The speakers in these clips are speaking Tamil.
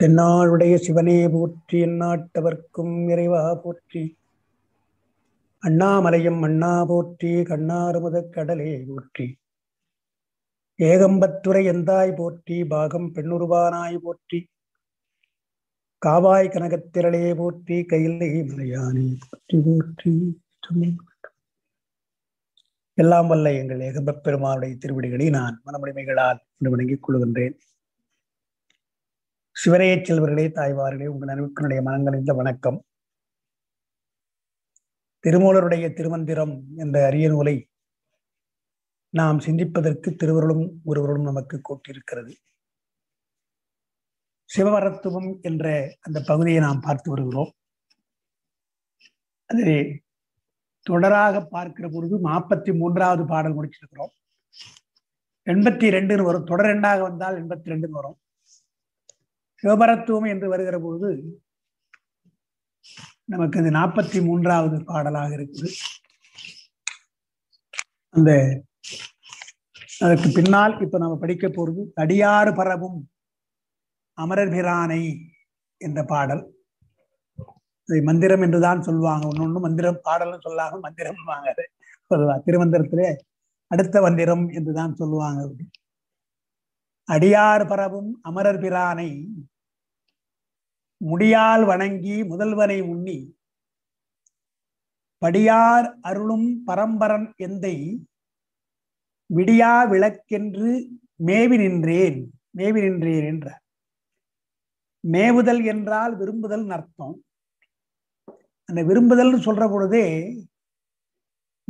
தென்னாளுடைய சிவனே போற்றி எந்நாட்டவர்க்கும் இறைவா போற்றி அண்ணாமலையும் அண்ணா போற்றி கண்ணாறுமுத கடலே போற்றி ஏகம்பத்துரை எந்தாய் போற்றி பாகம் பெண்ணுருவானாய் போற்றி காவாய் கனகத்திரளே போற்றி கையிலை மலையானே போற்றி போற்றி எல்லாம் வல்ல எங்கள் ஏகம்பெருமானுடைய திருவிடிகளை நான் மனமுடிமைகளால் வணங்கிக் கொள்கின்றேன் சிவரைய செல்வர்களே தாய்வார்களே உங்கள் அனைவருக்கனுடைய மனங்கணிந்த வணக்கம் திருமூலருடைய திருமந்திரம் என்ற அரிய நூலை நாம் சிந்திப்பதற்கு திருவருளும் ஒருவருளும் நமக்கு கூட்டியிருக்கிறது சிவவரத்துவம் என்ற அந்த பகுதியை நாம் பார்த்து வருகிறோம் அது தொடராக பார்க்கிற பொழுது நாற்பத்தி மூன்றாவது பாடல் முடிச்சிருக்கிறோம் எண்பத்தி ரெண்டுன்னு வரும் தொடர் ரெண்டாக வந்தால் எண்பத்தி ரெண்டுன்னு வரும் சிவபரத்துவம் என்று வருகிற போது நமக்கு இது நாற்பத்தி மூன்றாவது பாடலாக இருக்குது அந்த அதற்கு பின்னால் இப்ப நம்ம படிக்க போறது தடியாறு பரவும் பிரானை என்ற பாடல் இதை மந்திரம் என்றுதான் சொல்லுவாங்க ஒன்னொன்னு மந்திரம் பாடல் சொல்லாம மந்திரம் வாங்க சொல்லுவா திருமந்திரத்திலே அடுத்த மந்திரம் என்றுதான் சொல்லுவாங்க அடியார் பரவும் அமரர் பிரானை முடியால் வணங்கி முதல்வனை உண்ணி படியார் அருளும் பரம்பரன் எந்தை விடியா விளக்கென்று மேவி நின்றேன் மேவி நின்றேன் என்றார் மேவுதல் என்றால் விரும்புதல் அர்த்தம் அந்த விரும்புதல்னு சொல்ற பொழுதே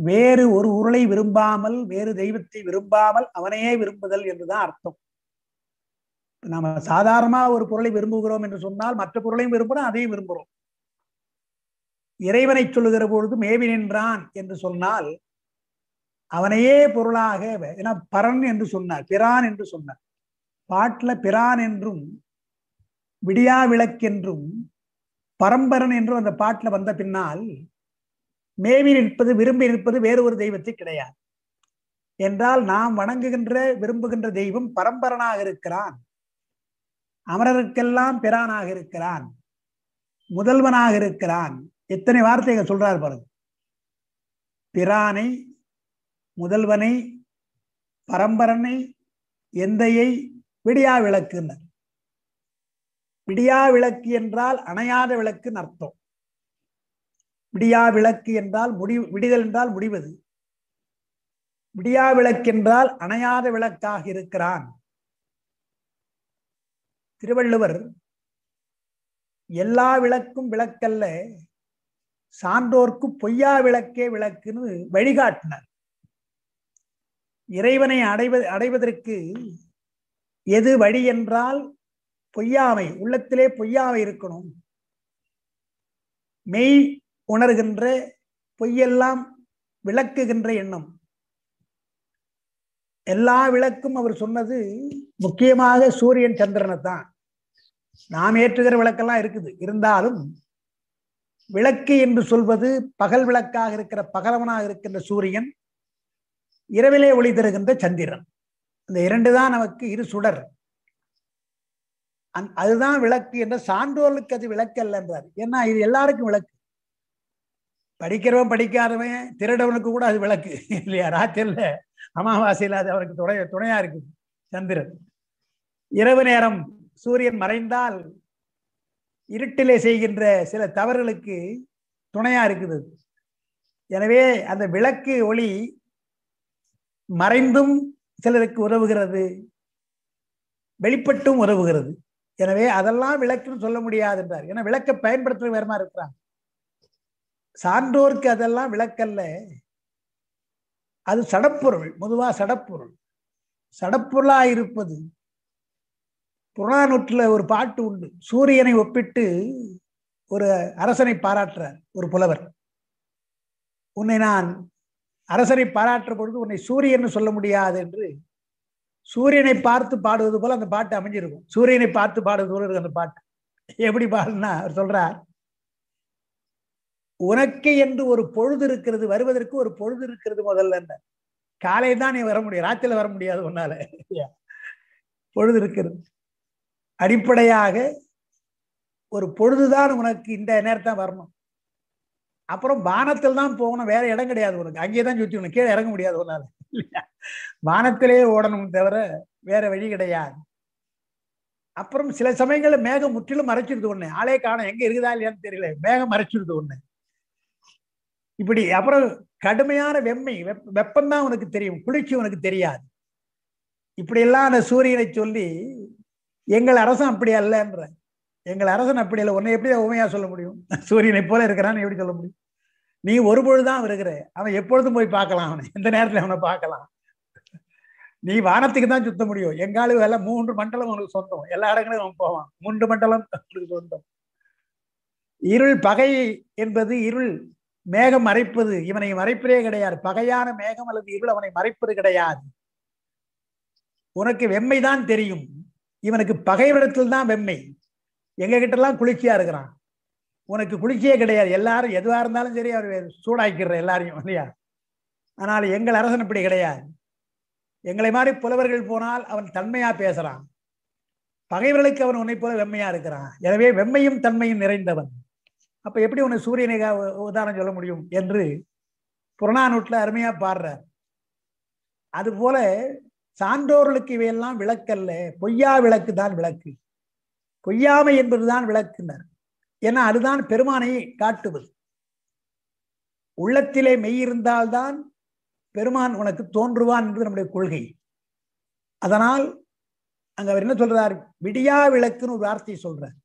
வேறு ஒரு உருளை விரும்பாமல் வேறு தெய்வத்தை விரும்பாமல் அவனையே விரும்புதல் என்றுதான் அர்த்தம் நாம சாதாரணமா ஒரு பொருளை விரும்புகிறோம் என்று சொன்னால் மற்ற பொருளையும் விரும்புகிறோம் அதையும் விரும்புகிறோம் இறைவனை சொல்லுகிற பொழுது மேவி நின்றான் என்று சொன்னால் அவனையே பொருளாக ஏன்னா பரன் என்று சொன்னார் பிரான் என்று சொன்னார் பாட்டுல பிரான் என்றும் விடியா விளக்கென்றும் பரம்பரன் என்றும் அந்த பாட்டில் வந்த பின்னால் மேவி நிற்பது விரும்பி நிற்பது வேறு ஒரு தெய்வத்தை கிடையாது என்றால் நாம் வணங்குகின்ற விரும்புகின்ற தெய்வம் பரம்பரனாக இருக்கிறான் அமரருக்கெல்லாம் பிரானாக இருக்கிறான் முதல்வனாக இருக்கிறான் எத்தனை வார்த்தைகள் சொல்றார் பாருங்க பிரானை முதல்வனை பரம்பரனை எந்தையை விடியா விளக்குனர் விடியா விளக்கு என்றால் அணையாத விளக்குன்னு அர்த்தம் விடியா விளக்கு என்றால் முடிவு விடிதல் என்றால் முடிவது விடியா விளக்கென்றால் அணையாத விளக்காக இருக்கிறான் திருவள்ளுவர் எல்லா விளக்கும் விளக்கல்ல சான்றோர்க்கு பொய்யா விளக்கே விளக்குன்னு வழிகாட்டினார் இறைவனை அடைவ அடைவதற்கு எது வழி என்றால் பொய்யாமை உள்ளத்திலே பொய்யாமை இருக்கணும் மெய் உணர்கின்ற பொய்யெல்லாம் விளக்குகின்ற எண்ணம் எல்லா விளக்கும் அவர் சொன்னது முக்கியமாக சூரியன் சந்திரனை தான் நாம் ஏற்றுகிற விளக்கெல்லாம் இருக்குது இருந்தாலும் விளக்கு என்று சொல்வது பகல் விளக்காக இருக்கிற பகலவனாக இருக்கின்ற சூரியன் இரவிலே ஒளி தருகின்ற சந்திரன் இந்த இரண்டு தான் நமக்கு இரு சுடர் அந் அதுதான் விளக்கு என்ற சான்றோர்களுக்கு அது விளக்கு அல்ல என்றார் ஏன்னா இது எல்லாருக்கும் விளக்கு படிக்கிறவன் படிக்காதவன் திருடவனுக்கு கூட அது விளக்கு இல்லையா ராத்திரில அமாவாசையில் அது அவருக்கு துணை துணையா இருக்கு சந்திரன் இரவு நேரம் சூரியன் மறைந்தால் இருட்டிலே செய்கின்ற சில தவறுகளுக்கு துணையா இருக்குது எனவே அந்த விளக்கு ஒளி மறைந்தும் சிலருக்கு உதவுகிறது வெளிப்பட்டும் உதவுகிறது எனவே அதெல்லாம் விளக்குன்னு சொல்ல முடியாது என்றார் ஏன்னா விளக்கை பயன்படுத்துகிற வேறமா இருக்கிறாங்க சான்றோருக்கு அதெல்லாம் விளக்கல்ல அது சடப்பொருள் பொதுவாக சடப்பொருள் சடப்பொருளா இருப்பது புறநானூற்றில் ஒரு பாட்டு உண்டு சூரியனை ஒப்பிட்டு ஒரு அரசனை பாராட்டுறார் ஒரு புலவர் உன்னை நான் அரசனை பாராட்டுற பொழுது உன்னை சூரியன் சொல்ல முடியாது என்று சூரியனை பார்த்து பாடுவது போல அந்த பாட்டு அமைஞ்சிருக்கும் சூரியனை பார்த்து பாடுவது போல இருக்கு அந்த பாட்டு எப்படி பாடுனா அவர் சொல்றார் உனக்கு என்று ஒரு பொழுது இருக்கிறது வருவதற்கு ஒரு பொழுது இருக்கிறது முதல்ல காலை தான் நீ வர முடியும் ராத்திரில வர முடியாது உன்னால பொழுது இருக்கிறது அடிப்படையாக ஒரு பொழுதுதான் உனக்கு இந்த நேரத்தான் வரணும் அப்புறம் வானத்தில் தான் போகணும் வேற இடம் கிடையாது உனக்கு அங்கேயே தான் சுற்றிக்கணும் கீழே இறங்க முடியாது உன்னால வானத்திலேயே ஓடணும் தவிர வேற வழி கிடையாது அப்புறம் சில சமயங்கள்ல மேகம் முற்றிலும் மறைச்சிருது ஒண்ணு ஆளே காணும் எங்க இருக்குதா இல்லையான்னு தெரியல மேகம் மறைச்சிருது ஒண்ணு இப்படி அப்புறம் கடுமையான வெம்மை வெப்பம்தான் உனக்கு தெரியும் குளிர்ச்சி உனக்கு தெரியாது இப்படியெல்லாம் அந்த சூரியனை சொல்லி எங்கள் அரசன் அப்படி அல்லன்ற எங்கள் அரசன் அப்படி இல்லை உன்னை எப்படி உண்மையா சொல்ல முடியும் சூரியனை போல இருக்கிறான்னு எப்படி சொல்ல முடியும் நீ ஒரு பொழுதுதான் இருக்கிற அவன் எப்பொழுதும் போய் பார்க்கலாம் அவனை எந்த நேரத்துல அவனை பார்க்கலாம் நீ வானத்துக்கு தான் சுத்த முடியும் எங்காலும் எல்லாம் மூன்று மண்டலம் உனக்கு சொந்தம் எல்லா இடங்களும் அவன் போவான் மூன்று மண்டலம் உனக்கு சொந்தம் இருள் பகை என்பது இருள் மேகம் மறைப்பது இவனை மறைப்பதே கிடையாது பகையான மேகம் அல்லது இருள் அவனை மறைப்பது கிடையாது உனக்கு வெம்மைதான் தெரியும் இவனுக்கு பகைவிடத்தில் தான் வெம்மை எங்க கிட்ட எல்லாம் குளிர்ச்சியா இருக்கிறான் உனக்கு குளிர்ச்சியே கிடையாது எல்லாரும் எதுவா இருந்தாலும் சரி அவர் சூடாக்கிடுற எல்லாரையும் இல்லையா ஆனால் எங்கள் அரசன் இப்படி கிடையாது எங்களை மாதிரி புலவர்கள் போனால் அவன் தன்மையா பேசுறான் பகைவர்களுக்கு அவன் உன்னை போல வெம்மையா இருக்கிறான் எனவே வெம்மையும் தன்மையும் நிறைந்தவன் அப்ப எப்படி உனக்கு சூரியனை உதாரணம் சொல்ல முடியும் என்று புறநானூற்றுல அருமையா பாடுறார் அது போல சான்றோர்களுக்கு இவையெல்லாம் விளக்கல்ல பொய்யா விளக்கு தான் விளக்கு பொய்யாமை என்பதுதான் விளக்குனர் ஏன்னா அதுதான் பெருமானை காட்டுவது உள்ளத்திலே மெய் இருந்தால்தான் பெருமான் உனக்கு தோன்றுவான் என்பது நம்முடைய கொள்கை அதனால் அங்க அவர் என்ன சொல்றார் விடியா விளக்குன்னு ஒரு வார்த்தை சொல்றார்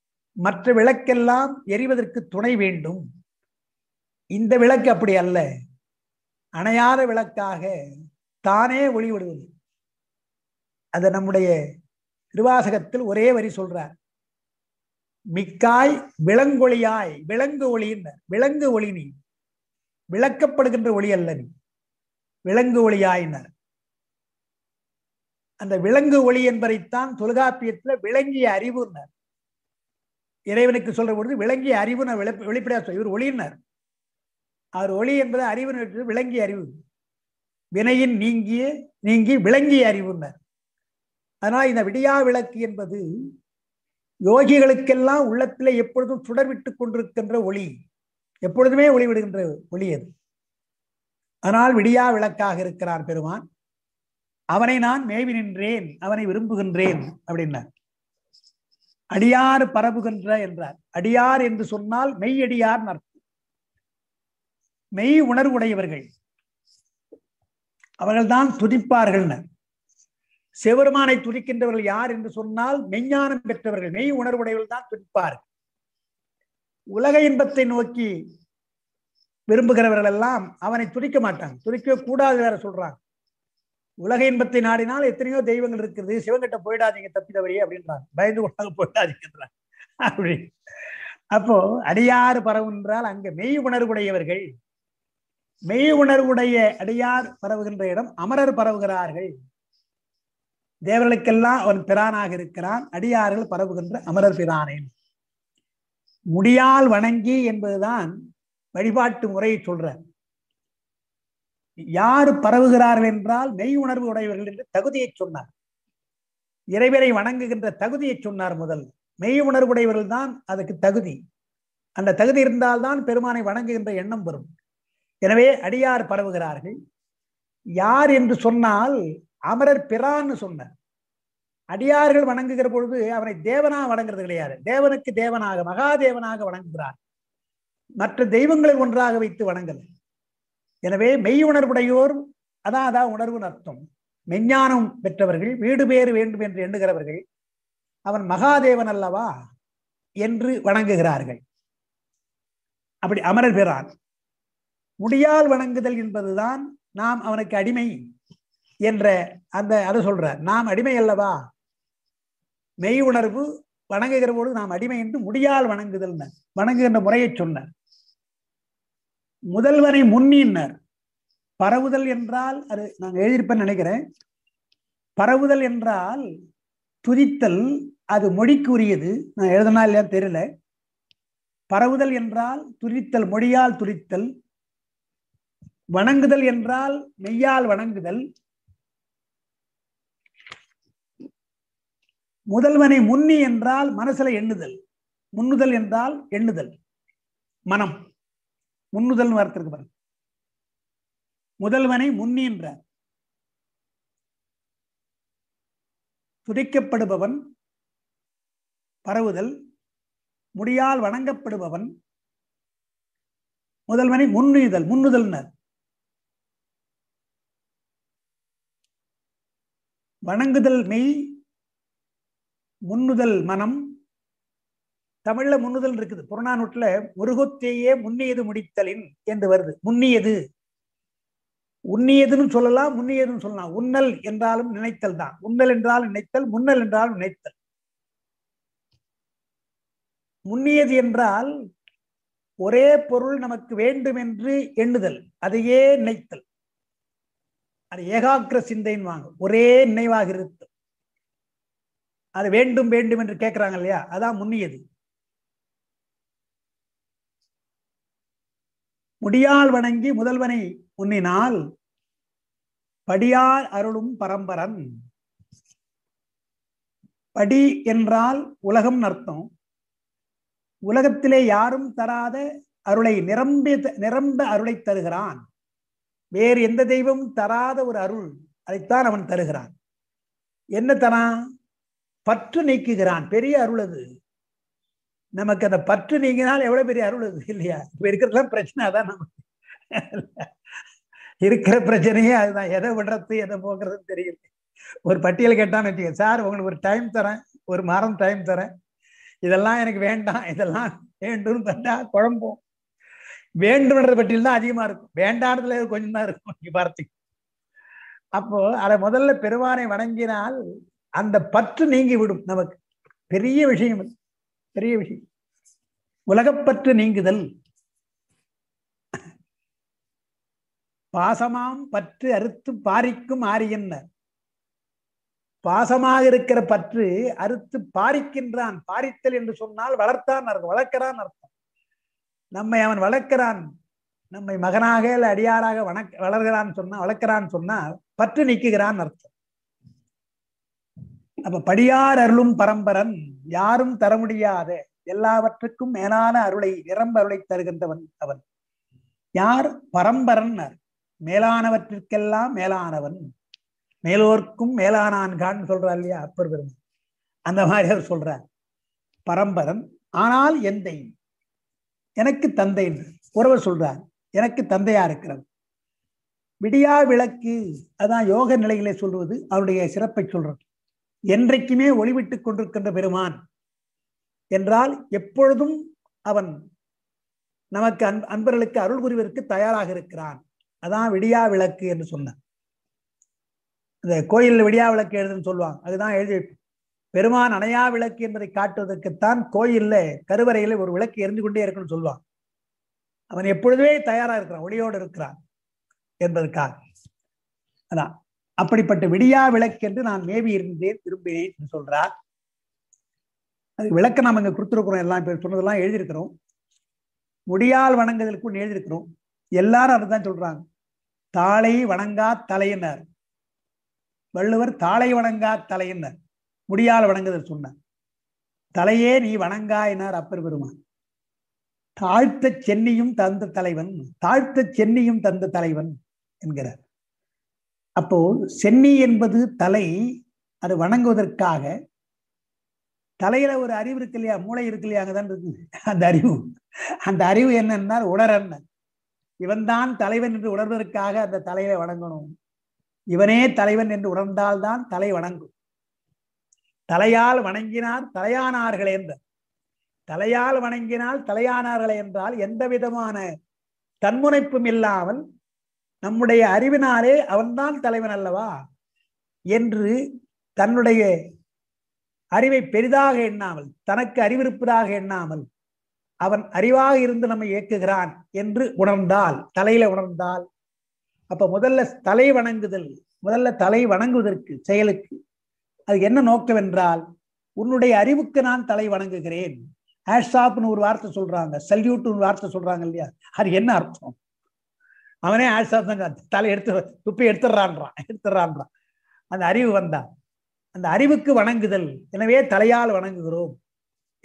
மற்ற விளக்கெல்லாம் எரிவதற்கு துணை வேண்டும் இந்த விளக்கு அப்படி அல்ல அணையாத விளக்காக தானே ஒளிவிடுவது அதை நம்முடைய திருவாசகத்தில் ஒரே வரி சொல்றார் மிக்காய் விலங்கொழியாய் விலங்கு ஒளியின் விலங்கு ஒளி நீ விளக்கப்படுகின்ற ஒளி அல்ல நீ விலங்கு ஒளியாயினர் அந்த விலங்கு ஒளி என்பதைத்தான் தொல்காப்பியத்துல விளங்கிய அறிவுனர் இறைவனுக்கு சொல்ற பொழுது விளங்கிய அறிவு நான் வெளிப்படையா சொல்ல இவர் ஒளியினார் அவர் ஒளி என்பது அறிவு விளங்கிய அறிவு வினையின் நீங்கிய நீங்கி விளங்கிய அறிவுனர் அதனால் இந்த விடியா விளக்கு என்பது யோகிகளுக்கெல்லாம் உள்ளத்தில் எப்பொழுதும் சுடர்விட்டு கொண்டிருக்கின்ற ஒளி எப்பொழுதுமே ஒளி விடுகின்ற ஒளி அது அதனால் விடியா விளக்காக இருக்கிறார் பெருமான் அவனை நான் மேவி நின்றேன் அவனை விரும்புகின்றேன் அப்படின்னார் அடியார் பரவுகின்ற என்றார் அடியார் என்று சொன்னால் மெய் அடியார் அர்த்தம் மெய் உணர்வுடையவர்கள் அவர்கள்தான் துதிப்பார்கள் சிவருமானை துதிக்கின்றவர்கள் யார் என்று சொன்னால் மெய்ஞானம் பெற்றவர்கள் மெய் உணர்வுடையவர்கள் தான் துதிப்பார்கள் உலக இன்பத்தை நோக்கி விரும்புகிறவர்கள் எல்லாம் அவனை துடிக்க மாட்டாங்க துதிக்க கூடாது வேற சொல்றாங்க உலக இன்பத்தை நாடினால் எத்தனையோ தெய்வங்கள் இருக்குது சிவங்கிட்ட போயிடாதீங்க தப்பி அப்படின்றாங்க பயந்து கொண்டாங்க போயிடாதீங்கன்றாங்க அப்படி அப்போ அடியாறு என்றால் அங்க மெய் உணர்வுடையவர்கள் மெய் உணர்வுடைய அடியார் பரவுகின்ற இடம் அமரர் பரவுகிறார்கள் தேவர்களுக்கெல்லாம் அவன் பிரானாக இருக்கிறான் அடியார்கள் பரவுகின்ற அமரர் பிரானேன் முடியால் வணங்கி என்பதுதான் வழிபாட்டு முறையை சொல்றேன் யார் பரவுகிறார்கள் என்றால் மெய் உணர்வு உடையவர்கள் என்று தகுதியை சொன்னார் இறைவரை வணங்குகின்ற தகுதியை சொன்னார் முதல் மெய் உணர்வுடையவர்கள் தான் அதுக்கு தகுதி அந்த தகுதி இருந்தால்தான் பெருமானை வணங்குகின்ற எண்ணம் வரும் எனவே அடியார் பரவுகிறார்கள் யார் என்று சொன்னால் அமரர் பிரான்னு சொன்னார் அடியார்கள் வணங்குகிற பொழுது அவனை தேவனாக வணங்குறது கிடையாது தேவனுக்கு தேவனாக மகாதேவனாக வணங்குகிறார் மற்ற தெய்வங்களை ஒன்றாக வைத்து வணங்கலை எனவே மெய் உணர்வுடையோர் அதான் அதான் உணர்வு அர்த்தம் மெஞ்ஞானம் பெற்றவர்கள் வீடு பேறு வேண்டும் என்று எண்ணுகிறவர்கள் அவன் மகாதேவன் அல்லவா என்று வணங்குகிறார்கள் அப்படி அமரர் பெறான் முடியால் வணங்குதல் என்பதுதான் நாம் அவனுக்கு அடிமை என்ற அந்த அதை சொல்ற நாம் அடிமை அல்லவா மெய் உணர்வு வணங்குகிற போது நாம் அடிமை என்று முடியால் வணங்குதல் வணங்குகின்ற முறையை சொன்னார் முதல்வரை முன்னின்னர் பரவுதல் என்றால் அது நாங்கள் எழுதியிருப்பேன்னு நினைக்கிறேன் பரவுதல் என்றால் துதித்தல் அது மொழிக்கு உரியது நான் எழுதுனா இல்லையா தெரியல பரவுதல் என்றால் துரித்தல் மொழியால் துரித்தல் வணங்குதல் என்றால் மெய்யால் வணங்குதல் முதல்வனை முன்னி என்றால் மனசுல எண்ணுதல் முன்னுதல் என்றால் எண்ணுதல் மனம் முன்னுதல் வார்த்தை பாருங்க முதல்வனை முன்னின்றார் துதிக்கப்படுபவன் பரவுதல் முடியால் வணங்கப்படுபவன் முதல்வனை முன்னுதல் முன்னுதல்னர் வணங்குதல் மெய் முன்னுதல் மனம் தமிழ்ல முன்னுதல் இருக்குது புறநானூற்றுல முருகத்தேயே முன்னியது முடித்தலின் என்று வருது முன்னியது உன்னியதுன்னு சொல்லலாம் முன்னியதுன்னு சொல்லலாம் உன்னல் என்றாலும் நினைத்தல் தான் உன்னல் என்றாலும் நினைத்தல் முன்னல் என்றாலும் நினைத்தல் முன்னியது என்றால் ஒரே பொருள் நமக்கு வேண்டும் என்று எண்ணுதல் அதையே நினைத்தல் அது ஏகாக்கிர சிந்தைன்னு வாங்க ஒரே நினைவாக இருத்தல் அது வேண்டும் வேண்டும் என்று கேட்கிறாங்க இல்லையா அதான் முன்னியது முடியால் வணங்கி முதல்வனை உண்ணினால் படியார் அருளும் பரம்பரன் படி என்றால் உலகம் அர்த்தம் உலகத்திலே யாரும் தராத அருளை நிரம்பி நிரம்ப அருளை தருகிறான் வேறு எந்த தெய்வமும் தராத ஒரு அருள் அதைத்தான் அவன் தருகிறான் என்ன தரான் பற்று நீக்குகிறான் பெரிய அருள் அது நமக்கு அந்த பற்று நீங்கினால் எவ்வளவு பெரிய அருள் இல்லையா இப்ப இருக்கிறதுலாம் பிரச்சனை அதான் நமக்கு இருக்கிற பிரச்சனையே அதுதான் எதை விடுறது எதை போக்குறதுன்னு தெரியல ஒரு பட்டியல் கேட்டான்னு வச்சுக்க சார் உங்களுக்கு ஒரு டைம் தரேன் ஒரு மரம் டைம் தரேன் இதெல்லாம் எனக்கு வேண்டாம் இதெல்லாம் வேண்டும் தந்தா குழம்பும் வேண்டும்ன்ற பட்டியல் தான் அதிகமா இருக்கும் வேண்டானதுல கொஞ்சம் தான் இருக்கும் நீங்க பார்த்தீங்க அப்போ அதை முதல்ல பெருமானை வணங்கினால் அந்த பற்று நீங்கி விடும் நமக்கு பெரிய விஷயம் பெரிய விஷயம் உலகப்பற்று நீங்குதல் பாசமாம் பற்று அறுத்து பாரிக்கும் ஆரியன்னர் பாசமாக இருக்கிற பற்று அறுத்து பாரிக்கின்றான் பாரித்தல் என்று சொன்னால் வளர்த்தான் அர்த்தம் வளர்க்கிறான் அர்த்தம் நம்மை அவன் வளர்க்கிறான் நம்மை மகனாக இல்லை அடியாராக வணக் வளர்கிறான் சொன்னா வளர்க்கிறான் சொன்னால் பற்று நீக்குகிறான் அர்த்தம் அப்ப படியார் அருளும் பரம்பரன் யாரும் தர முடியாத எல்லாவற்றுக்கும் மேலான அருளை நிரம்ப அருளை தருகின்றவன் அவன் யார் பரம்பரன் மேலானவற்றிற்கெல்லாம் மேலானவன் மேலோர்க்கும் கான் சொல்றா இல்லையா அப்பர் பெருமான் அந்த மாதிரி அவர் சொல்றார் பரம்பரன் ஆனால் எந்தை எனக்கு தந்தை உறவர் சொல்றார் எனக்கு தந்தையா இருக்கிறவன் விடியா விளக்கு அதான் யோக நிலைகளை சொல்வது அவருடைய சிறப்பை சொல்றது என்றைக்குமே ஒளிவிட்டுக் கொண்டிருக்கின்ற பெருமான் என்றால் எப்பொழுதும் அவன் நமக்கு அன் அன்பர்களுக்கு அருள் புரிவதற்கு தயாராக இருக்கிறான் அதான் விடியா விளக்கு என்று சொன்ன இந்த கோயிலில் விடியா விளக்கு எழுதுன்னு சொல்லுவாங்க அதுதான் எழுதி பெருமான் அணையா விளக்கு என்பதை காட்டுவதற்குத்தான் கோயில்ல கருவறையில ஒரு விளக்கு எரிந்து கொண்டே இருக்குன்னு சொல்லுவான் அவன் எப்பொழுதுமே தயாரா இருக்கிறான் ஒளியோடு இருக்கிறான் என்பதற்காக அதான் அப்படிப்பட்ட விடியா விளக்கென்று நான் மேவி இருந்தேன் திரும்பினேன் சொல்றார் அது விளக்க நாம் இங்க கொடுத்துருக்குறோம் எல்லாம் இப்ப சொன்னதெல்லாம் எழுதியிருக்கிறோம் முடியால் வணங்குதலுக்கு எழுதியிருக்கிறோம் எல்லாரும் அதுதான் சொல்றாங்க தாளை வணங்கா தலையினர் வள்ளுவர் தாளை வணங்கா தலையினர் முடியால் வணங்குதல் சொன்னார் தலையே நீ வணங்காயினார் அப்பர் பெருமான் தாழ்த்த சென்னியும் தந்த தலைவன் தாழ்த்த சென்னியும் தந்த தலைவன் என்கிறார் அப்போ சென்னி என்பது தலை அது வணங்குவதற்காக தலையில ஒரு அறிவு இருக்கு இல்லையா மூளை இருக்கு இல்லையா அங்கதான் இருக்கு அந்த அறிவு அந்த அறிவு என்னன்னா உணர் இவன் இவன்தான் தலைவன் என்று உணர்வதற்காக அந்த தலையில வணங்கணும் இவனே தலைவன் என்று உணர்ந்தால்தான் தலை வணங்கும் தலையால் வணங்கினார் தலையானார்களே என்ற தலையால் வணங்கினால் தலையானார்கள் என்றால் எந்த விதமான தன்முனைப்பும் இல்லாமல் நம்முடைய அறிவினாலே அவன்தான் தலைவன் அல்லவா என்று தன்னுடைய அறிவை பெரிதாக எண்ணாமல் தனக்கு அறிவிருப்பதாக எண்ணாமல் அவன் அறிவாக இருந்து நம்மை இயக்குகிறான் என்று உணர்ந்தால் தலையில உணர்ந்தால் அப்ப முதல்ல தலை வணங்குதல் முதல்ல தலை வணங்குவதற்கு செயலுக்கு அது என்ன நோக்கம் என்றால் உன்னுடைய அறிவுக்கு நான் தலை வணங்குகிறேன் ஹேஷ்டாப்னு ஒரு வார்த்தை சொல்றாங்க சல்யூட்னு ஒரு வார்த்தை சொல்றாங்க இல்லையா அது என்ன அர்த்தம் அவனே ஆட்சாப் தலை எடுத்து துப்பி எடுத்துடுறான்றான் எடுத்துடுறான்றான் அந்த அறிவு வந்தான் அந்த அறிவுக்கு வணங்குதல் எனவே தலையால் வணங்குகிறோம்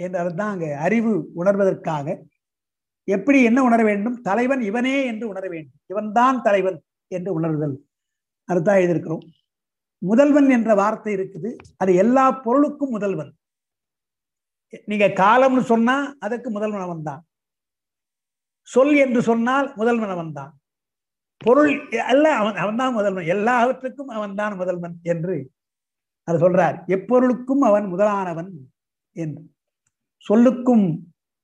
என்றது தான் அங்கே அறிவு உணர்வதற்காக எப்படி என்ன உணர வேண்டும் தலைவன் இவனே என்று உணர வேண்டும் இவன்தான் தலைவன் என்று உணர்தல் அதுதான் எழுதியிருக்கிறோம் முதல்வன் என்ற வார்த்தை இருக்குது அது எல்லா பொருளுக்கும் முதல்வன் நீங்க காலம்னு சொன்னா அதுக்கு முதல்வன் அவன் தான் சொல் என்று சொன்னால் முதல்வன் அவன் தான் பொருள் அல்ல அவன் அவன் தான் முதல்வன் எல்லாவற்றுக்கும் அவன் தான் முதல்வன் என்று அது சொல்றார் எப்பொருளுக்கும் அவன் முதலானவன் என்று சொல்லுக்கும்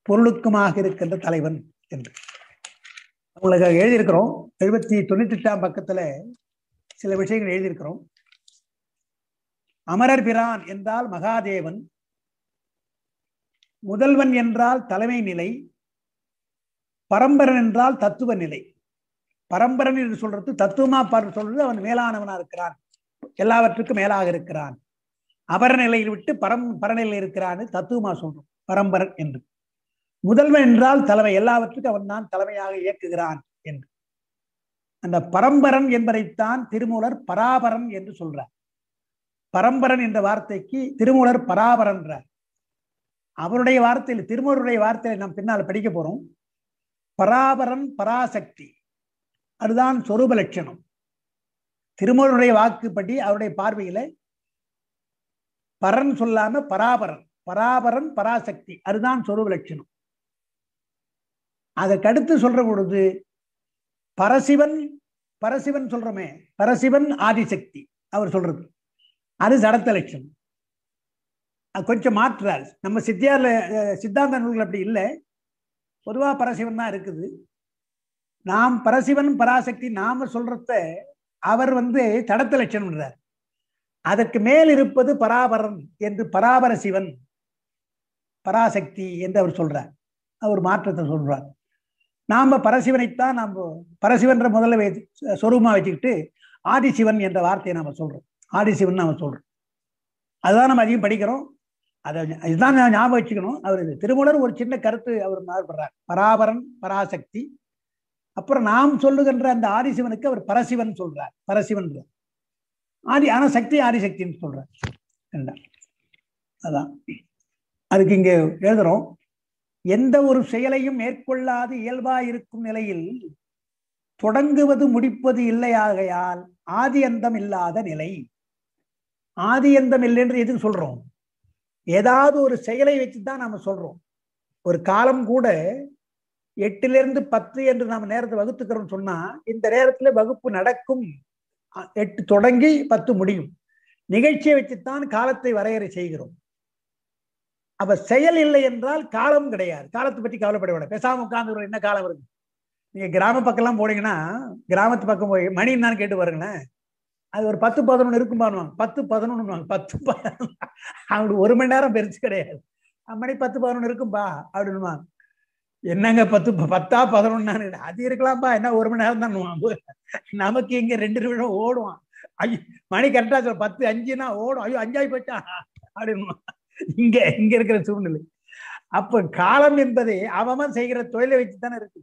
பொருளுக்குமாக இருக்கின்ற தலைவன் என்று உங்களுக்கு எழுதியிருக்கிறோம் எழுபத்தி தொண்ணூத்தி எட்டாம் பக்கத்துல சில விஷயங்கள் எழுதியிருக்கிறோம் அமரர் பிரான் என்றால் மகாதேவன் முதல்வன் என்றால் தலைமை நிலை பரம்பரன் என்றால் தத்துவ நிலை பரம்பரன் என்று சொல்றது தத்துவமா பார்த்து சொல்றது அவன் மேலானவனா இருக்கிறான் எல்லாவற்றுக்கும் மேலாக இருக்கிறான் அபரநிலையில் விட்டு பரம் பரநிலையில் இருக்கிறான்னு தத்துவமா சொல்றோம் பரம்பரன் என்று முதல்வன் என்றால் தலைமை எல்லாவற்றுக்கும் அவன் தான் தலைமையாக இயக்குகிறான் என்று அந்த பரம்பரன் என்பதைத்தான் திருமூலர் பராபரன் என்று சொல்றார் பரம்பரன் என்ற வார்த்தைக்கு திருமூலர் பராபரன்றார் அவருடைய வார்த்தையில் திருமூலருடைய வார்த்தையில நாம் பின்னால் படிக்க போறோம் பராபரன் பராசக்தி அதுதான் சொரூப லட்சணம் திருமூலனுடைய வாக்குப்படி அவருடைய பார்வையில பரன் சொல்லாம பராபரன் பராபரன் பராசக்தி அதுதான் சொரூப லட்சணம் அதற்கடுத்து சொல்ற பொழுது பரசிவன் பரசிவன் சொல்றோமே பரசிவன் ஆதிசக்தி அவர் சொல்றது அது சடத்த லட்சணம் கொஞ்சம் மாற்றுறார் நம்ம சித்தியார்ல சித்தாந்த நூல்கள் அப்படி இல்லை பொதுவாக பரசிவன் தான் இருக்குது நாம் பரசிவன் பராசக்தி நாம சொல்றத அவர் வந்து தடத்த லட்சணம் அதற்கு மேல் இருப்பது பராபரன் என்று பராபர சிவன் பராசக்தி என்று அவர் சொல்றார் அவர் மாற்றத்தை சொல்றார் நாம பரசிவனைத்தான் நாம் பரசிவன்ற முதல்ல சொரூபமா வச்சுக்கிட்டு ஆதிசிவன் என்ற வார்த்தையை நாம சொல்றோம் ஆதிசிவன் நாம சொல்றோம் அதுதான் நம்ம அதிகம் படிக்கிறோம் அதை இதுதான் ஞாபகம் வச்சுக்கணும் அவர் திருமூலர் ஒரு சின்ன கருத்து அவர் மாறுபடுறார் பராபரன் பராசக்தி அப்புறம் நாம் சொல்லுகின்ற அந்த ஆதிசிவனுக்கு அவர் பரசிவன் சொல்றார் பரசிவன் ஆதி ஆன சக்தி ஆதிசக்தின்னு சொல்றார் அதான் அதுக்கு இங்க எழுதுறோம் எந்த ஒரு செயலையும் மேற்கொள்ளாது இயல்பா இருக்கும் நிலையில் தொடங்குவது முடிப்பது இல்லையாகையால் ஆதி அந்தம் இல்லாத நிலை ஆதி அந்தம் என்று எதுக்கு சொல்றோம் ஏதாவது ஒரு செயலை வச்சுதான் நாம சொல்றோம் ஒரு காலம் கூட எட்டிலிருந்து பத்து என்று நாம் நேரத்தை வகுத்துக்கிறோம்னு சொன்னா இந்த நேரத்துல வகுப்பு நடக்கும் எட்டு தொடங்கி பத்து முடியும் நிகழ்ச்சியை வச்சுத்தான் காலத்தை வரையறை செய்கிறோம் அப்ப செயல் இல்லை என்றால் காலம் கிடையாது காலத்தை பற்றி கவலைப்பட வேண்டாம் பேசாம உட்கார்ந்து என்ன காலம் இருக்கு நீங்க கிராம பக்கம் எல்லாம் போனீங்கன்னா கிராமத்து பக்கம் போய் மணி என்னன்னு கேட்டு வருங்களேன் அது ஒரு பத்து பதினொன்று இருக்கும்பானுவாங்க பத்து பதினொன்றுவாங்க பத்து அவங்களுக்கு ஒரு மணி நேரம் பெருசு கிடையாது மணி பத்து பதினொன்று இருக்கும்பா அப்படின்னு என்னங்க பத்து பத்தா பதினொன்னு அது இருக்கலாம்ப்பா என்ன ஒரு மணி நேரம் தான் நமக்கு இங்க ரெண்டு நிமிஷம் ஓடுவான் ஐயோ மணி கரெக்டா சொல்ல பத்து அஞ்சுனா ஓடும் ஐயோ அஞ்சாய் போச்சா அப்படின்னு இங்க இங்க இருக்கிற சூழ்நிலை அப்ப காலம் என்பது அவமன் செய்கிற தொழிலை வச்சு தானே இருக்கு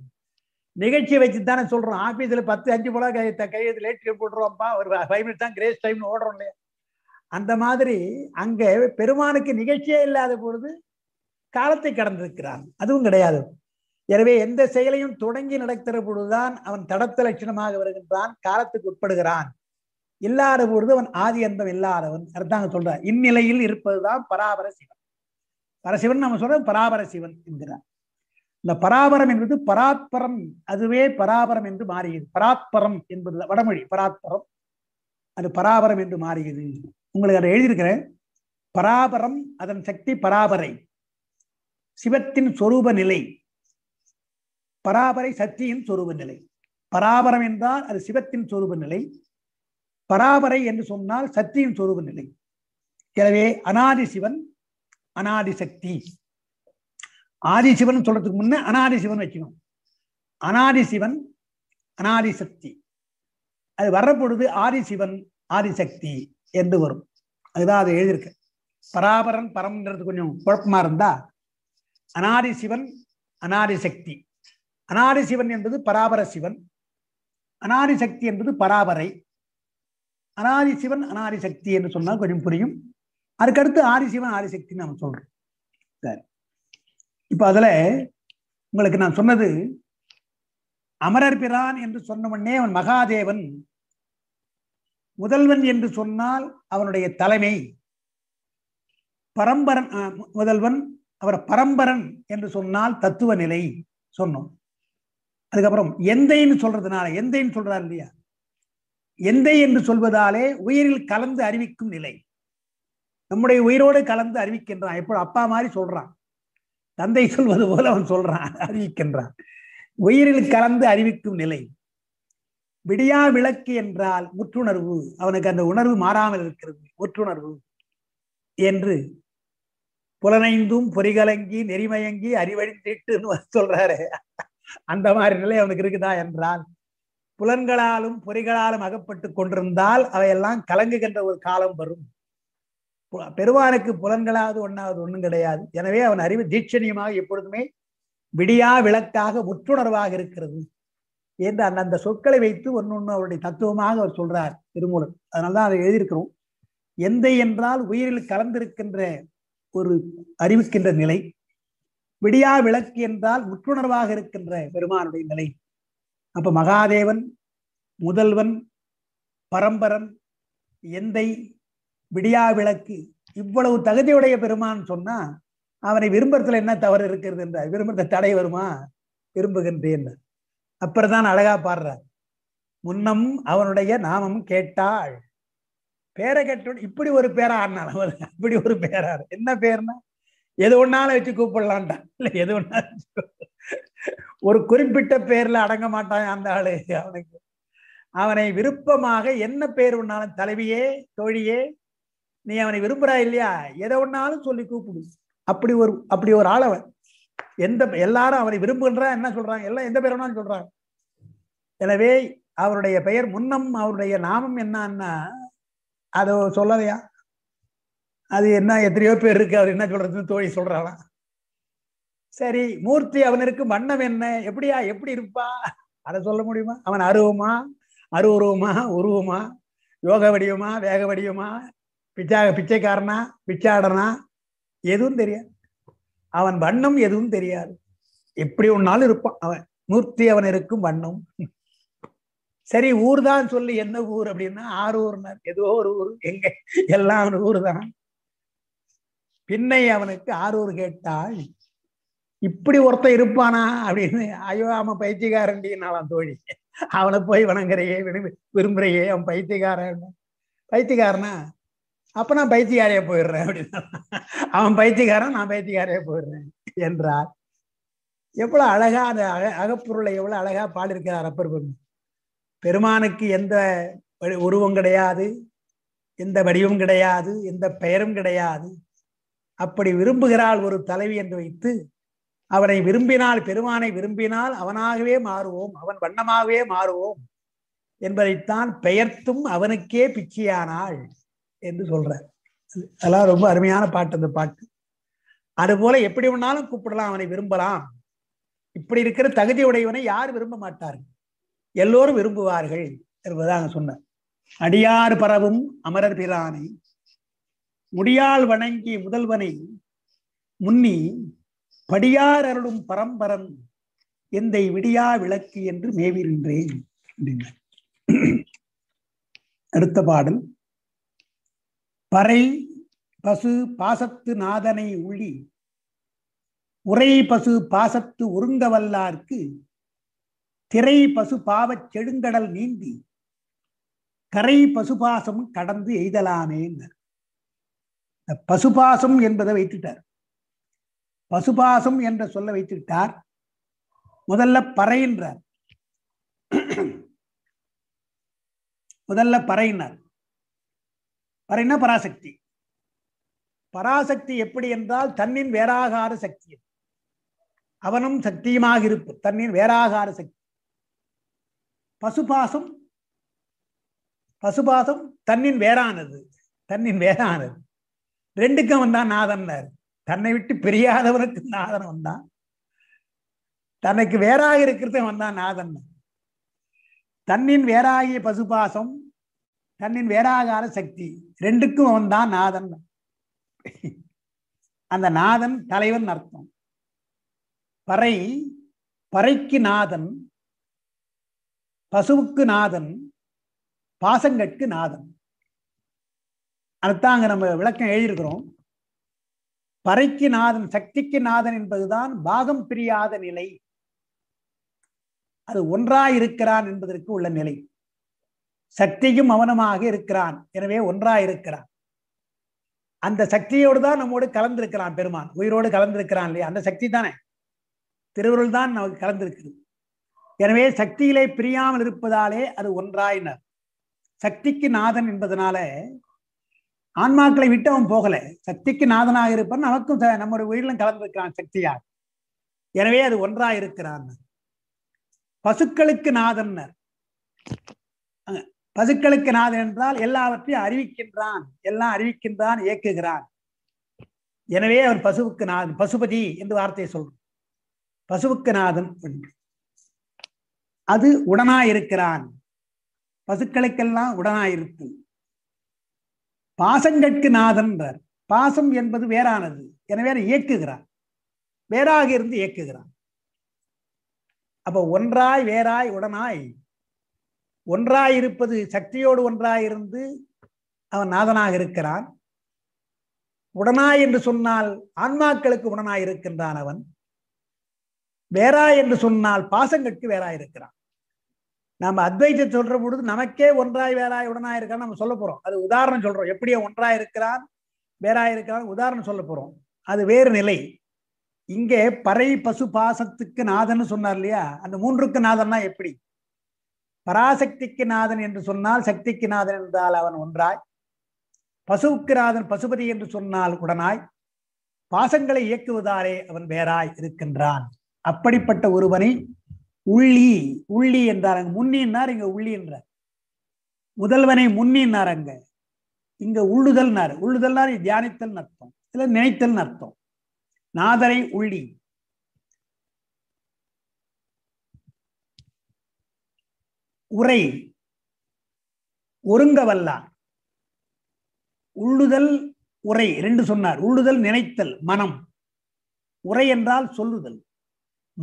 நிகழ்ச்சியை வச்சு தானே சொல்றோம் ஆபீஸ்ல பத்து அஞ்சு போல கையெழுத்து லேட் போடுறோம்ப்பா ஒரு ஃபைவ் மினிட்ஸ் தான் கிரேஸ் டைம்னு ஓடுறோம் இல்லையா அந்த மாதிரி அங்க பெருமானுக்கு நிகழ்ச்சியே இல்லாத பொழுது காலத்தை கடந்திருக்கிறான் அதுவும் கிடையாது எனவே எந்த செயலையும் தொடங்கி நடக்கிற பொழுதுதான் அவன் தடத்த லட்சணமாக வருகின்றான் காலத்துக்கு உட்படுகிறான் இல்லாத பொழுது அவன் ஆதி அந்தம் இல்லாதவன் அர்த்தாங்க சொல்ற இந்நிலையில் இருப்பதுதான் பராபர சிவன் பரசிவன் நம்ம சொல்ற பராபர சிவன் என்கிறார் இந்த பராபரம் என்பது பராத்பரம் அதுவே பராபரம் என்று மாறியது பராத்பரம் என்பது வடமொழி பராத்பரம் அது பராபரம் என்று மாறியது உங்களுக்கு அதை எழுதியிருக்கிறேன் பராபரம் அதன் சக்தி பராபரை சிவத்தின் சொரூப நிலை பராபரை சக்தியின் சொரூப நிலை பராபரம் என்றால் அது சிவத்தின் சொரூப நிலை பராபரை என்று சொன்னால் சக்தியின் சொரூப நிலை எனவே அனாதி சிவன் அனாதி சக்தி ஆதி சிவன் சொல்றதுக்கு முன்ன அனாதி சிவன் வைக்கணும் அனாதி சிவன் அனாதி சக்தி அது வரப்பொழுது ஆதி சிவன் ஆதி சக்தி என்று வரும் அதுதான் அது எழுதியிருக்கு பராபரன் பரம்ன்றது கொஞ்சம் குழப்பமா இருந்தா அனாதி சிவன் அனாதி சக்தி அனாதி சிவன் என்பது பராபர சிவன் அனாதி சக்தி என்பது பராபரை அனாதி சிவன் அனாதி சக்தி என்று சொன்னால் கொஞ்சம் புரியும் அதுக்கடுத்து ஆதிசிவன் ஆதிசக்தின்னு நம்ம சொல்றோம் சரி இப்போ அதில் உங்களுக்கு நான் சொன்னது அமரர் பிரான் என்று சொன்ன அவன் மகாதேவன் முதல்வன் என்று சொன்னால் அவனுடைய தலைமை பரம்பரன் முதல்வன் அவர் பரம்பரன் என்று சொன்னால் தத்துவ நிலை சொன்னோம் அதுக்கப்புறம் எந்தைன்னு சொல்றதுனால எந்தைன்னு சொல்றாரு இல்லையா எந்தை என்று சொல்வதாலே உயிரில் கலந்து அறிவிக்கும் நிலை நம்முடைய உயிரோடு கலந்து அறிவிக்கின்றான் எப்போ அப்பா மாதிரி சொல்றான் தந்தை சொல்வது போல அவன் சொல்றான் அறிவிக்கின்றான் உயிரில் கலந்து அறிவிக்கும் நிலை விடியா விளக்கு என்றால் முற்றுணர்வு அவனுக்கு அந்த உணர்வு மாறாமல் இருக்கிறது முற்றுணர்வு என்று புலனைந்தும் பொறிகலங்கி நெறிமயங்கி அறிவழிந்திட்டுன்னு சொல்றாரு அந்த மாதிரி நிலை அவனுக்கு இருக்குதா என்றால் புலன்களாலும் பொறிகளாலும் அகப்பட்டு கொண்டிருந்தால் அவையெல்லாம் கலங்குகின்ற ஒரு காலம் வரும் பெருமானுக்கு புலன்களாவது ஒன்றாவது ஒன்றும் கிடையாது எனவே அவன் அறிவு தீட்சணியமாக எப்பொழுதுமே விடியா விளக்காக உற்றுணர்வாக இருக்கிறது என்று அந்த அந்த சொற்களை வைத்து ஒன்று ஒன்று அவருடைய தத்துவமாக அவர் சொல்றார் திருமூலம் அதனால்தான் அதை எழுதியிருக்கிறோம் எந்த என்றால் உயிரில் கலந்திருக்கின்ற ஒரு அறிவிக்கின்ற நிலை விடியா விளக்கு என்றால் உற்றுணர்வாக இருக்கின்ற பெருமானுடைய நிலை அப்ப மகாதேவன் முதல்வன் பரம்பரன் எந்தை விடியா விளக்கு இவ்வளவு தகுதியுடைய பெருமான் சொன்னா அவனை விரும்புறதுல என்ன தவறு இருக்கிறது என்றார் விரும்புறத தடை வருமா விரும்புகின்றேன் அப்புறம் தான் அழகா பாடுறார் முன்னம் அவனுடைய நாமம் கேட்டாள் பேரை கேட்டு இப்படி ஒரு பேரா ஆடினான் அவர் அப்படி ஒரு பேரார் என்ன பேர்னா எது ஒன்னால வச்சு கூப்பிடலான்ட்டான் இல்லை எது ஒன்னாலும் ஒரு குறிப்பிட்ட பேர்ல அடங்க மாட்டான் அந்த ஆளு அவனுக்கு அவனை விருப்பமாக என்ன பேர் ஒன்னாலும் தலைவியே தோழியே நீ அவனை விரும்புறா இல்லையா எதை ஒன்னாலும் சொல்லி கூப்பிடு அப்படி ஒரு அப்படி ஒரு ஆள் அவன் எந்த எல்லாரும் அவனை விரும்புகின்றா என்ன சொல்றாங்க எல்லாம் எந்த பேர் வேணாலும் சொல்றாங்க எனவே அவருடைய பெயர் முன்னம் அவருடைய நாமம் என்னன்னா அதோ சொல்லலையா அது என்ன எத்தனையோ பேர் இருக்கு அவர் என்ன சொல்றதுன்னு தோழி சொல்றாளாம் சரி மூர்த்தி அவனிற்கு வண்ணம் என்ன எப்படியா எப்படி இருப்பா அதை சொல்ல முடியுமா அவன் அருவமா அருவுருவமா உருவமா யோக வடிவமா வேக வடிவமா பிச்சா பிச்சைக்காரனா பிச்சாடனா எதுவும் தெரியாது அவன் வண்ணம் எதுவும் தெரியாது எப்படி ஒன்னாலும் இருப்பான் அவன் மூர்த்தி அவன் இருக்கும் வண்ணம் சரி ஊர் தான் சொல்லி என்ன ஊர் அப்படின்னா ஆறு ஊர்னார் ஏதோ ஒரு ஊர் எங்க எல்லாம் ஊர் தான் பின்னை அவனுக்கு ஆரூர் கேட்டாள் இப்படி ஒருத்தன் இருப்பானா அப்படின்னு ஐயோ அவன் பைத்தியக்காரன்டினாலாம் தோழி அவனை போய் வணங்குறையே விரும்பி விரும்புறையே அவன் பைத்தியக்காரன் பைத்தியகாரனா அப்ப நான் பைத்தியக்காரையே போயிடுறேன் அப்படின்னு அவன் பைத்தியகாரன் நான் பைத்தியக்காரையே போயிடுறேன் என்றார் எவ்வளவு அழகா அந்த அக அகப்பொருளை எவ்வளவு அழகா பாடியிருக்கிறார் அப்பர் பெரும் பெருமானுக்கு எந்த உருவம் கிடையாது எந்த வடிவும் கிடையாது எந்த பெயரும் கிடையாது அப்படி விரும்புகிறாள் ஒரு தலைவி என்று வைத்து அவனை விரும்பினால் பெருமானை விரும்பினால் அவனாகவே மாறுவோம் அவன் வண்ணமாகவே மாறுவோம் என்பதைத்தான் பெயர்த்தும் அவனுக்கே பிச்சையானாள் என்று சொல்ற அதெல்லாம் ரொம்ப அருமையான பாட்டு அந்த பாட்டு அது போல எப்படி வேணாலும் கூப்பிடலாம் அவனை விரும்பலாம் இப்படி இருக்கிற தகுதி உடையவனை யார் விரும்ப மாட்டார்கள் எல்லோரும் விரும்புவார்கள் என்பதாக சொன்னார் அடியார் பரவும் அமரர் பிரானை முடியால் வணங்கி முதல்வனை முன்னி படியார் அருளும் பரம்பரன் எந்தை விடியா விளக்கு என்று மேவிருந்தேன் அடுத்த பாடல் பறை பசு பாசத்து நாதனை உள்ளி உரை பசு பாசத்து வல்லார்க்கு திரை பசு பாவச் செடுங்கடல் நீந்தி கரை பசுபாசம் கடந்து எய்தலாமே என்றார் பசுபாசம் என்பதை வைத்துட்டார் பசுபாசம் என்ற சொல்ல வைத்துட்டார் முதல்ல பறையின்றார் முதல்ல பறையினார் பறையினா பராசக்தி பராசக்தி எப்படி என்றால் தன்னின் வேறாகார சக்தி அவனும் சக்தியுமாக இருப்பு தன்னின் வேறாகார சக்தி பசுபாசம் பசுபாசம் தன்னின் வேறானது தன்னின் வேறானது ரெண்டுக்கும் வந்தான் நாதன்னார் தன்னை விட்டு பிரியாதவனுக்கு நாதன் வந்தான் தனக்கு வேறாக இருக்கிறத வந்தான் நாதன் தன்னின் வேறாகிய பசுபாசம் தன்னின் வேறாகார சக்தி ரெண்டுக்கும் அவன் நாதன் அந்த நாதன் தலைவன் அர்த்தம் பறை பறைக்கு நாதன் பசுவுக்கு நாதன் பாசங்கட்கு நாதன் அதுதான் அங்கே நம்ம விளக்கம் எழுதியிருக்கிறோம் பறைக்கு நாதன் சக்திக்கு நாதன் என்பதுதான் பாகம் பிரியாத நிலை அது ஒன்றா இருக்கிறான் என்பதற்கு உள்ள நிலை சக்தியும் அவனமாக இருக்கிறான் எனவே ஒன்றா இருக்கிறான் அந்த சக்தியோடு தான் நம்மோடு கலந்திருக்கிறான் பெருமான் உயிரோடு கலந்திருக்கிறான் இல்லையா அந்த சக்தி தானே திருவருள் தான் நமக்கு கலந்திருக்குது எனவே சக்தியிலே பிரியாமல் இருப்பதாலே அது ஒன்றாயினர் சக்திக்கு நாதன் என்பதனால ஆன்மாக்களை விட்டு அவன் போகல சக்திக்கு நாதனாக இருப்பான் நமக்கும் நம்முடைய உயிரிலும் கலந்திருக்கிறான் சக்தியாக எனவே அது ஒன்றா இருக்கிறான் பசுக்களுக்கு நாதன்னர் பசுக்களுக்கு நாதன் என்றால் எல்லாவற்றையும் அறிவிக்கின்றான் எல்லாம் அறிவிக்கின்றான் இயக்குகிறான் எனவே அவர் பசுவுக்கு நாதன் பசுபதி என்று வார்த்தையை சொல்றோம் பசுவுக்கு நாதன் என்று அது உடனாயிருக்கிறான் பசுக்களுக்கெல்லாம் உடனாயிருக்கும் பாசங்கட்கு நாதன்றார் பாசம் என்பது வேறானது எனவே இயக்குகிறார் வேறாக இருந்து இயக்குகிறார் அப்ப ஒன்றாய் வேறாய் உடனாய் ஒன்றாய் இருப்பது சக்தியோடு ஒன்றாய் இருந்து அவன் நாதனாக இருக்கிறான் உடனாய் என்று சொன்னால் ஆன்மாக்களுக்கு உடனாய் இருக்கின்றான் அவன் வேறாய் என்று சொன்னால் பாசங்களுக்கு வேறாய் இருக்கிறான் நம்ம அத்வைத்த சொல்ற பொழுது நமக்கே ஒன்றாய் வேறாய் உடனாய் இருக்கான்னு நம்ம சொல்ல போறோம் அது உதாரணம் சொல்றோம் எப்படியோ ஒன்றாய் இருக்கிறான் வேறாய் இருக்கிறான் உதாரணம் சொல்ல போறோம் அது வேறு நிலை இங்கே பறை பசு பாசத்துக்கு நாதன் சொன்னார் இல்லையா அந்த மூன்றுக்கு நாதன்னா எப்படி பராசக்திக்கு நாதன் என்று சொன்னால் சக்திக்கு நாதன் என்றால் அவன் ஒன்றாய் பசுவுக்கு நாதன் பசுபதி என்று சொன்னால் உடனாய் பாசங்களை இயக்குவதாலே அவன் வேறாய் இருக்கின்றான் அப்படிப்பட்ட ஒருவனை உள்ளி உள்ளி அங்க முன்னின்னார் இங்க உள்ளின்றார் முதல்வனை முன்னின்னார் அங்க இங்க உள்ளுதல்னார் உள்ளுதல்னார் தியானித்தல் அர்த்தம் இல்ல நினைத்தல் அர்த்தம் நாதரை உள்ளி உரை ஒருங்க வல்லா உள்ளுதல் உரை ரெண்டு சொன்னார் உள்ளுதல் நினைத்தல் மனம் உரை என்றால் சொல்லுதல்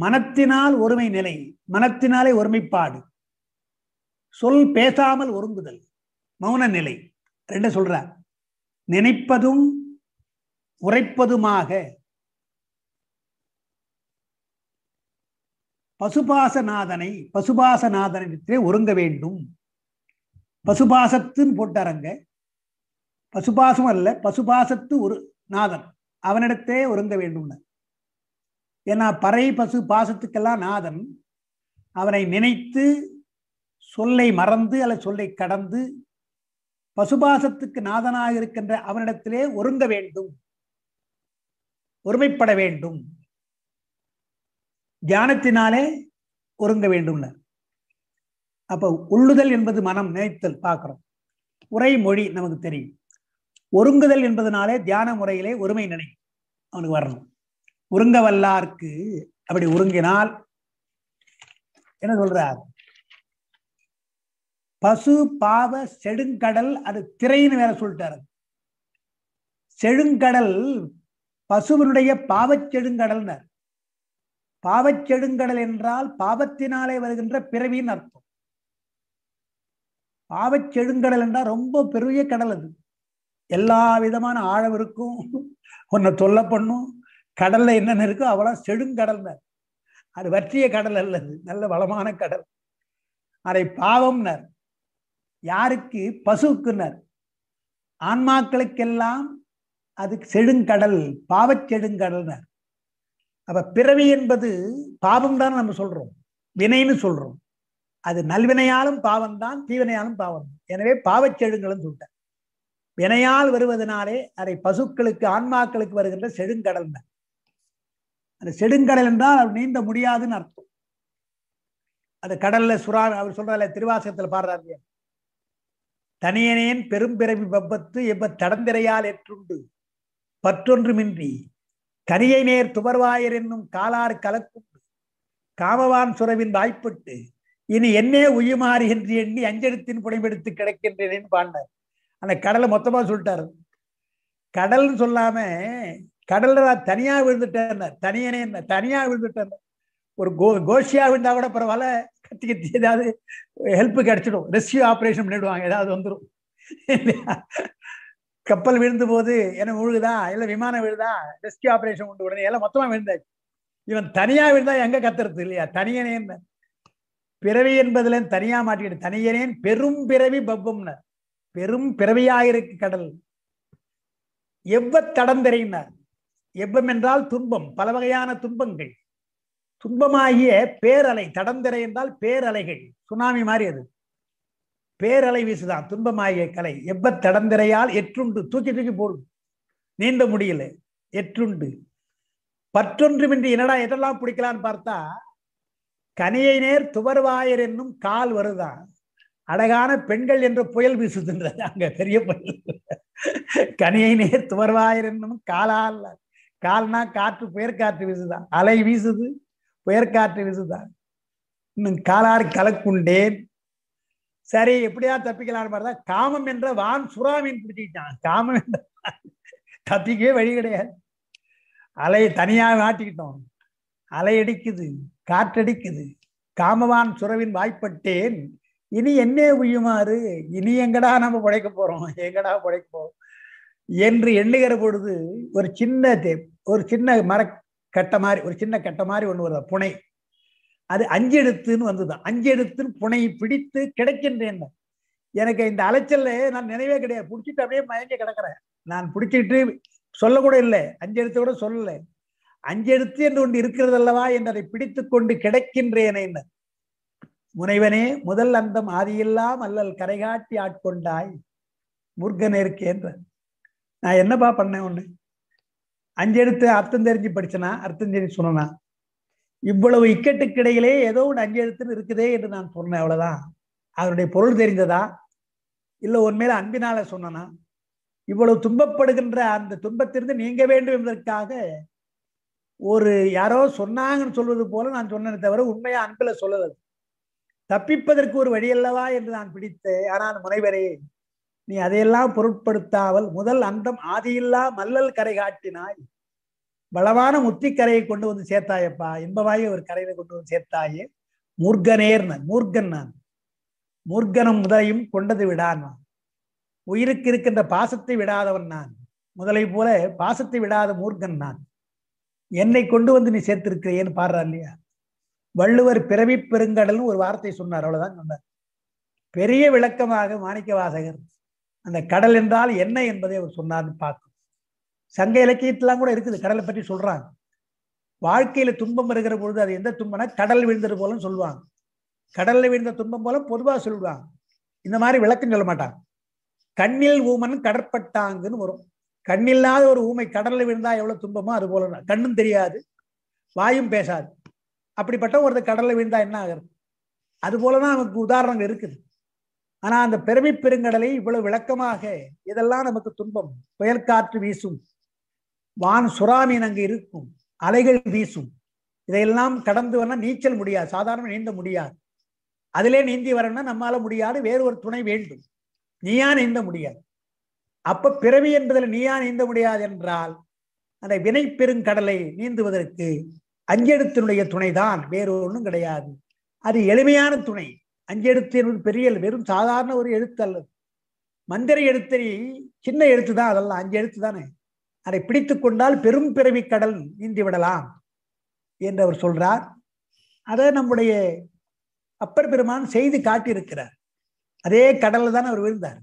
மனத்தினால் ஒருமை நிலை மனத்தினாலே ஒருமைப்பாடு சொல் பேசாமல் ஒருங்குதல் மௌன நிலை ரெண்டு சொல்ற நினைப்பதும் உரைப்பதுமாக பசுபாசநாதனை பசுபாசநாதனத்திலே ஒருங்க வேண்டும் பசுபாசத்துன்னு போட்டாரங்க பசுபாசம் அல்ல பசுபாசத்து ஒரு நாதன் அவனிடத்தே ஒருங்க வேண்டும் ஏன்னா பறை பசு பாசத்துக்கெல்லாம் நாதன் அவனை நினைத்து சொல்லை மறந்து அல்லது சொல்லை கடந்து பசுபாசத்துக்கு நாதனாக இருக்கின்ற அவனிடத்திலே ஒருங்க வேண்டும் ஒருமைப்பட வேண்டும் தியானத்தினாலே ஒருங்க வேண்டும் அப்ப உள்ளுதல் என்பது மனம் நினைத்தல் பார்க்கிறோம் உரை மொழி நமக்கு தெரியும் ஒருங்குதல் என்பதனாலே தியான முறையிலே ஒருமை நினை அவனுக்கு வரணும் உருங்க வல்லார்க்கு அப்படி உருங்கினால் என்ன சொல்றார் பசு பாவ செடுங்கடல் அது திரைன்னு வேற சொல்லிட்டாரு செழுங்கடல் பசுவனுடைய பாவச் செடுங்கடல்னர் செடுங்கடல் என்றால் பாவத்தினாலே வருகின்ற பிறவின் அர்த்தம் பாவச் செழுங்கடல் என்றால் ரொம்ப பெரிய கடல் அது எல்லா விதமான ஆழம் இருக்கும் உன்னை தொல்லை பண்ணும் கடல்ல என்னென்ன இருக்கோ அவெல்லாம் செடுங்கடல்னர் அது வற்றிய கடல் அல்லது நல்ல வளமான கடல் அதை பாவம்னர் யாருக்கு பசுக்குனர் ஆன்மாக்களுக்கெல்லாம் அது செழுங்கடல் பாவச் செழுங்கடல்னர் அப்ப பிறவி என்பது பாவம் தான் நம்ம சொல்றோம் வினைன்னு சொல்றோம் அது நல்வினையாலும் பாவம் தான் தீவினையாலும் பாவம் எனவே பாவச் செழுங்கள்னு சொல்லிட்டார் வினையால் வருவதனாலே அதை பசுக்களுக்கு ஆன்மாக்களுக்கு வருகின்ற தான் அந்த செடுங்கடல் என்றால் அவர் நீந்த முடியாதுன்னு அர்த்தம் அந்த கடல்ல சுறா அவர் சொல்றாரு திருவாசகத்துல பாடுறாரு தனியனேன் பெரும்பிறவி பப்பத்து எவ்வ தடந்திரையால் எற்றுண்டு பற்றொன்றுமின்றி கனியை நேர் துவர்வாயர் என்னும் காலாறு கலக்குண்டு காமவான் சுரவின் வாய்ப்பட்டு இனி என்னே உயுமாறு என்று எண்ணி அஞ்செடுத்தின் புனைமெடுத்து கிடைக்கின்றேன் பாண்டார் அந்த கடலை மொத்தமா சொல்லிட்டாரு கடல்னு சொல்லாம கடல்ல தனியா விழுந்துட்டேன் தனியனே என்ன தனியா விழுந்துட்டேன் ஒரு கோ கோஷியா விழுந்தா கூட பரவாயில்ல கத்தி கத்தி ஏதாவது ஹெல்ப் கிடைச்சிடும் ரெஸ்கியூ ஆப்ரேஷன் பண்ணிடுவாங்க ஏதாவது வந்துடும் கப்பல் விழுந்த போது என்ன விழுகுதா இல்லை விமானம் விழுதா ரெஸ்கியூ ஆப்ரேஷன் உண்டு உடனே எல்லாம் மொத்தமா விழுந்தாச்சு இவன் தனியா விழுந்தா எங்க கத்துறது இல்லையா தனியனேன்னு பிறவி என்பதுல தனியா மாட்டிக்கிட்டு தனியனேன் பெரும் பிறவி பப்பம்னர் பெரும் பிறவியாயிருக்கு கடல் எவ்வ தடம் தெரியினார் எவ்வம் என்றால் துன்பம் பல வகையான துன்பங்கள் துன்பமாகிய பேரலை தடந்தரை என்றால் பேரலைகள் சுனாமி மாறியது அது பேரலை வீசுதான் துன்பமாகிய கலை எவ்வ தடந்திரையால் எற்றுண்டு தூக்கி தூக்கி போடும் நீண்ட முடியல எற்றுண்டு பற்றொன்றுமின்றி என்னடா எதெல்லாம் பிடிக்கலான்னு பார்த்தா கனியை நேர் துவர்வாயர் என்னும் கால் வருதான் அழகான பெண்கள் என்ற புயல் வீசுதுன்றது அங்க பெரிய புயல் கனியை நேர் துவர்வாயர் என்னும் காலால் கால்னா காற்று காற்று வீசுதா அலை வீசுது காற்று வீசுதா இன்னும் காலாறு கலக்குண்டேன் சரி எப்படியா தப்பிக்கலாம் பார்த்தா காமம் என்ற வான் சுறா மீன் பிடிச்சிக்கிட்டான் காமம் என்ற தப்பிக்கவே வழி கிடையாது அலை தனியாக மாட்டிக்கிட்டோம் அலை அடிக்குது காற்றடிக்குது காமவான் சுறவின் வாய்ப்பட்டேன் இனி என்னே உயுமாறு இனி எங்கடா நம்ம பிழைக்க போறோம் எங்கடா பிழைக்க போறோம் என்று எண்ணுகிற பொழுது ஒரு சின்ன தே ஒரு சின்ன மர கட்டை மாதிரி ஒரு சின்ன கட்டை மாதிரி ஒன்று வருதா புனை அது அஞ்செடுத்துன்னு வந்துதான் எடுத்துன்னு புனை பிடித்து கிடைக்கின்றேன் எனக்கு இந்த அலைச்சல்ல நான் நினைவே கிடையாது பிடிச்சிட்டு அப்படியே மயங்கி கிடக்கிறேன் நான் பிடிச்சிட்டு சொல்லக்கூட இல்லை எடுத்து கூட சொல்லலை எடுத்து என்று ஒன்று இருக்கிறது அல்லவா என்று அதை பிடித்து கொண்டு கிடைக்கின்றேனே முனைவனே முதல் அந்தம் ஆதியெல்லாம் அல்லல் கரைகாட்டி ஆட்கொண்டாய் முருகன் என்ற நான் என்னப்பா பண்ணேன் ஒன்று அஞ்சு எழுத்து அர்த்தம் தெரிஞ்சு படிச்சனா அர்த்தம் தெரிஞ்சு சொன்னா இவ்வளவு இக்கட்டுக்கிடையிலே ஏதோ ஒன்று அஞ்சு எழுத்துன்னு இருக்குதே என்று நான் சொன்னேன் அவ்வளவுதான் அதனுடைய பொருள் தெரிந்ததா இல்லை உண்மையில அன்பினால சொன்னனா இவ்வளவு துன்பப்படுகின்ற அந்த துன்பத்திலிருந்து நீங்க வேண்டும் என்பதற்காக ஒரு யாரோ சொன்னாங்கன்னு சொல்வது போல நான் சொன்னேன் தவிர உண்மையா அன்பில் சொல்லுவது தப்பிப்பதற்கு ஒரு வழியல்லவா என்று நான் பிடித்தேன் ஆனால் முனைவரே நீ அதையெல்லாம் பொருட்படுத்தாமல் முதல் அந்தம் ஆதியில்லா மல்லல் கரை காட்டினாய் வளவான முத்திக்கரையை கொண்டு வந்து சேர்த்தாயப்பா இன்பமாய் ஒரு கரையில கொண்டு வந்து சேர்த்தாயே மூர்கனேர் மூர்கன் நான் மூர்கனும் முதலையும் கொண்டது விடான் நான் உயிருக்கு இருக்கின்ற பாசத்தை விடாதவன் நான் முதலை போல பாசத்தை விடாத மூர்கன் நான் என்னை கொண்டு வந்து நீ சேர்த்திருக்கிறேன்னு பாடுறா இல்லையா வள்ளுவர் பிறவி பெருங்கடல் ஒரு வார்த்தை சொன்னார் அவ்வளவுதான் சொன்னார் பெரிய விளக்கமாக மாணிக்க வாசகர் அந்த கடல் என்றால் என்ன என்பதை அவர் சொன்னார்னு பார்க்கும் சங்க இலக்கியத்திலாம் கூட இருக்குது கடலை பற்றி சொல்றாங்க வாழ்க்கையில துன்பம் வருகிற பொழுது அது எந்த துன்பம்னா கடல் விழுந்தது போலன்னு சொல்லுவாங்க கடல்ல விழுந்த துன்பம் போல பொதுவாக சொல்லுவாங்க இந்த மாதிரி விளக்கம் சொல்ல மாட்டாங்க கண்ணில் ஊமன் கடற்பட்டாங்கன்னு வரும் கண்ணில்லாத ஒரு ஊமை கடல்ல விழுந்தா எவ்வளவு துன்பமோ அது போல கண்ணும் தெரியாது வாயும் பேசாது அப்படிப்பட்ட ஒருத்தர் கடல்ல விழுந்தா என்ன ஆகிறது அது போலதான் நமக்கு உதாரணங்கள் இருக்குது ஆனா அந்த பெருமை பெருங்கடலை இவ்வளவு விளக்கமாக இதெல்லாம் நமக்கு துன்பம் புயல் காற்று வீசும் வான் சுறாமீன் அங்கு இருக்கும் அலைகள் வீசும் இதையெல்லாம் கடந்து வரணும் நீச்சல் முடியாது சாதாரண நீந்த முடியாது அதிலே நீந்தி வரணும்னா நம்மால முடியாது வேறு ஒரு துணை வேண்டும் நீயா நீந்த முடியாது அப்ப பிறவி என்பதில் நீயா நீந்த முடியாது என்றால் அந்த வினை பெருங்கடலை நீந்துவதற்கு அஞ்செடுத்தினுடைய துணைதான் வேறு ஒன்றும் கிடையாது அது எளிமையான துணை அஞ்சு எழுத்து என்பது பெரிய வெறும் சாதாரண ஒரு எழுத்து அல்லது மந்திர எழுத்தறி சின்ன எழுத்து தான் அதெல்லாம் அஞ்சு எழுத்து தானே அதை பிடித்து கொண்டால் பெரும் பிறவி கடல் நீந்தி விடலாம் என்று அவர் சொல்றார் அதை நம்முடைய அப்பர் பெருமான் செய்து காட்டியிருக்கிறார் அதே கடல்ல தானே அவர் விழுந்தார்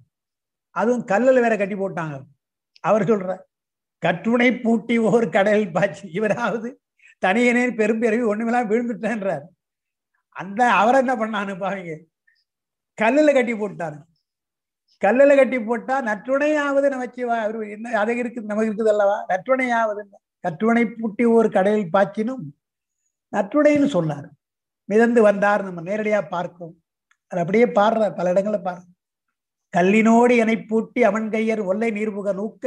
அதுவும் கல்லில் வேற கட்டி போட்டாங்க அவர் சொல்றார் கற்றுனை பூட்டி ஓர் கடலில் பாய்ச்சி இவராவது தனியனே பெரும் பிறவி ஒண்ணுமெல்லாம் விழுந்துட்டேன்றார் அந்த அவரை என்ன பண்ணான்னு பாவீங்க கல்லுல கட்டி போட்டாரு கல்லுல கட்டி போட்டா நற்றுணையாவது நமச்சிவா அவர் என்ன அதை இருக்குது நமக்கு இருக்குது அல்லவா நற்றுணையாவது கற்றுணை பூட்டி ஒரு கடையில் பாய்ச்சினும் நற்றுணைன்னு சொன்னார் மிதந்து வந்தார் நம்ம நேரடியா பார்க்கும் அது அப்படியே பாடுறார் பல இடங்களை பாரு கல்லினோடு என்னை பூட்டி அவன் கையர் ஒல்லை நீர்புக நூக்க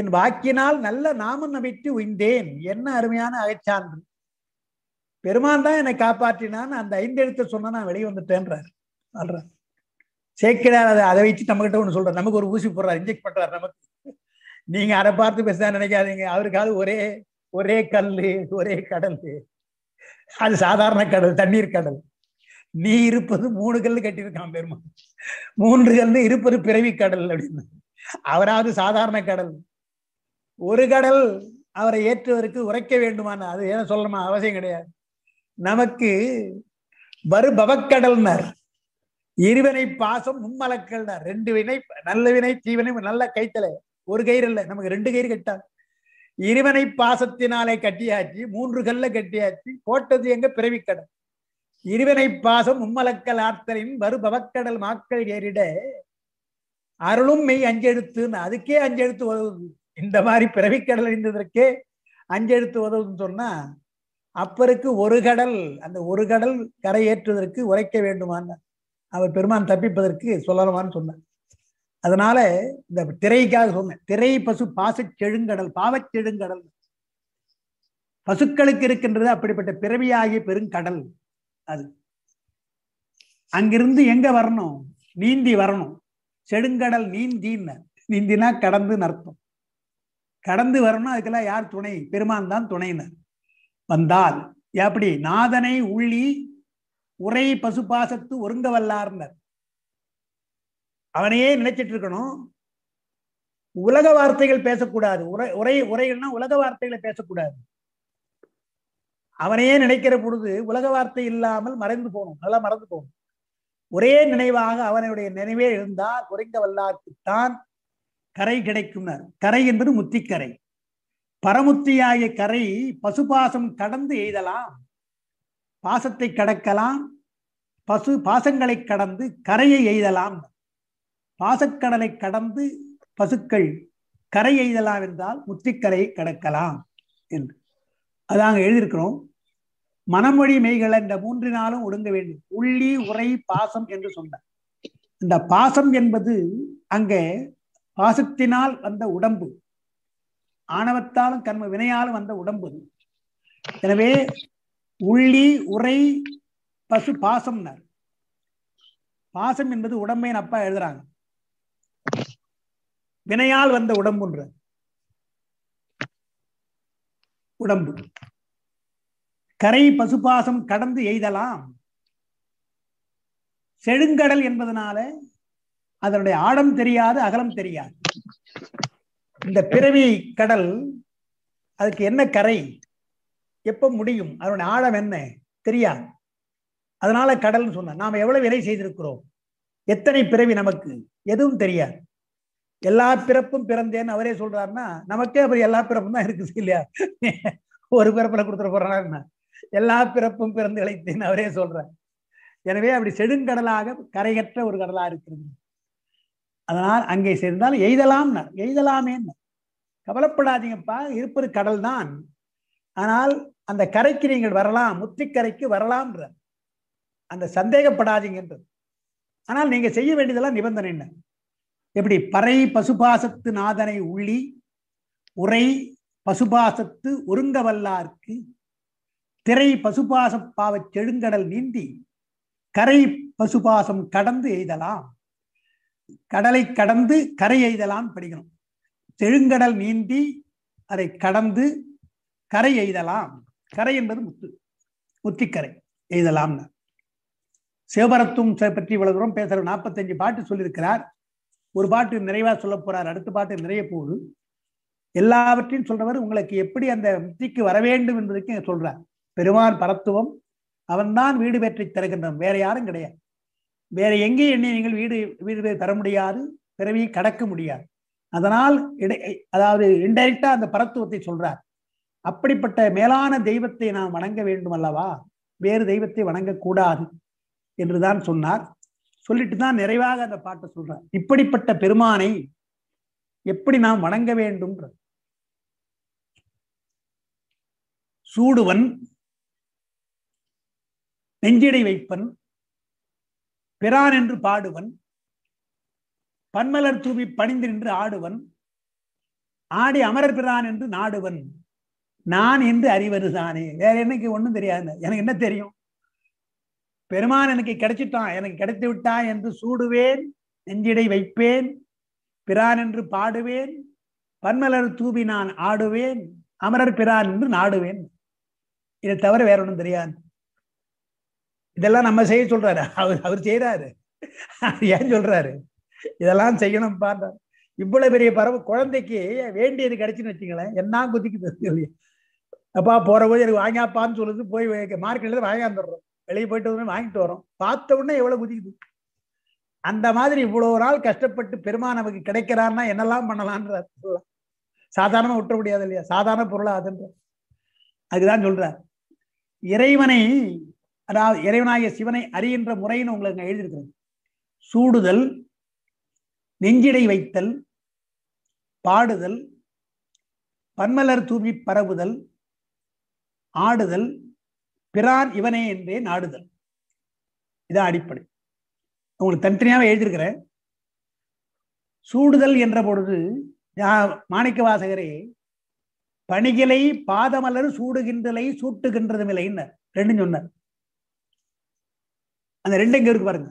என் வாக்கினால் நல்ல நாமம் நபித்து உய்ந்தேன் என்ன அருமையான அகச்சான்று பெருமான் தான் என்னை காப்பாற்றினான்னு அந்த ஐந்தெழுத்தை சொன்னா நான் வெளியே வந்துட்டேன்றார் சொல்றார் சேர்க்கிறார் அதை அதை வச்சு நம்மகிட்ட ஒன்று சொல்றாரு நமக்கு ஒரு ஊசி போடுறாரு இன்ஜெக்ட் பண்றாரு நமக்கு நீங்க அதை பார்த்து பேசினா நினைக்காதீங்க அவருக்காவது ஒரே ஒரே கல் ஒரே கடல் அது சாதாரண கடல் தண்ணீர் கடல் நீ இருப்பது மூணு கல் கட்டியிருக்கான் பெருமான் மூன்று கல் இருப்பது பிறவி கடல் அப்படின்னு அவராவது சாதாரண கடல் ஒரு கடல் அவரை ஏற்றுவதற்கு உரைக்க வேண்டுமான அது ஏன் சொல்லணுமா அவசியம் கிடையாது நமக்கு வரு பவக்கடல்னர் இருவினை பாசம் மும்மலக்கள்னார் ரெண்டு வினை நல்ல வினை தீவினை நல்ல கைத்தல ஒரு கயிறு இல்லை நமக்கு ரெண்டு கயிறு கட்டாங்க இருவனை பாசத்தினாலே கட்டியாச்சு மூன்று கல்ல கட்டியாச்சு போட்டது எங்க பிறவி கடல் இருவனை பாசம் மும்மலக்கல் ஆற்றலின் வருபவக்கடல் மாக்கள் ஏறிட அருளும் மெய் அஞ்செழுத்துன்னு அதுக்கே அஞ்செழுத்து உதவுது இந்த மாதிரி பிறவிக்கடல் அறிந்ததற்கே அஞ்செழுத்து உதவுதுன்னு சொன்னா அப்பருக்கு ஒரு கடல் அந்த ஒரு கடல் கரையேற்றுவதற்கு உரைக்க வேண்டுமான்னு அவர் பெருமான் தப்பிப்பதற்கு சொல்லலாமான்னு சொன்னார் அதனால இந்த திரைக்காக சொன்னேன் திரை பசு பாசச் செழுங்கடல் பாவச் செழுங்கடல் பசுக்களுக்கு இருக்கின்றது அப்படிப்பட்ட பிறவியாகிய பெருங்கடல் அது அங்கிருந்து எங்க வரணும் நீந்தி வரணும் செடுங்கடல் நீந்தின்னு நீந்தினா கடந்துன்னு அர்த்தம் கடந்து வரணும் அதுக்கெல்லாம் யார் துணை பெருமான் தான் துணையினர் வந்தால் எப்படி நாதனை உள்ளி உரை பசுபாசத்து ஒருங்க வல்லார்னர் அவனையே நினைச்சிட்டு இருக்கணும் உலக வார்த்தைகள் பேசக்கூடாது உரை உரை உரைகள்னா உலக வார்த்தைகளை பேசக்கூடாது அவனையே நினைக்கிற பொழுது உலக வார்த்தை இல்லாமல் மறைந்து போகணும் நல்லா மறந்து போகணும் ஒரே நினைவாக அவனுடைய நினைவே இருந்தால் உறைந்த வல்லார்க்குத்தான் கரை கிடைக்கும் கரை என்பது முத்திக்கரை பரமுத்தியாய கரை பசுபாசம் கடந்து எய்தலாம் பாசத்தை கடக்கலாம் பசு பாசங்களை கடந்து கரையை எய்தலாம் பாசக்கடலை கடந்து பசுக்கள் கரை எய்தலாம் என்றால் முத்திக்கரையை கடக்கலாம் என்று அதாங்க எழுதியிருக்கிறோம் மனமொழி மெய்களை இந்த மூன்று நாளும் ஒடுங்க வேண்டும் உள்ளி உரை பாசம் என்று சொன்னார் இந்த பாசம் என்பது அங்கே பாசத்தினால் வந்த உடம்பு ஆணவத்தாலும் கர்ம வினையாலும் வந்த உடம்பு எனவே உள்ளி உரை பசு பாசம்னார் பாசம் என்பது உடம்பை அப்பா எழுதுறாங்க வினையால் வந்த உடம்புன்ற உடம்பு கரை பசுபாசம் கடந்து எய்தலாம் செழுங்கடல் என்பதனால அதனுடைய ஆழம் தெரியாது அகலம் தெரியாது இந்த பிறவி கடல் அதுக்கு என்ன கரை எப்ப முடியும் அதனுடைய ஆழம் என்ன தெரியாது அதனால கடல்னு சொன்ன நாம் எவ்வளவு வினை செய்திருக்கிறோம் எத்தனை பிறவி நமக்கு எதுவும் தெரியாது எல்லா பிறப்பும் பிறந்தேன்னு அவரே சொல்றாருன்னா நமக்கே அப்புறம் எல்லா பிறப்பும் தான் இருக்கு இல்லையா ஒரு பிறப்புல கொடுத்துட போறாருன்னா எல்லா பிறப்பும் பிறந்து இழைத்தேன்னு அவரே சொல்றார் எனவே அப்படி செடுங்கடலாக கரையற்ற ஒரு கடலா இருக்கிறது அதனால் அங்கே சேர்ந்தால் எய்தலாம் எய்தலாமே கவலைப்படாதீங்கப்பா இருப்பது கடல் தான் ஆனால் அந்த கரைக்கு நீங்கள் வரலாம் முத்திக்கரைக்கு வரலாம்ன்ற அந்த சந்தேகப்படாதீங்கன்றது ஆனால் நீங்க செய்ய வேண்டியதெல்லாம் நிபந்தனை என்ன எப்படி பறை பசுபாசத்து நாதனை உள்ளி உரை பசுபாசத்து ஒருங்க வல்லார்க்கு திரை பசுபாசம் செழுங்கடல் நீந்தி கரை பசுபாசம் கடந்து எய்தலாம் கடலை கடந்து கரை எய்தலான்னு படிக்கணும் தெழுங்கடல் நீந்தி அதை கடந்து கரை எய்தலாம் கரை என்பது முத்து முத்திக்கரை எய்தலாம்னு சிவபரத்தும் பற்றி இவ்வளவு தூரம் பேசுற நாற்பத்தஞ்சு பாட்டு சொல்லியிருக்கிறார் ஒரு பாட்டு நிறைவா சொல்ல போறார் அடுத்த பாட்டு நிறைய போகுது எல்லாவற்றையும் சொல்றவர் உங்களுக்கு எப்படி அந்த முத்திக்கு வர வேண்டும் என்பதற்கு சொல்றார் பெருமான் பரத்துவம் அவன்தான் வீடு பெற்றி தருகின்றான் வேற யாரும் கிடையாது வேற எங்கே எண்ணி நீங்கள் வீடு வீடு பெற முடியாது பிறவியை கடக்க முடியாது அதனால் அதாவது இன்டைரக்டா அந்த பரத்துவத்தை சொல்றார் அப்படிப்பட்ட மேலான தெய்வத்தை நாம் வணங்க வேண்டும் அல்லவா வேறு தெய்வத்தை வணங்கக்கூடாது என்றுதான் சொன்னார் சொல்லிட்டு தான் நிறைவாக அந்த பாட்டை சொல்றார் இப்படிப்பட்ட பெருமானை எப்படி நாம் வணங்க வேண்டும் சூடுவன் நெஞ்சிடை வைப்பன் பிரான் என்று பாடுவன் பன்மலர் தூவி பணிந்து நின்று ஆடுவன் ஆடி அமரர் பிரான் என்று நாடுவன் நான் என்று அறிவது தானே வேற என்னைக்கு ஒன்றும் தெரியாது எனக்கு என்ன தெரியும் பெருமான் எனக்கு கிடைச்சிட்டான் எனக்கு கிடைத்து விட்டான் என்று சூடுவேன் நெஞ்சிடை வைப்பேன் பிரான் என்று பாடுவேன் பன்மலர் தூவி நான் ஆடுவேன் அமரர் பிரான் என்று நாடுவேன் இதை தவிர வேற ஒன்றும் தெரியாது இதெல்லாம் நம்ம செய்ய சொல்றாரு அவர் அவர் செய்யறாரு ஏன் சொல்றாரு இதெல்லாம் செய்யணும் பாடுறாரு இவ்வளவு பெரிய பறவை குழந்தைக்கு வேண்டியது கிடைச்சுன்னு வச்சுங்களேன் என்ன குதிக்குது அப்பா போற போது எனக்கு வாங்கியாப்பான்னு சொல்லுது போய் மார்க்கெட்ல வாங்கியாந்துடுறோம் வெளியே போயிட்டு வந்து வாங்கிட்டு வரோம் பார்த்த உடனே எவ்வளவு குதிக்குது அந்த மாதிரி இவ்வளவு நாள் கஷ்டப்பட்டு பெருமான் நமக்கு கிடைக்கிறான்னா என்னெல்லாம் பண்ணலான்றார் சாதாரணமாக விட்ட முடியாது இல்லையா சாதாரண பொருளா அதுன்ற அதுதான் சொல்ற இறைவனை அதாவது இறைவனாகிய சிவனை அறிகின்ற முறைன்னு உங்களுக்கு எழுதியிருக்கிறது சூடுதல் நெஞ்சிடை வைத்தல் பாடுதல் பன்மலர் தூவி பரவுதல் ஆடுதல் பிரான் இவனே என்றே நாடுதல் இதான் அடிப்படை உங்களுக்கு தனித்தனியாக எழுதியிருக்கிறேன் சூடுதல் என்ற பொழுது மாணிக்க வாசகரே பணிகளை பாதமலர் சூடுகின்றலை சூட்டுகின்றதும் இல்லைன்னு ரெண்டும் சொன்னார் அந்த ரெண்டு எங்க இருக்கு பாருங்க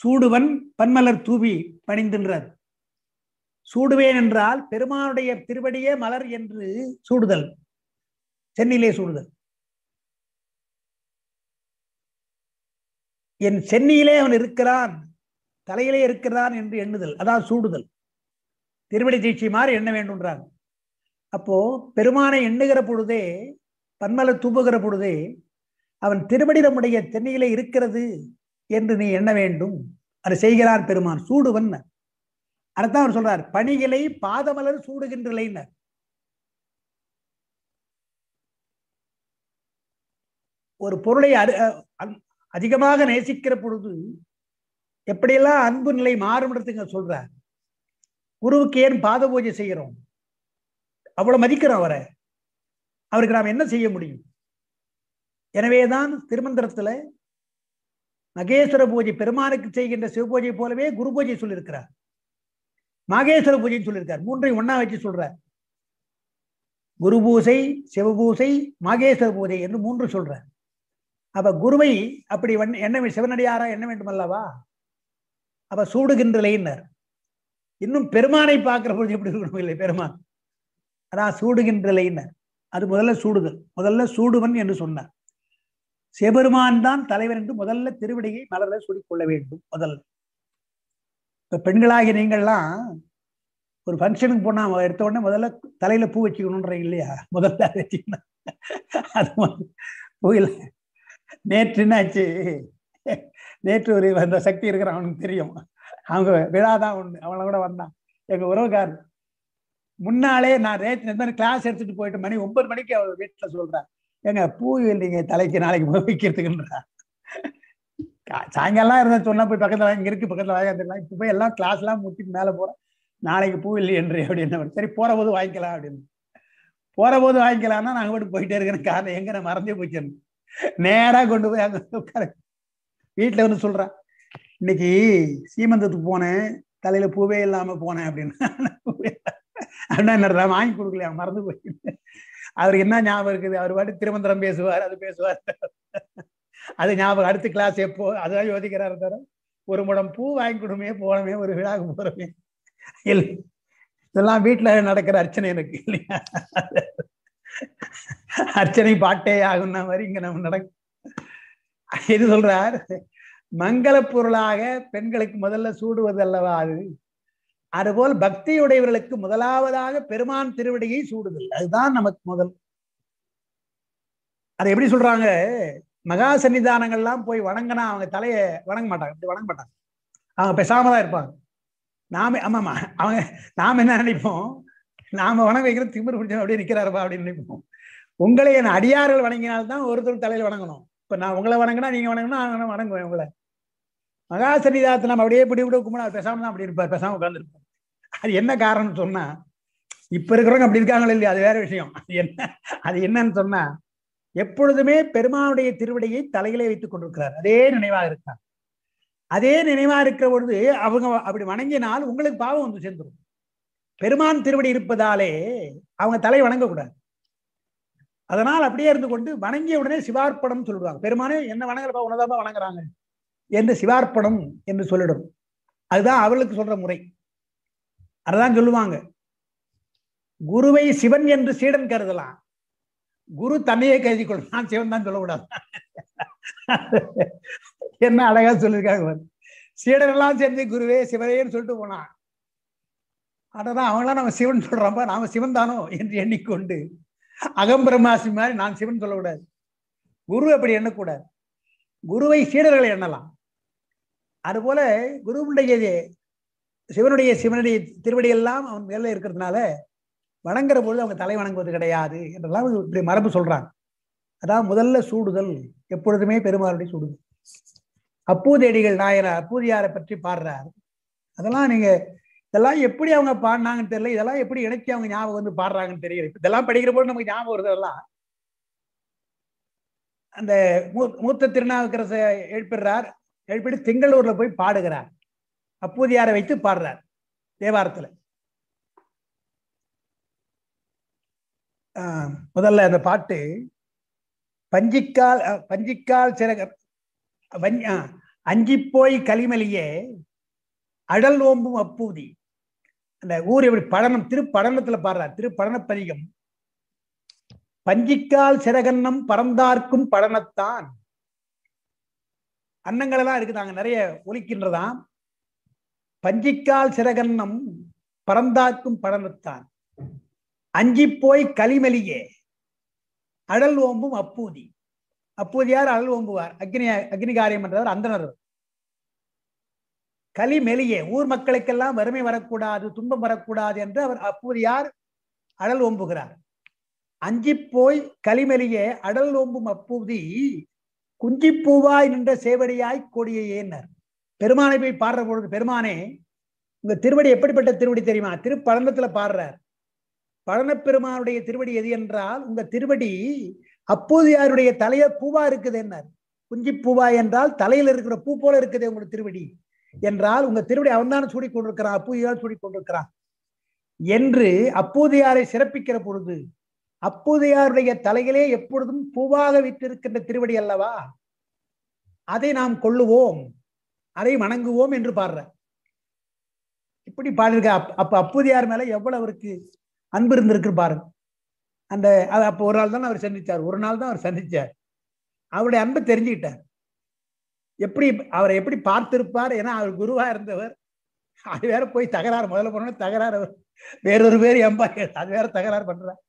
சூடுவன் பன்மலர் தூவி பணிந்தின்றார் சூடுவேன் என்றால் பெருமானுடைய திருவடியே மலர் என்று சூடுதல் சென்னிலே சூடுதல் என் சென்னியிலே அவன் இருக்கிறான் தலையிலே இருக்கிறான் என்று எண்ணுதல் அதான் சூடுதல் திருவடி தீட்சி மாறி எண்ண வேண்டும்ன்றாங்க அப்போ பெருமானை எண்ணுகிற பொழுதே பன்மலை தூப்புகிற பொழுதே அவன் திருவடி நம்முடைய தென்னையிலே இருக்கிறது என்று நீ எண்ண வேண்டும் அதை செய்கிறான் பெருமான் சூடுவன் அதைத்தான் அவர் சொல்றார் பணிகளை பாதமலர் சூடுகின்றனர் ஒரு பொருளை அதிகமாக நேசிக்கிற பொழுது எப்படியெல்லாம் அன்பு நிலை மாறும் இடத்துங்க சொல்ற குருவுக்கு ஏன் பாத பூஜை செய்கிறோம் அவ்வளவு மதிக்கிறோம் அவரை அவருக்கு நாம் என்ன செய்ய முடியும் எனவேதான் திருமந்திரத்துல மகேஸ்வர பூஜை பெருமானுக்கு செய்கின்ற சிவபூஜை போலவே குரு பூஜை சொல்லியிருக்கிறார் மகேஸ்வர பூஜைன்னு சொல்லியிருக்கார் மூன்றையும் ஒன்னா வச்சு சொல்றார் குரு பூசை சிவபூசை மாகேஸ்வர பூஜை என்று மூன்று சொல்றார் அப்ப குருவை அப்படி என்ன சிவனடியாரா என்ன வேண்டும் அல்லவா அப்ப சூடுகின்றலையினர் இன்னும் பெருமானை பார்க்கிற பொழுது எப்படி இருக்கணும் இல்லை பெருமான் அதான் சூடுகின்றலையினர் அது முதல்ல சூடுதல் முதல்ல சூடுவன் என்று சொன்னார் சிவபெருமான் தான் தலைவர் என்று முதல்ல திருவிடையை சொல்லிக் சொல்லிக்கொள்ள வேண்டும் முதல்ல இப்ப பெண்களாகிய நீங்கள்லாம் ஒரு ஃபங்க்ஷனுக்கு போனால் எடுத்த உடனே முதல்ல தலையில பூ வச்சுக்கணும்ன்றீங்க இல்லையா முதல்ல அது பூ இல்லை நேற்று என்னாச்சு நேற்று ஒரு அந்த சக்தி இருக்கிற அவனுக்கு தெரியும் அவங்க விழா தான் அவன கூட வந்தான் எங்க உறவுக்காரர் முன்னாலே நான் ரேத் கிளாஸ் எடுத்துட்டு போயிட்டு மணி ஒன்பது மணிக்கு அவர் வீட்டுல சொல்கிறேன் ஏங்க பூ இல்லைங்க தலைக்கு நாளைக்கு வைக்கிறதுக்குன்றா சாயங்காலம் இருந்தா சொன்னா போய் பக்கத்துல இங்க இருக்கு பக்கத்துல வாங்கிக்கலாம் இப்ப போய் எல்லாம் எல்லாம் முடிச்சுட்டு மேல போகிறேன் நாளைக்கு பூ இல்லை என்று அப்படின்னு சரி போற போது வாங்கிக்கலாம் அப்படின்னு போற போது வாங்கிக்கலாம்னா நாங்க மட்டும் போயிட்டே இருக்கிற காரணம் எங்க நான் மறந்தே போச்சிருந்தேன் நேரா கொண்டு போய் அங்க உட்கார வீட்டுல வந்து சொல்றேன் இன்னைக்கு சீமந்தத்துக்கு போனேன் தலையில பூவே இல்லாம போனேன் அப்படின்னு அப்படின்னா என்ன வாங்கி கொடுக்கலையா மறந்து போயிட்டேன் அவருக்கு என்ன ஞாபகம் இருக்குது அவர் பாட்டு திருமந்திரம் பேசுவார் அது பேசுவார் அது ஞாபகம் அடுத்த கிளாஸ் எப்போ அதான் யோசிக்கிறார் தர ஒரு முடம் பூ வாங்கி கொடுமே போனமே ஒரு விழாவுக்கு போறமே இல்லை இதெல்லாம் வீட்டுல நடக்கிற அர்ச்சனை எனக்கு இல்லையா அர்ச்சனை பாட்டே ஆகும்னா மாதிரி இங்க நம்ம நடக்கும் எது சொல்றார் மங்கள பொருளாக பெண்களுக்கு முதல்ல சூடுவது அல்லவா அது அதுபோல் பக்தியுடையவர்களுக்கு முதலாவதாக பெருமான் திருவடியை சூடுதல் அதுதான் நமக்கு முதல் அதை எப்படி சொல்றாங்க மகா சன்னிதானங்கள்லாம் போய் வணங்கினா அவங்க தலையை வணங்க மாட்டாங்க வணங்க மாட்டாங்க அவங்க பேசாமதான் இருப்பாங்க நாம ஆமா அவங்க நாம என்ன நினைப்போம் நாம வணங்க வைக்கிற திமிர் பிடிச்சோம் அப்படியே நிற்கிறாருப்பா அப்படின்னு நினைப்போம் உங்களை என் அடியார்கள் வணங்கினால்தான் ஒருத்தர் தலையில் வணங்கணும் இப்ப நான் உங்களை வணங்கினா நீங்க வணங்கணும் நான் வணங்குவேன் உங்களை மகா சன்னிதானத்தை நம்ம அப்படியே பிடி விட கும்பிட தான் அப்படி இருப்பார் பேசாமல் உட்காந்துருப்பார் அது என்ன காரணம் சொன்னா இப்ப இருக்கிறவங்க அப்படி இருக்காங்களே இல்லையா அது வேற விஷயம் அது என்ன அது என்னன்னு சொன்னா எப்பொழுதுமே பெருமானுடைய திருவிடையை தலையிலே வைத்துக் கொண்டிருக்கிறார் அதே நினைவா இருக்கார் அதே நினைவா இருக்கிற பொழுது அவங்க அப்படி வணங்கினால் உங்களுக்கு பாவம் வந்து சேர்ந்துடும் பெருமான் திருவடி இருப்பதாலே அவங்க தலை வணங்கக்கூடாது அதனால் அப்படியே இருந்து கொண்டு வணங்கிய உடனே சிவார்ப்பணம் சொல்லுவாங்க பெருமானே என்ன வணங்குறப்ப உனதாப்பா வணங்குறாங்க என்று சிவார்ப்பணம் என்று சொல்லிடும் அதுதான் அவளுக்கு சொல்ற முறை அதுதான் சொல்லுவாங்க குருவை சிவன் என்று சீடன் கருதலாம் குரு தன்னையே கருதி கொள்ளலாம் சிவன் தான் சொல்லக்கூடாது என்ன அழகா சொல்லியிருக்காங்க சீடன் எல்லாம் சேர்ந்து குருவே சிவரேன்னு சொல்லிட்டு போனான் அடதான் அவங்களாம் நம்ம சிவன் சொல்றாப்பா நாம சிவன் தானோ என்று எண்ணிக்கொண்டு அகம்பிரமாசி மாதிரி நான் சிவன் சொல்லக்கூடாது குரு அப்படி எண்ணக்கூடாது குருவை சீடர்களை எண்ணலாம் அதுபோல குருவுடையதே சிவனுடைய சிவனுடைய திருவடியெல்லாம் அவன் மேலே இருக்கிறதுனால வணங்குற பொழுது அவங்க தலை வணங்குவது கிடையாது என்றெல்லாம் இப்படி மரபு சொல்றாங்க அதான் முதல்ல சூடுதல் எப்பொழுதுமே பெருமாளுடைய சூடுதல் அப்பூதேடிகள் நாயனார் அப்பூதியாரை பற்றி பாடுறாரு அதெல்லாம் நீங்க இதெல்லாம் எப்படி அவங்க பாடினாங்கன்னு தெரியல இதெல்லாம் எப்படி இணைச்சி அவங்க ஞாபகம் வந்து பாடுறாங்கன்னு தெரியல இதெல்லாம் படிக்கிற போது நமக்கு ஞாபகம் வருதெல்லாம் அந்த மூத்த திருநாவுக்கரச எழுப்பிடுறார் எழுப்பிட்டு திங்களூர்ல போய் பாடுகிறார் அப்போதியாரை வைத்து பாடுறார் தேவாரத்துல முதல்ல அந்த பாட்டு பஞ்சிக்கால் பஞ்சிக்கால் சிறக அஞ்சி போய் களிமலியே அடல் ஓம்பும் அப்பூதி அந்த ஊர் எப்படி படனம் திருப்படனத்துல பாடுறார் திருப்படனப்பதிகம் பஞ்சிக்கால் சிறகன்னம் பறந்தார்க்கும் படனத்தான் அன்னங்கள் எல்லாம் இருக்குதாங்க நிறைய ஒலிக்கின்றதான் பஞ்சிக்கால் சிறகன்னம் பறந்தாக்கும் படனத்தான் அஞ்சி போய் களிமலியே அடல் ஓம்பும் அப்பூதி அப்பூதியார் அடல் ஓம்புவார் அக்னி அக்னிகாரியம் காரியம் என்றவர் அந்தனர் களிமெலியே ஊர் மக்களுக்கெல்லாம் வறுமை வரக்கூடாது துன்பம் வரக்கூடாது என்று அவர் அப்பூதியார் அடல் ஓம்புகிறார் அஞ்சி போய் களிமெலியே அடல் ஓம்பும் அப்பூதி குஞ்சிப்பூவாய் நின்ற சேவடியாய் ஏனர் பெருமானை போய் பாடுற பொழுது பெருமானே உங்க திருவடி எப்படிப்பட்ட திருவடி தெரியுமா திருப்பழனத்துல பாடுறார் பழனப்பெருமானுடைய திருவடி எது என்றால் உங்க திருவடி அப்போது யாருடைய தலைய பூவா இருக்குது என்னார் குஞ்சி பூவா என்றால் தலையில இருக்கிற பூ போல இருக்குது உங்களுக்கு திருவடி என்றால் உங்க திருவடி அவன் தான் சூடி கொண்டிருக்கிறான் அப்பூதியால் சூடி கொண்டிருக்கிறான் என்று அப்போதையாரை சிறப்பிக்கிற பொழுது அப்போதையாருடைய தலையிலே எப்பொழுதும் பூவாக விட்டிருக்கின்ற திருவடி அல்லவா அதை நாம் கொள்ளுவோம் அதை வணங்குவோம் என்று பாடுற இப்படி அப் அப்ப அப்போதையார் மேல எவ்வளவு அவருக்கு அன்பு இருந்திருக்கு பாருங்க அந்த அது அப்போ ஒரு நாள் தான் அவர் சந்திச்சார் ஒரு நாள் தான் அவர் சந்திச்சார் அவருடைய அன்பை தெரிஞ்சுக்கிட்டார் எப்படி அவரை எப்படி பார்த்திருப்பார் ஏன்னா அவர் குருவா இருந்தவர் அது வேற போய் தகராறு முதல்ல போனோட தகராறு அவர் வேறொரு பேர் எம்பா அது வேற தகராறு பண்றார்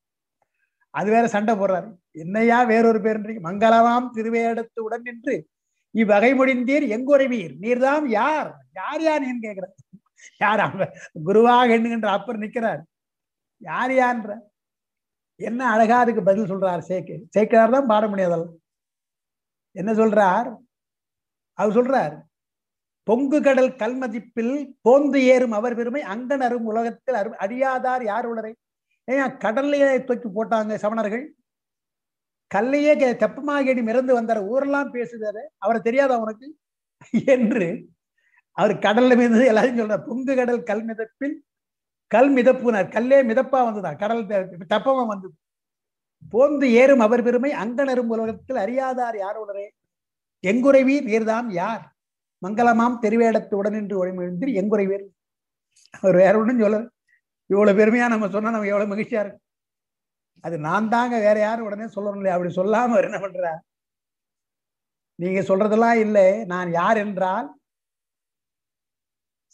அது வேற சண்டை போடுறாரு என்னையா வேறொரு பேர் மங்களவாம் திருவையடத்து உடன் நின்று இவ்வகை முடிந்தீர் எங்குறைவீர் நீர்தாம் யார் யார் யார் நீன்னு கேட்கிற யார் குருவாக என்னுகின்ற அப்பர் நிற்கிறார் யார் யான்ற என்ன அழகா அதுக்கு பதில் சொல்றார் சேக்கு சேக்கிரார் தான் பாட முடியாதெல்லாம் என்ன சொல்றார் அவர் சொல்றார் பொங்கு கடல் கல்மதிப்பில் போந்து ஏறும் அவர் பெருமை அங்கன் அரும் உலகத்தில் அரு அறியாதார் யார் உள்ளரை ஏன் கடல்லையே தூக்கி போட்டாங்க சமணர்கள் கல்லையே தெப்ப மாகேடி மிறந்து வந்தார் ஊரெல்லாம் பேசுதாரு அவரை தெரியாத அவனுக்கு என்று அவர் கடல்ல மீது எல்லாரும் சொல்றார் பொங்கு கடல் கல் மிதப்பில் கல் மிதப்புனார் கல்லே மிதப்பா வந்ததான் கடல் தப்பமா வந்தது போந்து ஏறும் அவர் பெருமை அங்கனரும் உலகத்தில் அறியாதார் யார் உலரே எங்குறைவி நீர்தான் யார் மங்களமாம் திருவேடத்துடன் என்று ஒளிமொழிந்திரு எங்குறைவீர் அவர் வேற ஒன்றும் சொல்லு இவ்வளவு பெருமையா நம்ம சொன்னா நம்ம எவ்வளவு மகிழ்ச்சியா இருக்கும் அது நான் தாங்க வேற யாரும் உடனே இல்லையா அப்படி சொல்லாம என்ன பண்ற நீங்க சொல்றதெல்லாம் இல்லை நான் யார் என்றால்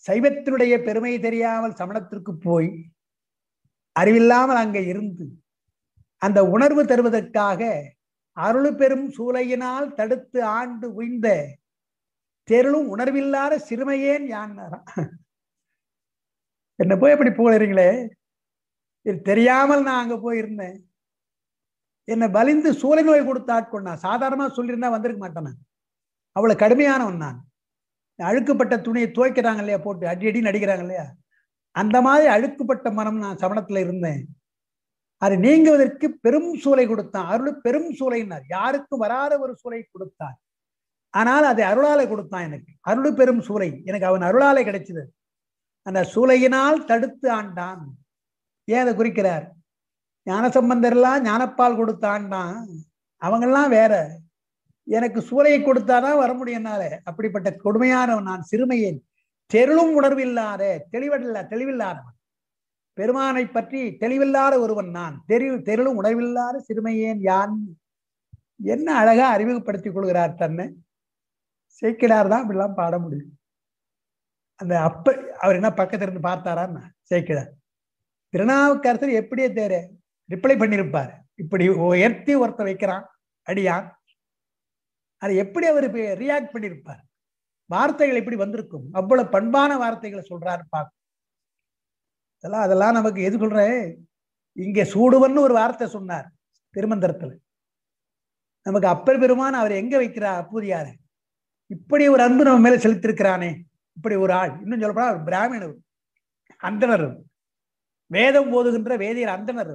சைவத்தினுடைய பெருமை தெரியாமல் சமணத்திற்கு போய் அறிவில்லாமல் அங்கே இருந்து அந்த உணர்வு தருவதற்காக அருள் பெரும் சூளையினால் தடுத்து ஆண்டு உய்ந்த தெருளும் உணர்வில்லாத சிறுமையேன் யான் என்ன போய் அப்படி புகழறீங்களே இது தெரியாமல் நான் அங்கே போயிருந்தேன் என்னை பலிந்து சூளை நோய் கொடுத்து ஆட்கொண்டான் சாதாரணமாக சொல்லியிருந்தா வந்திருக்க மாட்டேன் அவ்வளோ கடுமையானவன் நான் அழுக்குப்பட்ட துணியை துவைக்கிறாங்க இல்லையா போட்டு அடி அடி நடிக்கிறாங்க இல்லையா அந்த மாதிரி அழுக்குப்பட்ட மனம் நான் சமணத்தில் இருந்தேன் அது நீங்குவதற்கு பெரும் சூளை கொடுத்தான் அருள் பெரும் சூளைனார் யாருக்கும் வராத ஒரு சூளை கொடுத்தான் ஆனால் அதை அருளாலை கொடுத்தான் எனக்கு அருள் பெரும் சூளை எனக்கு அவன் அருளாலை கிடைச்சது அந்த சூளையினால் தடுத்து ஆண்டான் ஏன் அதை குறிக்கிறார் ஞானசம்பந்தர்லாம் ஞானப்பால் கொடுத்தான்னா அவங்கெல்லாம் வேற எனக்கு சூளையை கொடுத்தாதான் வர முடியும் அப்படிப்பட்ட கொடுமையானவன் நான் சிறுமையேன் தெருளும் உணர்வு இல்லாத தெளிவல்ல தெளிவில்லாதவன் பெருமானை பற்றி தெளிவில்லாத ஒருவன் நான் தெரி தெருளும் உணர்வில்லாத சிறுமையேன் யான் என்ன அழகா அறிமுகப்படுத்திக் கொள்கிறார் தன்னை சேக்கிடார் தான் அப்படிலாம் பாட முடியும் அந்த அப்ப அவர் என்ன பக்கத்திலிருந்து பார்த்தாரான்னு சேக்கிடார் திருநாவுக்கரசர் எப்படியே தேரு ரிப்ளை பண்ணியிருப்பார் இப்படி உயர்த்தி ஒருத்த வைக்கிறான் அடியான் அதை எப்படி அவர் ரியாக்ட் பண்ணியிருப்பார் வார்த்தைகள் எப்படி வந்திருக்கும் அவ்வளவு பண்பான வார்த்தைகளை சொல்றாரு பார்க்கும் அதெல்லாம் அதெல்லாம் நமக்கு எது சொல்றேன் இங்கே சூடுவன்னு ஒரு வார்த்தை சொன்னார் திருமந்திரத்துல நமக்கு அப்பர் பெருமான் அவர் எங்க வைக்கிறா அப்பூதியாரு இப்படி ஒரு அன்பு நம்ம மேல செலுத்திருக்கிறானே இப்படி ஒரு ஆள் இன்னும் சொல்லப்படா பிராமணர் அந்தனர் வேதம் போதுகின்ற வேதியர் அந்தனர்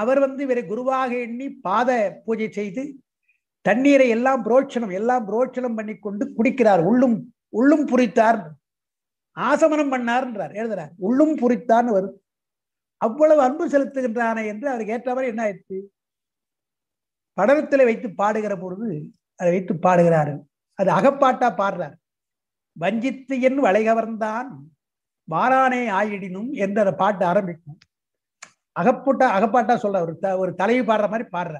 அவர் வந்து இவரை குருவாக எண்ணி பாத பூஜை செய்து தண்ணீரை எல்லாம் புரோட்சணம் எல்லாம் புரோட்சணம் பண்ணி கொண்டு குடிக்கிறார் உள்ளும் உள்ளும் புரித்தார் ஆசமனம் பண்ணார்ன்றார் எழுதுறார் உள்ளும் புரித்தான்னு வரும் அவ்வளவு அன்பு செலுத்துகின்றானே என்று அவருக்கு ஏற்றவரை என்ன ஆயிடுச்சு படலத்தில் வைத்து பாடுகிற பொழுது அதை வைத்து பாடுகிறாரு அது அகப்பாட்டா பாடுறார் வஞ்சித்து என் வளைகவர்ந்தான் வாரானே ஆயிடினும் எந்த பாட்டு ஆரம்பிக்கும் அகப்போட்டா அகப்பாட்டா சொல்ல ஒரு த ஒரு தலைவி பாடுற மாதிரி பாடுற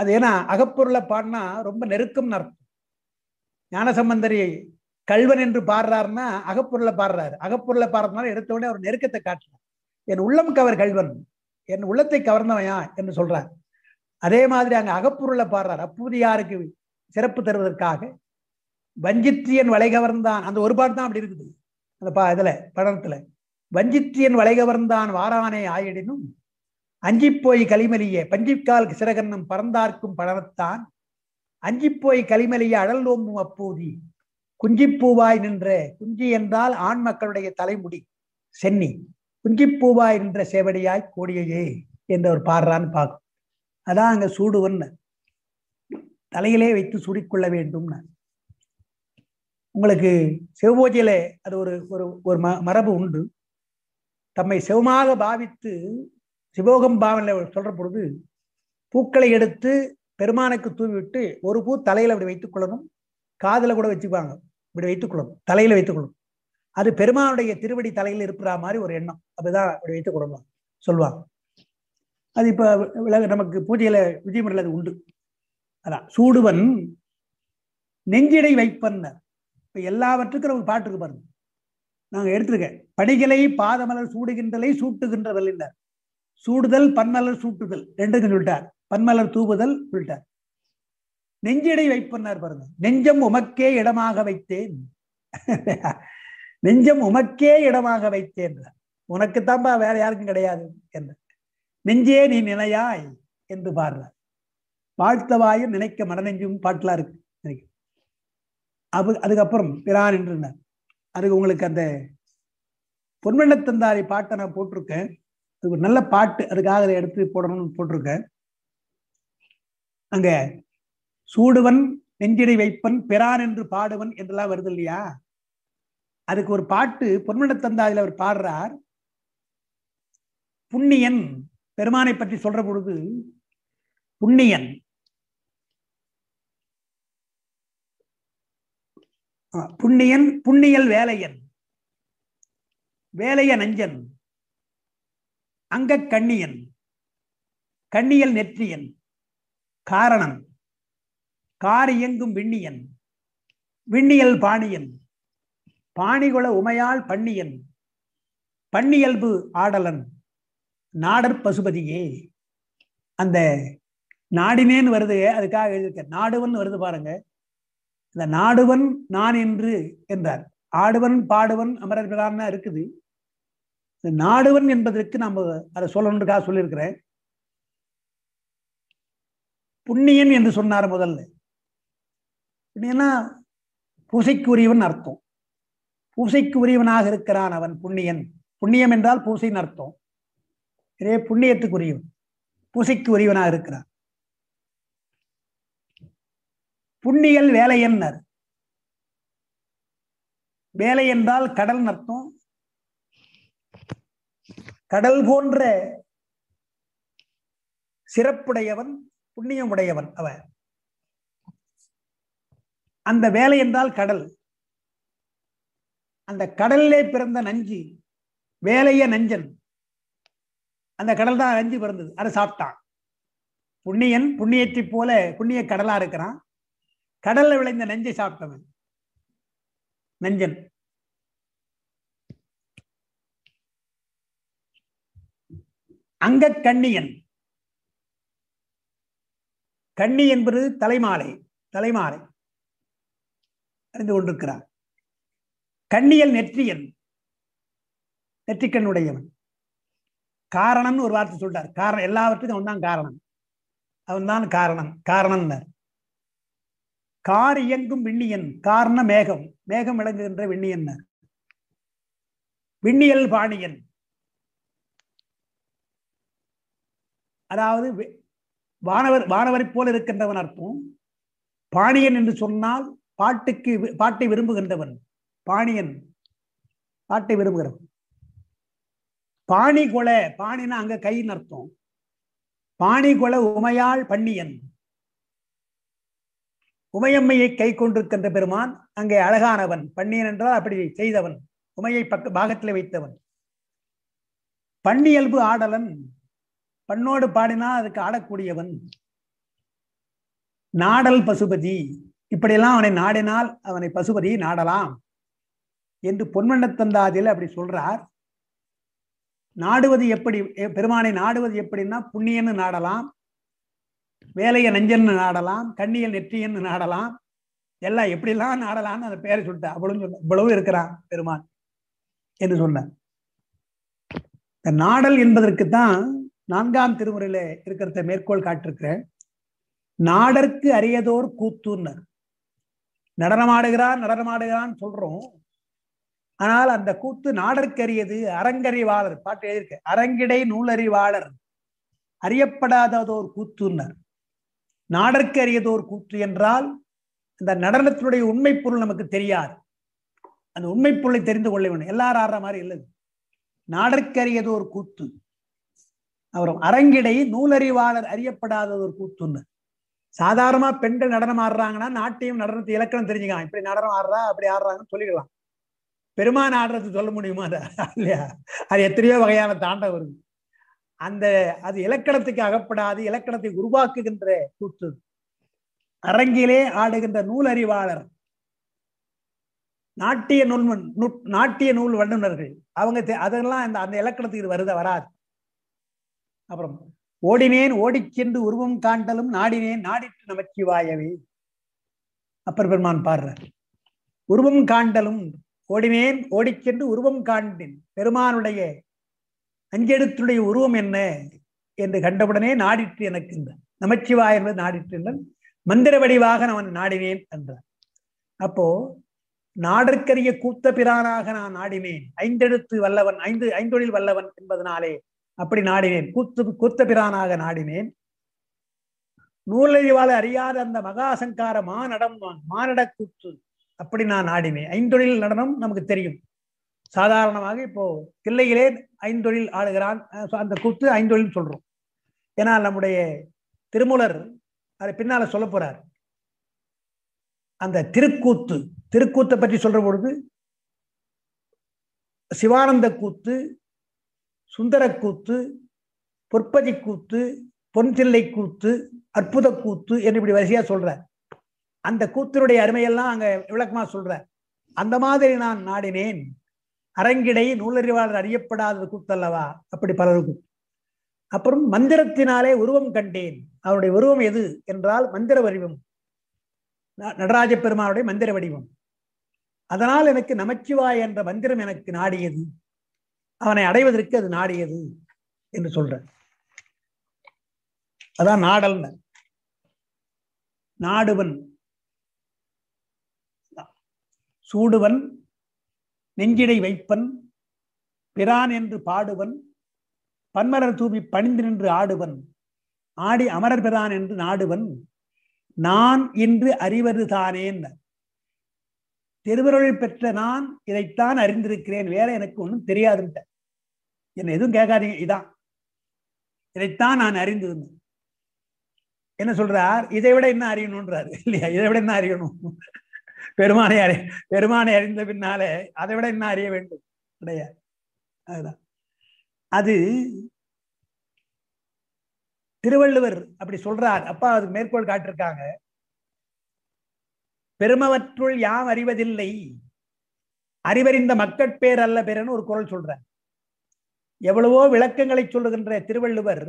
அது ஏன்னா அகப்பொருளை பாடினா ரொம்ப நெருக்கம் நடக்கும் ஞானசம்பந்தரி கல்வன் என்று பாடுறாருன்னா அகப்பொருளை பாடுறாரு அகப்பொருளை பாடுறதுனால எடுத்த உடனே அவர் நெருக்கத்தை காட்டுறார் என் உள்ளம் கவர் கல்வன் என் உள்ளத்தை கவர்ந்தவையா என்று சொல்றார் அதே மாதிரி அங்க அகப்பொருளை பாடுறார் அப்புதியாருக்கு சிறப்பு தருவதற்காக வஞ்சித்தியன் வளை கவர்ந்தான் அந்த ஒரு பாட்டு தான் அப்படி இருக்குது அந்த பா இதுல படத்துல வஞ்சித்தியன் வளைகவர்ந்தான் வாரானே ஆயிடினும் அஞ்சிப்போய் களிமலிய பஞ்சிக்கால் சிறகன்னம் பறந்தார்க்கும் படர்த்தான் அஞ்சிப்போய் களிமலிய அழல் நோம்பும் அப்போதி குஞ்சிப்பூவாய் நின்ற குஞ்சி என்றால் ஆண் மக்களுடைய தலைமுடி சென்னி குஞ்சிப்பூவாய் நின்ற சேவடியாய் கோடியையே என்று அவர் பாடுறான்னு பார்க்கும் அதான் அங்க சூடுவன்னு தலையிலே வைத்து சூடிக்கொள்ள நான் உங்களுக்கு செவ்பூஜையில் அது ஒரு ஒரு ஒரு ம மரபு உண்டு தம்மை செவமாக பாவித்து சிவோகம் பாவனில் சொல்கிற பொழுது பூக்களை எடுத்து பெருமானுக்கு தூவிவிட்டு ஒரு பூ தலையில் அப்படி கொள்ளணும் காதில் கூட வச்சுப்பாங்க இப்படி தலையில தலையில் கொள்ளணும் அது பெருமானுடைய திருவடி தலையில் இருக்கிற மாதிரி ஒரு எண்ணம் அப்படிதான் இப்படி வைத்துக் கொள்ளணும் சொல்லுவாங்க அது இப்போ நமக்கு பூஜையில் விஜயமுறையில் அது உண்டு அதான் சூடுவன் நெஞ்சிடை வைப்பன்னர் இப்போ எல்லாவற்றுக்கும் ஒரு பாட்டு இருக்கு பாருங்க நாங்கள் எடுத்திருக்கேன் படிகளை பாதமலர் சூடுகின்றலை சூட்டுகின்ற வெள்ளினர் சூடுதல் பன்மலர் சூட்டுதல் ரெண்டுக்கும் சொல்லிட்டார் பன்மலர் தூவுதல் சொல்லிட்டார் நெஞ்சடை வைப்பன்னார் பாருங்க நெஞ்சம் உமக்கே இடமாக வைத்தேன் நெஞ்சம் உமக்கே இடமாக வைத்தேன் உனக்குத்தான்பா வேற யாருக்கும் கிடையாது என்ற நெஞ்சே நீ நினையாய் என்று பாடுறார் வாழ்த்தவாயும் நினைக்க மனநெஞ்சும் பாட்டுலாம் இருக்கு நினைக்க அப்ப அதுக்கப்புறம் பிரான் என்று அதுக்கு உங்களுக்கு அந்த பொன்வெள்ளத்தந்தாரி பாட்டை நான் போட்டிருக்கேன் அது ஒரு நல்ல பாட்டு அதுக்காக அதை எடுத்து போடணும்னு போட்டிருக்கேன் அங்க சூடுவன் நெஞ்சிடை வைப்பன் பிரான் என்று பாடுவன் என்றெல்லாம் வருது இல்லையா அதுக்கு ஒரு பாட்டு பொன்வெள்ளத்தந்தாரியில் அவர் பாடுறார் புண்ணியன் பெருமானை பற்றி சொல்ற பொழுது புண்ணியன் புண்ணியன் புண்ணியல் வேலையன் வேலைய நஞ்சன் அங்க கண்ணியன் கண்ணியல் நெற்றியன் காரணன் கார் இயங்கும் விண்ணியன் விண்ணியல் பாணியன் பாணிகுல உமையால் பண்ணியன் பண்ணியல்பு ஆடலன் நாடற் பசுபதியே அந்த நாடினேன்னு வருது அதுக்காக எழுதியிருக்க நாடுவன் வருது பாருங்க இந்த நாடுவன் நான் என்று என்றார் ஆடுவன் பாடுவன் அமரர்களான இருக்குது இந்த நாடுவன் என்பதற்கு நாம் அதை சொல்லணுன்றக்காக சொல்லியிருக்கிறேன் புண்ணியன் என்று சொன்னார் முதல்ல புண்ணியனா பூசைக்கு உரியவன் அர்த்தம் பூசைக்கு உரியவனாக இருக்கிறான் அவன் புண்ணியன் புண்ணியம் என்றால் பூசைன்னு அர்த்தம் இதே புண்ணியத்துக்குரியவன் பூசைக்கு இருக்கிறான் புண்ணியல் வேலையன்னர் வேலை என்றால் கடல் அர்த்தம் கடல் போன்ற சிறப்புடையவன் புண்ணியமுடையவன் அவ அந்த வேலை என்றால் கடல் அந்த கடல்லே பிறந்த நஞ்சு வேலைய நஞ்சன் அந்த கடல் தான் நஞ்சு பிறந்தது அதை சாப்பிட்டான் புண்ணியன் புண்ணியத்தை போல புண்ணிய கடலா இருக்கிறான் கடல்ல விளைந்த நெஞ்சை சாப்பிட்டவன் நெஞ்சன் அங்க கண்ணியன் கண்ணி என்பது தலைமாலை தலைமாலை அறிந்து கொண்டிருக்கிறார் கண்ணியல் நெற்றியன் நெற்றிக்கண்ணுடையவன் காரணம்னு ஒரு வார்த்தை சொல்றார் காரணம் எல்லாவற்றுக்கும் அவன் தான் காரணம் அவன் தான் காரணம் காரணம்னார் கார் இயங்கும் விண்ணியன் கார்ன மேகம் மேகம் விளங்குகின்ற விண்ணியன் விண்ணியல் பாணியன் அதாவது வானவர் வானவரை போல இருக்கின்றவன் அர்த்தம் பாணியன் என்று சொன்னால் பாட்டுக்கு பாட்டை விரும்புகின்றவன் பாணியன் பாட்டை விரும்புகிறவன் பாணி கொலை பாணினா அங்க கையின் அர்த்தம் பாணி கொலை உமையாள் பண்ணியன் உமையம்மையை கை கொண்டிருக்கின்ற பெருமான் அங்கே அழகானவன் பன்னியன் என்றால் அப்படி செய்தவன் உமையை பக்க பாகத்தில் வைத்தவன் பண்ணியல்பு ஆடலன் பண்ணோடு பாடினா அதுக்கு ஆடக்கூடியவன் நாடல் பசுபதி இப்படியெல்லாம் அவனை நாடினால் அவனை பசுபதி நாடலாம் என்று பொன்வண்ணத்தந்தாதியில் அப்படி சொல்றார் நாடுவது எப்படி பெருமானை நாடுவது எப்படின்னா புண்ணியன்னு நாடலாம் வேலையை நெஞ்சன்னு நாடலாம் கண்ணியல் நெற்றியன்னு நாடலாம் எல்லாம் எப்படிலாம் நாடலாம்னு அந்த பேரை சொல்லிட்டேன் அவ்வளவு சொன்ன இவ்வளவு இருக்கிறான் பெருமான் என்று சொன்னேன் இந்த நாடல் என்பதற்குத்தான் நான்காம் திருமுறையில இருக்கிறத மேற்கோள் காட்டிருக்கிறேன் நாடற்கு அரியதோர் கூத்துன்னர் நடனமாடுகிறான் நடனமாடுகிறான்னு சொல்றோம் ஆனால் அந்த கூத்து நாடற்கரியது அரங்கறிவாளர் பாட்டு எழுதியிருக்க அரங்கிடை நூலறிவாளர் அறியப்படாததோர் கூத்துன்னர் நாடற்கு அறியதோர் கூற்று என்றால் இந்த நடனத்தினுடைய உண்மை பொருள் நமக்கு தெரியாது அந்த உண்மை பொருளை தெரிந்து கொள்ள வேண்டும் எல்லாரும் ஆடுற மாதிரி இல்லது நாடற்கரியதோர் கூத்து அப்புறம் அரங்கிடை நூலறிவாளர் அறியப்படாத ஒரு கூத்துன்னு சாதாரணமா பெண்கள் நடனம் ஆடுறாங்கன்னா நாட்டியம் நடனத்தை இலக்கணம் தெரிஞ்சுக்கலாம் இப்படி நடனம் ஆடுறா அப்படி ஆடுறாங்கன்னு சொல்லிடலாம் பெருமான் ஆடுறது சொல்ல முடியுமா இல்லையா அது எத்தனையோ வகையான தாண்டம் வருது அந்த அது இலக்கணத்துக்கு அகப்படாது இலக்கணத்தை உருவாக்குகின்ற கூற்று அரங்கிலே ஆடுகின்ற நூலறிவாளர் நாட்டிய நூல்வன் நாட்டிய நூல் வல்லுநர்கள் அவங்க அதெல்லாம் அந்த அந்த இலக்கணத்துக்கு வருத வராது அப்புறம் ஓடினேன் ஓடிச்சென்று உருவம் காண்டலும் நாடினேன் நாடிட்டு நமச்சிவாயவே அப்பர் பெருமான் பாடுறார் உருவம் காண்டலும் ஓடினேன் ஓடிச்சென்று உருவம் காண்டின் பெருமானுடைய அஞ்செழுத்துடைய உருவம் என்ன என்று கண்டவுடனே நாடிற்று எனக்கு இந்த நமச்சிவாய் என்பது நாடிற்று மந்திர வடிவாக நான் நாடினேன் என்றார் அப்போ நாடற்கரிய கூத்த பிரானாக நான் நாடினேன் ஐந்தெழுத்து வல்லவன் ஐந்து ஐந்தொழில் வல்லவன் என்பதனாலே அப்படி நாடினேன் கூத்து கூத்த பிரானாக நாடினேன் நூலறிவாளர் அறியாத அந்த மகாசங்கார மாநடம் மாநட கூத்து அப்படி நான் நாடினேன் ஐந்தொழில் நடனம் நமக்கு தெரியும் சாதாரணமாக இப்போ தில்லையிலே ஐந்தொழில் ஆளுகிறான் அந்த கூத்து ஐந்தொழில் சொல்றோம் ஏன்னா நம்முடைய திருமூலர் அதை பின்னால சொல்ல போறார் அந்த திருக்கூத்து திருக்கூத்தை பற்றி சொல்ற பொழுது சிவானந்த கூத்து சுந்தரக்கூத்து பொற்பதி கூத்து பொன்தில்லை கூத்து அற்புத கூத்து என்று இப்படி வரிசையா சொல்ற அந்த கூத்தினுடைய அருமையெல்லாம் அங்க விளக்கமா சொல்ற அந்த மாதிரி நான் நாடினேன் அரங்கிடை நூலறிவாளர் அறியப்படாதது கூத்தல்லவா அப்படி பலருக்கு அப்புறம் மந்திரத்தினாலே உருவம் கண்டேன் அவனுடைய உருவம் எது என்றால் மந்திர வடிவம் நடராஜ பெருமானுடைய மந்திர வடிவம் அதனால் எனக்கு நமச்சிவாய் என்ற மந்திரம் எனக்கு நாடியது அவனை அடைவதற்கு அது நாடியது என்று சொல்ற அதான் நாடல் நாடுவன் சூடுவன் நெஞ்சிடை வைப்பன் பிரான் என்று பாடுவன் பன்மலர் தூவி பணிந்து நின்று ஆடுவன் ஆடி அமரர் பிரான் என்று நாடுவன் நான் இன்று அறிவது தானே திருவருள் பெற்ற நான் இதைத்தான் அறிந்திருக்கிறேன் வேற எனக்கு ஒன்றும் தெரியாதுன்ட்ட என்ன எதுவும் கேட்காதீங்க இதான் இதைத்தான் நான் அறிந்திருந்தேன் என்ன சொல்றார் இதை விட என்ன அறியணும்ன்றாரு இல்லையா இதை விட என்ன அறியணும் பெருமானை அறி பெருமானை அறிந்த பின்னாலே அதை விட என்ன அறிய வேண்டும் கிடையாது அதுதான் அது திருவள்ளுவர் அப்படி சொல்றார் அப்பா அதுக்கு மேற்கோள் காட்டிருக்காங்க பெருமவற்றுள் யாம் அறிவதில்லை அறிவறிந்த மக்கட்பேர் அல்ல பேரன்னு ஒரு குரல் சொல்ற எவ்வளவோ விளக்கங்களை சொல்லுகின்ற திருவள்ளுவர்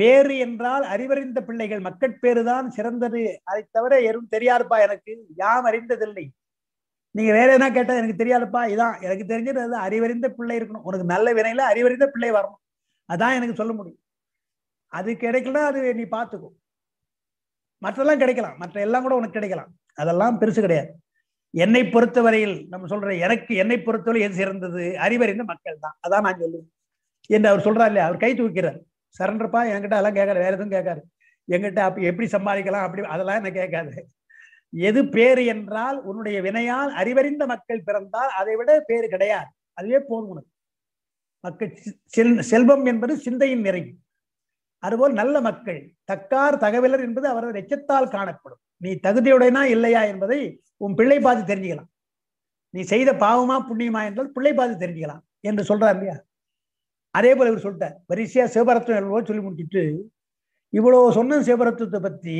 பேரு என்றால் அறிவறிந்த பிள்ளைகள் மக்கட்பேறு தான் சிறந்தது அதை தவிர எதுவும் தெரியாதுப்பா எனக்கு யாம் அறிந்ததில்லை நீங்க வேற எதனா கேட்டா எனக்கு தெரியாதுப்பா இதான் எனக்கு தெரிஞ்சது அது அறிவறிந்த பிள்ளை இருக்கணும் உனக்கு நல்ல வினையில அறிவறிந்த பிள்ளை வரணும் அதான் எனக்கு சொல்ல முடியும் அது கிடைக்கலாம் அது நீ பார்த்துக்கோ மற்றெல்லாம் கிடைக்கலாம் மற்ற எல்லாம் கூட உனக்கு கிடைக்கலாம் அதெல்லாம் பெருசு கிடையாது என்னை பொறுத்தவரையில் நம்ம சொல்ற எனக்கு என்னை பொறுத்தவரை எது சிறந்தது அறிவறிந்த மக்கள் தான் அதான் நான் சொல்லுவேன் என்று அவர் சொல்றாரு இல்லையா அவர் கை தூக்கிறார் சரண்டர்ப்பா என்கிட்ட அதெல்லாம் கேட்காது வேற எதுவும் கேட்காது எங்கிட்ட அப்படி எப்படி சம்பாதிக்கலாம் அப்படி அதெல்லாம் என்ன கேட்காது எது பேரு என்றால் உன்னுடைய வினையால் அறிவறிந்த மக்கள் பிறந்தால் அதை விட பேரு கிடையாது அதுவே போதும் உனக்கு மக்கள் செல்வம் என்பது சிந்தையின் நிறை அதுபோல் நல்ல மக்கள் தக்கார் தகவலர் என்பது அவரது எச்சத்தால் காணப்படும் நீ தகுதியுடையனா இல்லையா என்பதை உன் பிள்ளை பார்த்து தெரிஞ்சுக்கலாம் நீ செய்த பாவமா புண்ணியமா என்றால் பிள்ளை பார்த்து தெரிஞ்சுக்கலாம் என்று சொல்றார் இல்லையா அதே போல இவர் சொல்லிட்டார் வரிசையா சிவபரத்தம் எவ்வளவோ சொல்லி முடிச்சுட்டு இவ்வளோ சொன்ன சிவபரத்துவத்தை பற்றி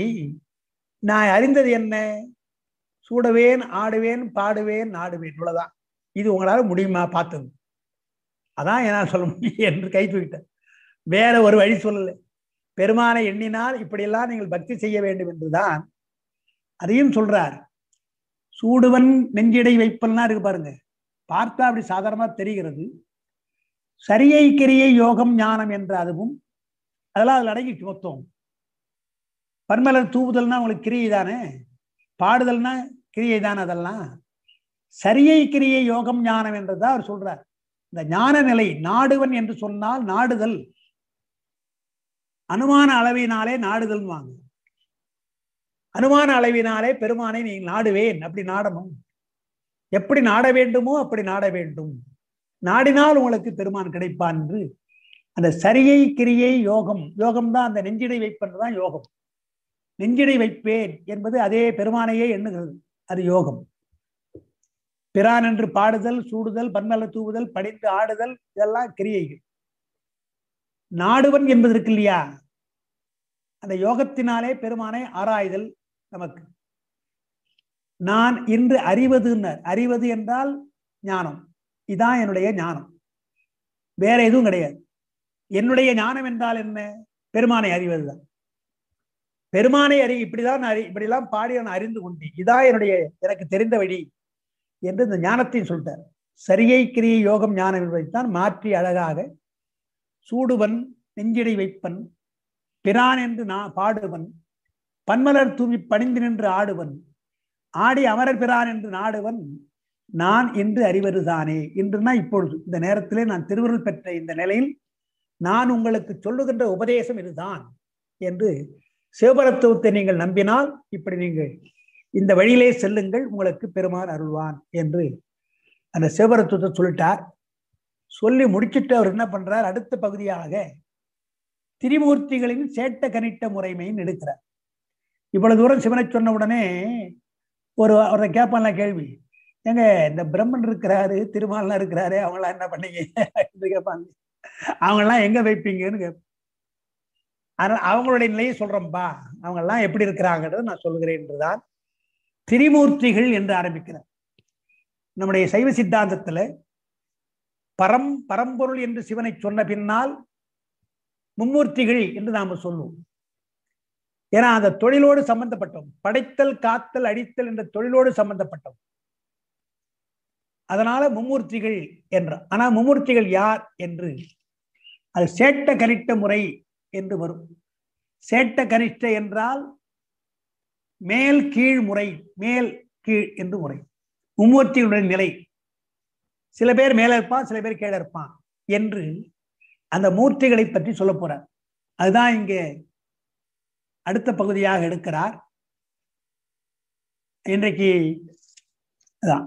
நான் அறிந்தது என்ன சூடவேன் ஆடுவேன் பாடுவேன் நாடுவேன் இவ்வளோதான் இது உங்களால் முடியுமா பார்த்தது அதான் என்னால் சொல்ல முடியும் என்று கை தூக்கிட்டேன் வேற ஒரு வழி சொல்லலை பெருமானை எண்ணினால் இப்படியெல்லாம் நீங்கள் பக்தி செய்ய வேண்டும் என்றுதான் அதையும் சொல்றார் சூடுவன் நெஞ்சிடை வைப்பல்லாம் இருக்கு பாருங்க பார்த்தா அப்படி சாதாரணமாக தெரிகிறது சரியை கிரியை யோகம் ஞானம் என்ற அதுவும் அதெல்லாம் அதில் அடங்கிட்டு மொத்தம் பன்மலர் தூவுதல்னா உங்களுக்கு கிரியை தானே பாடுதல்னா கிரியை தானே அதெல்லாம் சரியை கிரியை யோகம் ஞானம் என்றுதான் அவர் சொல்றார் இந்த ஞான நிலை நாடுவன் என்று சொன்னால் நாடுதல் அனுமான அளவினாலே நாடுதல் வாங்க அனுமான அளவினாலே பெருமானை நீ நாடுவேன் அப்படி நாடணும் எப்படி நாட வேண்டுமோ அப்படி நாட வேண்டும் நாடினால் உங்களுக்கு பெருமான் கிடைப்பான் என்று அந்த சரியை கிரியை யோகம் யோகம் தான் அந்த நெஞ்சிடை வைப்பதுதான் தான் யோகம் நெஞ்சிடை வைப்பேன் என்பது அதே பெருமானையே எண்ணுகிறது அது யோகம் பிரான் என்று பாடுதல் சூடுதல் பன்மல தூவுதல் படிந்து ஆடுதல் இதெல்லாம் கிரியைகள் நாடுவன் என்பது இருக்கு இல்லையா அந்த யோகத்தினாலே பெருமானை ஆராய்தல் நமக்கு நான் இன்று அறிவதுன்னு அறிவது என்றால் ஞானம் இதான் என்னுடைய ஞானம் வேற எதுவும் கிடையாது என்னுடைய ஞானம் என்றால் என்ன பெருமானை அறிவதுதான் பெருமானை அறி இப்படிதான் அறி இப்படிலாம் பாடி நான் அறிந்து கொண்டேன் இதான் என்னுடைய எனக்கு தெரிந்த வழி என்று இந்த ஞானத்தையும் சொல்லிட்டார் சரியை கிரியை யோகம் ஞானம் என்பதைத்தான் மாற்றி அழகாக சூடுவன் நெஞ்சிடை வைப்பன் பிரான் என்று நான் பாடுவன் பன்மலர் தூவி பணிந்து நின்று ஆடுவன் ஆடி அமரர் பிரான் என்று நாடுவன் நான் என்று அறிவது தானே என்றுனா இப்பொழுது இந்த நேரத்திலே நான் திருவருள் பெற்ற இந்த நிலையில் நான் உங்களுக்கு சொல்லுகின்ற உபதேசம் இதுதான் என்று சிவபரத்துவத்தை நீங்கள் நம்பினால் இப்படி நீங்கள் இந்த வழியிலே செல்லுங்கள் உங்களுக்கு பெருமான் அருள்வான் என்று அந்த சிவபரத்துவத்தை சொல்லிட்டார் சொல்லி முடிச்சிட்டு அவர் என்ன பண்றார் அடுத்த பகுதியாக திரிமூர்த்திகளின் சேட்ட கனிட்ட முறைமையும் எடுக்கிறார் இவ்வளவு தூரம் சிவனை சொன்ன உடனே ஒரு அவரை கேட்பான்ல கேள்வி ஏங்க இந்த பிரம்மன் இருக்கிறாரு திருமாலனா இருக்கிறாரு அவங்களாம் என்ன பண்ணீங்க கேட்பாங்க அவங்கெல்லாம் எங்க வைப்பீங்கன்னு கேட்பேன் ஆனால் அவங்களுடைய நிலையை அவங்க எல்லாம் எப்படி இருக்கிறாங்கிறது நான் சொல்லுகிறேன் என்றுதான் திரிமூர்த்திகள் என்று ஆரம்பிக்கிறார் நம்முடைய சைவ சித்தாந்தத்துல பரம் பரம்பொருள் என்று சிவனை சொன்ன பின்னால் மும்மூர்த்திகள் என்று நாம சொல்லுவோம் ஏன்னா அந்த தொழிலோடு சம்பந்தப்பட்டோம் படைத்தல் காத்தல் அடித்தல் என்ற தொழிலோடு சம்பந்தப்பட்டோம் அதனால மும்மூர்த்திகள் என்ற ஆனா மும்மூர்த்திகள் யார் என்று அது சேட்ட கனிஷ்ட முறை என்று வரும் சேட்ட கனிஷ்ட என்றால் மேல் கீழ் முறை மேல் கீழ் என்று முறை மும்மூர்த்திகளுடைய நிலை சில பேர் மேல இருப்பான் சில பேர் கீழே இருப்பான் என்று அந்த மூர்த்திகளை பற்றி சொல்ல போறார் அதுதான் இங்கே அடுத்த பகுதியாக எடுக்கிறார் இன்றைக்கு அதான்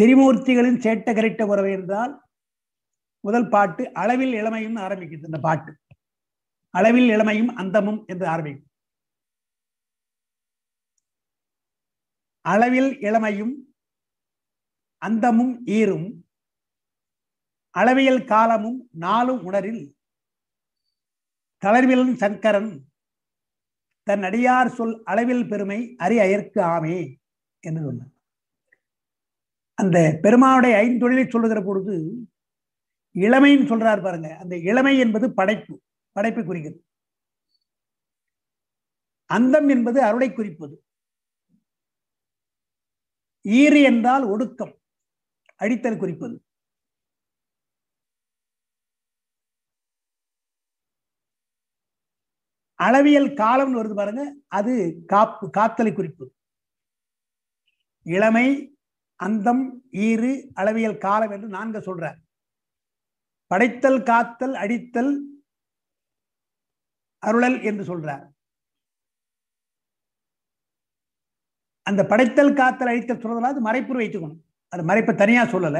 திரிமூர்த்திகளின் சேட்ட கரிட்ட உறவு என்றால் முதல் பாட்டு அளவில் இளமையும் ஆரம்பிக்குது இந்த பாட்டு அளவில் இளமையும் அந்தமும் என்று ஆரம்பிக்கும் அளவில் இளமையும் அந்தமும் ஈரும் அளவியல் காலமும் நாளும் உணரில் தளர்விலன் சங்கரன் தன் அடியார் சொல் அளவில் பெருமை அறி அயற்கு ஆமே என்று சொன்னார் அந்த பெருமானுடைய தொழிலை சொல்லுகிற பொழுது இளமைன்னு சொல்றாரு பாருங்க அந்த இளமை என்பது படைப்பு படைப்பை குறிக்கிறது அந்தம் என்பது அருளை குறிப்பது ஈறு என்றால் ஒடுக்கம் அடித்தல் குறிப்பது அளவியல் காலம்னு வருது பாருங்க அது காப்பு காத்தலை குறிப்பு இளமை அந்தம் ஈறு அளவியல் காலம் என்று நான்கு சொல்ற படைத்தல் காத்தல் அடித்தல் அருளல் என்று சொல்றார் அந்த படைத்தல் காத்தல் அழித்தல் சொல்றதுல அது மறைப்பு வைத்துக்கணும் அது மறைப்பை தனியா சொல்லல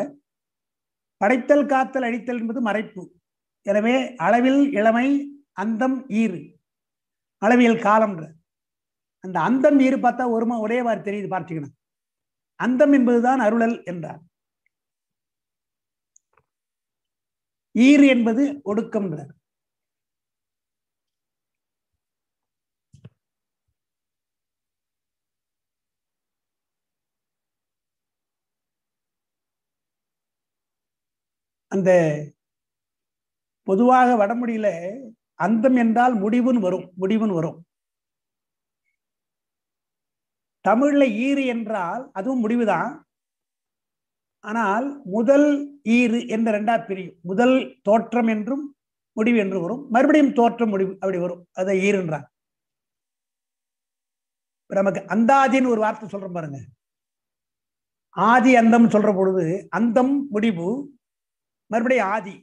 படைத்தல் காத்தல் அழித்தல் என்பது மறைப்பு எனவே அளவில் இளமை அந்தம் ஈறு அளவியல் காலம்ன்ற அந்த அந்தம் ஈறு பார்த்தா ஒரு ஒரே மாதிரி தெரியுது பார்த்துக்கணும் அந்தம் என்பதுதான் அருளல் என்றார் ஈர் என்பது ஒடுக்கம் அந்த பொதுவாக வடமொழியில அந்தம் என்றால் முடிவுன்னு வரும் முடிவுன்னு வரும் தமிழ்ல ஈறு என்றால் அதுவும் முடிவுதான் ஆனால் முதல் ஈறு என்ற ரெண்டா பிரியும் முதல் தோற்றம் என்றும் முடிவு என்று வரும் மறுபடியும் தோற்றம் முடிவு அப்படி வரும் அதை ஈருன்றார் நமக்கு அந்தாதின்னு ஒரு வார்த்தை சொல்றோம் பாருங்க ஆதி அந்தம் சொல்ற பொழுது அந்தம் முடிவு மறுபடியும் ஆதி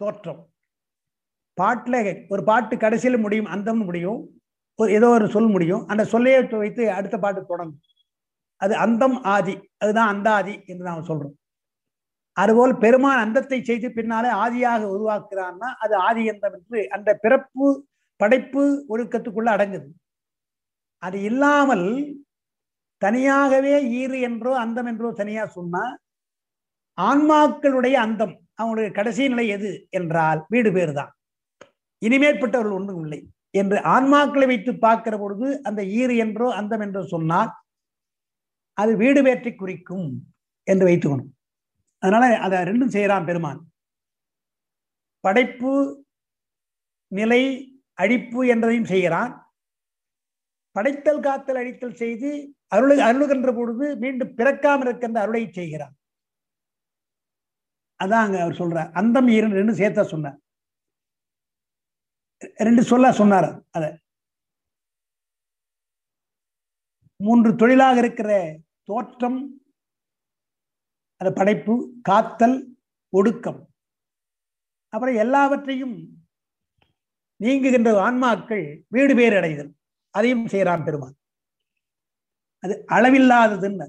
தோற்றம் பாட்டுல ஒரு பாட்டு கடைசியில் முடியும் அந்தம்னு முடியும் ஒரு ஏதோ ஒரு சொல் முடியும் அந்த சொல்லையே வைத்து அடுத்த பாட்டு தொடங்கும் அது அந்தம் ஆதி அதுதான் அந்த ஆதி என்று நாம் சொல்றோம் அதுபோல் பெருமான் அந்தத்தை செய்து பின்னாலே ஆதியாக உருவாக்குறான்னா அது ஆதி அந்தம் என்று அந்த பிறப்பு படைப்பு ஒழுக்கத்துக்குள்ள அடங்குது அது இல்லாமல் தனியாகவே ஈறு என்றோ அந்தம் என்றோ தனியா சொன்னா ஆன்மாக்களுடைய அந்தம் அவங்களுடைய கடைசி நிலை எது என்றால் வீடு பேர் தான் இனிமேற்பட்டவர்கள் ஒன்றும் இல்லை என்று ஆன்மாக்களை வைத்து பார்க்கிற பொழுது அந்த ஈறு என்றோ அந்தம் என்றோ சொன்னால் அது வீடு வேற்றை குறிக்கும் என்று வைத்துக்கணும் அதனால அதை ரெண்டும் செய்யறான் பெருமான் படைப்பு நிலை அழிப்பு என்றதையும் செய்கிறான் படைத்தல் காத்தல் அழித்தல் செய்து அருள் அருளுகின்ற பொழுது மீண்டும் பிறக்காமல் இருக்கின்ற அருளை செய்கிறான் அதான் அங்க அவர் சொல்றார் அந்தம் ஈரன் சேர்த்தா சொன்னார் ரெண்டு சொல்ல சொன்னார் அத மூன்று தொழிலாக இருக்கிற தோற்றம் அந்த படைப்பு காத்தல் ஒடுக்கம் அப்புறம் எல்லாவற்றையும் நீங்குகின்ற ஆன்மாக்கள் வீடு பேர் அடைதல் அதையும் செய்யறான் பெருமான் அது அளவில்லாததுன்னு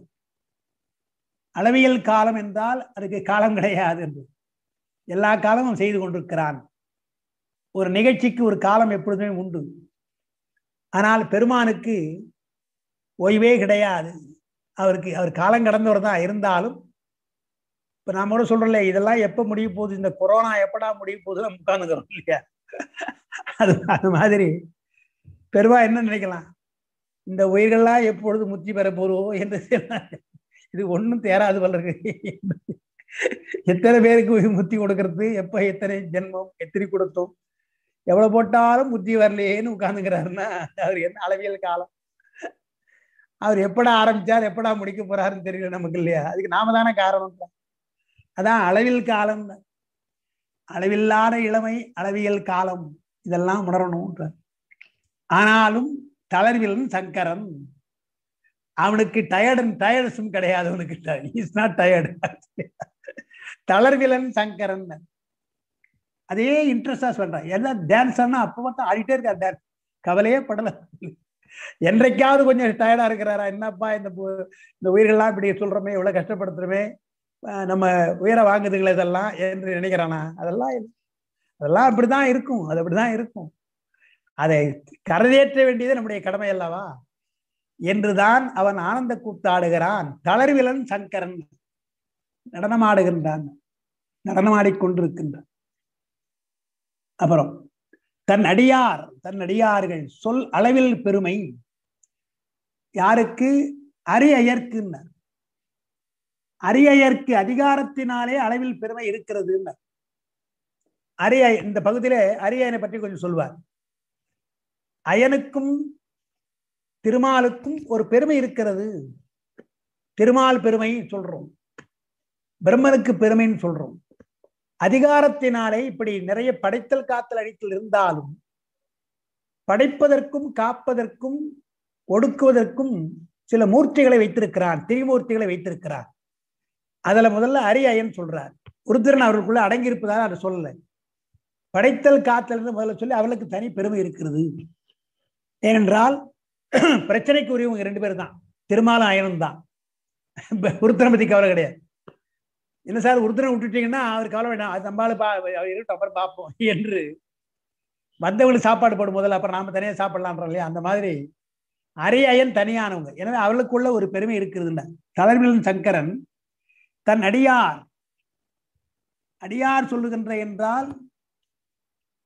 அளவியல் காலம் என்றால் அதுக்கு காலம் கிடையாது என்று எல்லா காலமும் செய்து கொண்டிருக்கிறான் ஒரு நிகழ்ச்சிக்கு ஒரு காலம் எப்பொழுதுமே உண்டு ஆனால் பெருமானுக்கு ஓய்வே கிடையாது அவருக்கு அவர் காலம் கடந்தவர் தான் இருந்தாலும் இப்போ நாம கூட சொல்றோம்ல இதெல்லாம் எப்போ முடிய போகுது இந்த கொரோனா எப்படா முடிய போகுதுன்னு உட்காந்துக்கிறோம் இல்லையா அது அது மாதிரி பெருவா என்ன நினைக்கலாம் இந்த உயிர்கள்லாம் எப்பொழுது முத்தி பெற போறோம் என்று இது ஒன்றும் தேராது வளருக்கு எத்தனை பேருக்கு முத்தி கொடுக்கறது எப்ப எத்தனை ஜென்மம் எத்தனை கொடுத்தோம் எவ்வளவு போட்டாலும் புத்தி வரலையேன்னு உட்காந்துக்கிறாருன்னா அவர் என்ன அளவியல் காலம் அவர் எப்படா ஆரம்பிச்சார் எப்படா முடிக்க போறாருன்னு தெரியல நமக்கு இல்லையா அதுக்கு நாம தானே காரணம் தான் அதான் அளவில் காலம் அளவில்லாத இளமை அளவியல் காலம் இதெல்லாம் உணரணும்ன்றார் ஆனாலும் தளர்விலன் சங்கரன் அவனுக்கு டயர்டன் டயர்ட்ஸும் கிடையாது அவனுக்கு இஸ் நாட் டயர்டு தளர்விலன் சங்கரன் அதே இன்ட்ரெஸ்டாக சொல்கிறேன் எல்லாம் ஆனால் அப்போ மட்டும் ஆடிட்டே இருக்கார் டான்ஸ் கவலையே படலை என்றைக்காவது கொஞ்சம் டயர்டாக இருக்கிறாரா என்னப்பா இந்த இந்த உயிர்கள்லாம் இப்படி சொல்கிறோமே இவ்வளோ கஷ்டப்படுத்துகிறோமே நம்ம உயிரை வாங்குதுங்களே இதெல்லாம் என்று நினைக்கிறானா அதெல்லாம் அதெல்லாம் அப்படி தான் இருக்கும் அது அப்படி தான் இருக்கும் அதை கரதேற்ற வேண்டியது நம்முடைய கடமை அல்லவா என்றுதான் அவன் ஆனந்த கூத்தாடுகிறான் தளர்விலன் சங்கரன் நடனமாடுகின்றான் நடனமாடிக்கொண்டிருக்கின்றான் அப்புறம் தன் அடியார் தன் அடியார்கள் சொல் அளவில் பெருமை யாருக்கு அரியயர்க்குன்னர் அரியயர்க்கு அதிகாரத்தினாலே அளவில் பெருமை இருக்கிறதுன்னர் அரிய இந்த பகுதியில அரியனை பற்றி கொஞ்சம் சொல்வார் அயனுக்கும் திருமாலுக்கும் ஒரு பெருமை இருக்கிறது திருமால் பெருமை சொல்றோம் பிரம்மனுக்கு பெருமைன்னு சொல்றோம் அதிகாரத்தினாலே இப்படி நிறைய படைத்தல் காத்தல் அடித்தல் இருந்தாலும் படைப்பதற்கும் காப்பதற்கும் ஒடுக்குவதற்கும் சில மூர்த்திகளை வைத்திருக்கிறான் திரிமூர்த்திகளை வைத்திருக்கிறான் அதுல முதல்ல அரியன் சொல்றார் உருத்திரன் அவர்களுக்குள்ள அடங்கியிருப்பதாக அதை சொல்லல படைத்தல் காத்தல் முதல்ல சொல்லி அவர்களுக்கு தனி பெருமை இருக்கிறது ஏனென்றால் பிரச்சனைக்கு உரியவங்க ரெண்டு பேர் தான் திருமால அயனும் தான் உருத்திரம்பதிக்கு அவரை கிடையாது என்ன சார் ஒருத்தரை விட்டுட்டீங்கன்னா அவர் கவலை வேணாம் அது நம்மளால பா இருக்கட்டும் அப்புறம் பார்ப்போம் என்று வந்தவங்களுக்கு சாப்பாடு போடும் முதல்ல அப்புறம் நாம தனியாக சாப்பிடலான்ற இல்லையா அந்த மாதிரி அரியன் தனியானவங்க எனவே அவளுக்குள்ள ஒரு பெருமை இருக்கிறது இல்லை தளர்விலன் சங்கரன் தன் அடியார் அடியார் சொல்லுகின்ற என்றால்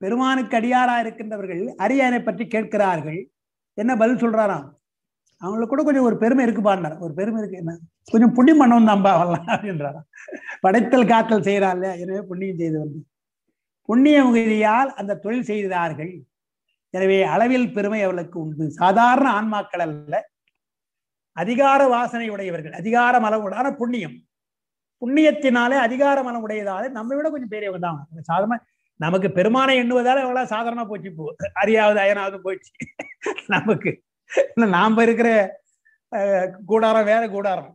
பெருமானுக்கு அடியாரா இருக்கின்றவர்கள் அரியனை பற்றி கேட்கிறார்கள் என்ன பதில் சொல்றாராம் அவங்களுக்கு கூட கொஞ்சம் ஒரு பெருமை இருக்கு பாருனார் ஒரு பெருமை இருக்கு என்ன கொஞ்சம் புண்ணியம் பண்ணவும் தான் பாவலாம் அப்படின்றாரா படைத்தல் காத்தல் செய்யறா எனவே புண்ணியம் செய்து வந்து புண்ணிய உயிரியால் அந்த தொழில் செய்தார்கள் எனவே அளவில் பெருமை அவர்களுக்கு உண்டு சாதாரண ஆன்மாக்கள் அல்ல அதிகார வாசனை உடையவர்கள் அதிகார மலமுடான புண்ணியம் புண்ணியத்தினாலே அதிகார மலம் உடையதாலே நம்மளை விட கொஞ்சம் பெரியவங்க தான் சாதாரண நமக்கு பெருமானை எண்ணுவதால் எவ்வளவு சாதாரணமா போச்சு போ அறியாவது அயனாவது போயிடுச்சு நமக்கு நாம இருக்கிற கூடாரம் வேற கூடாரம்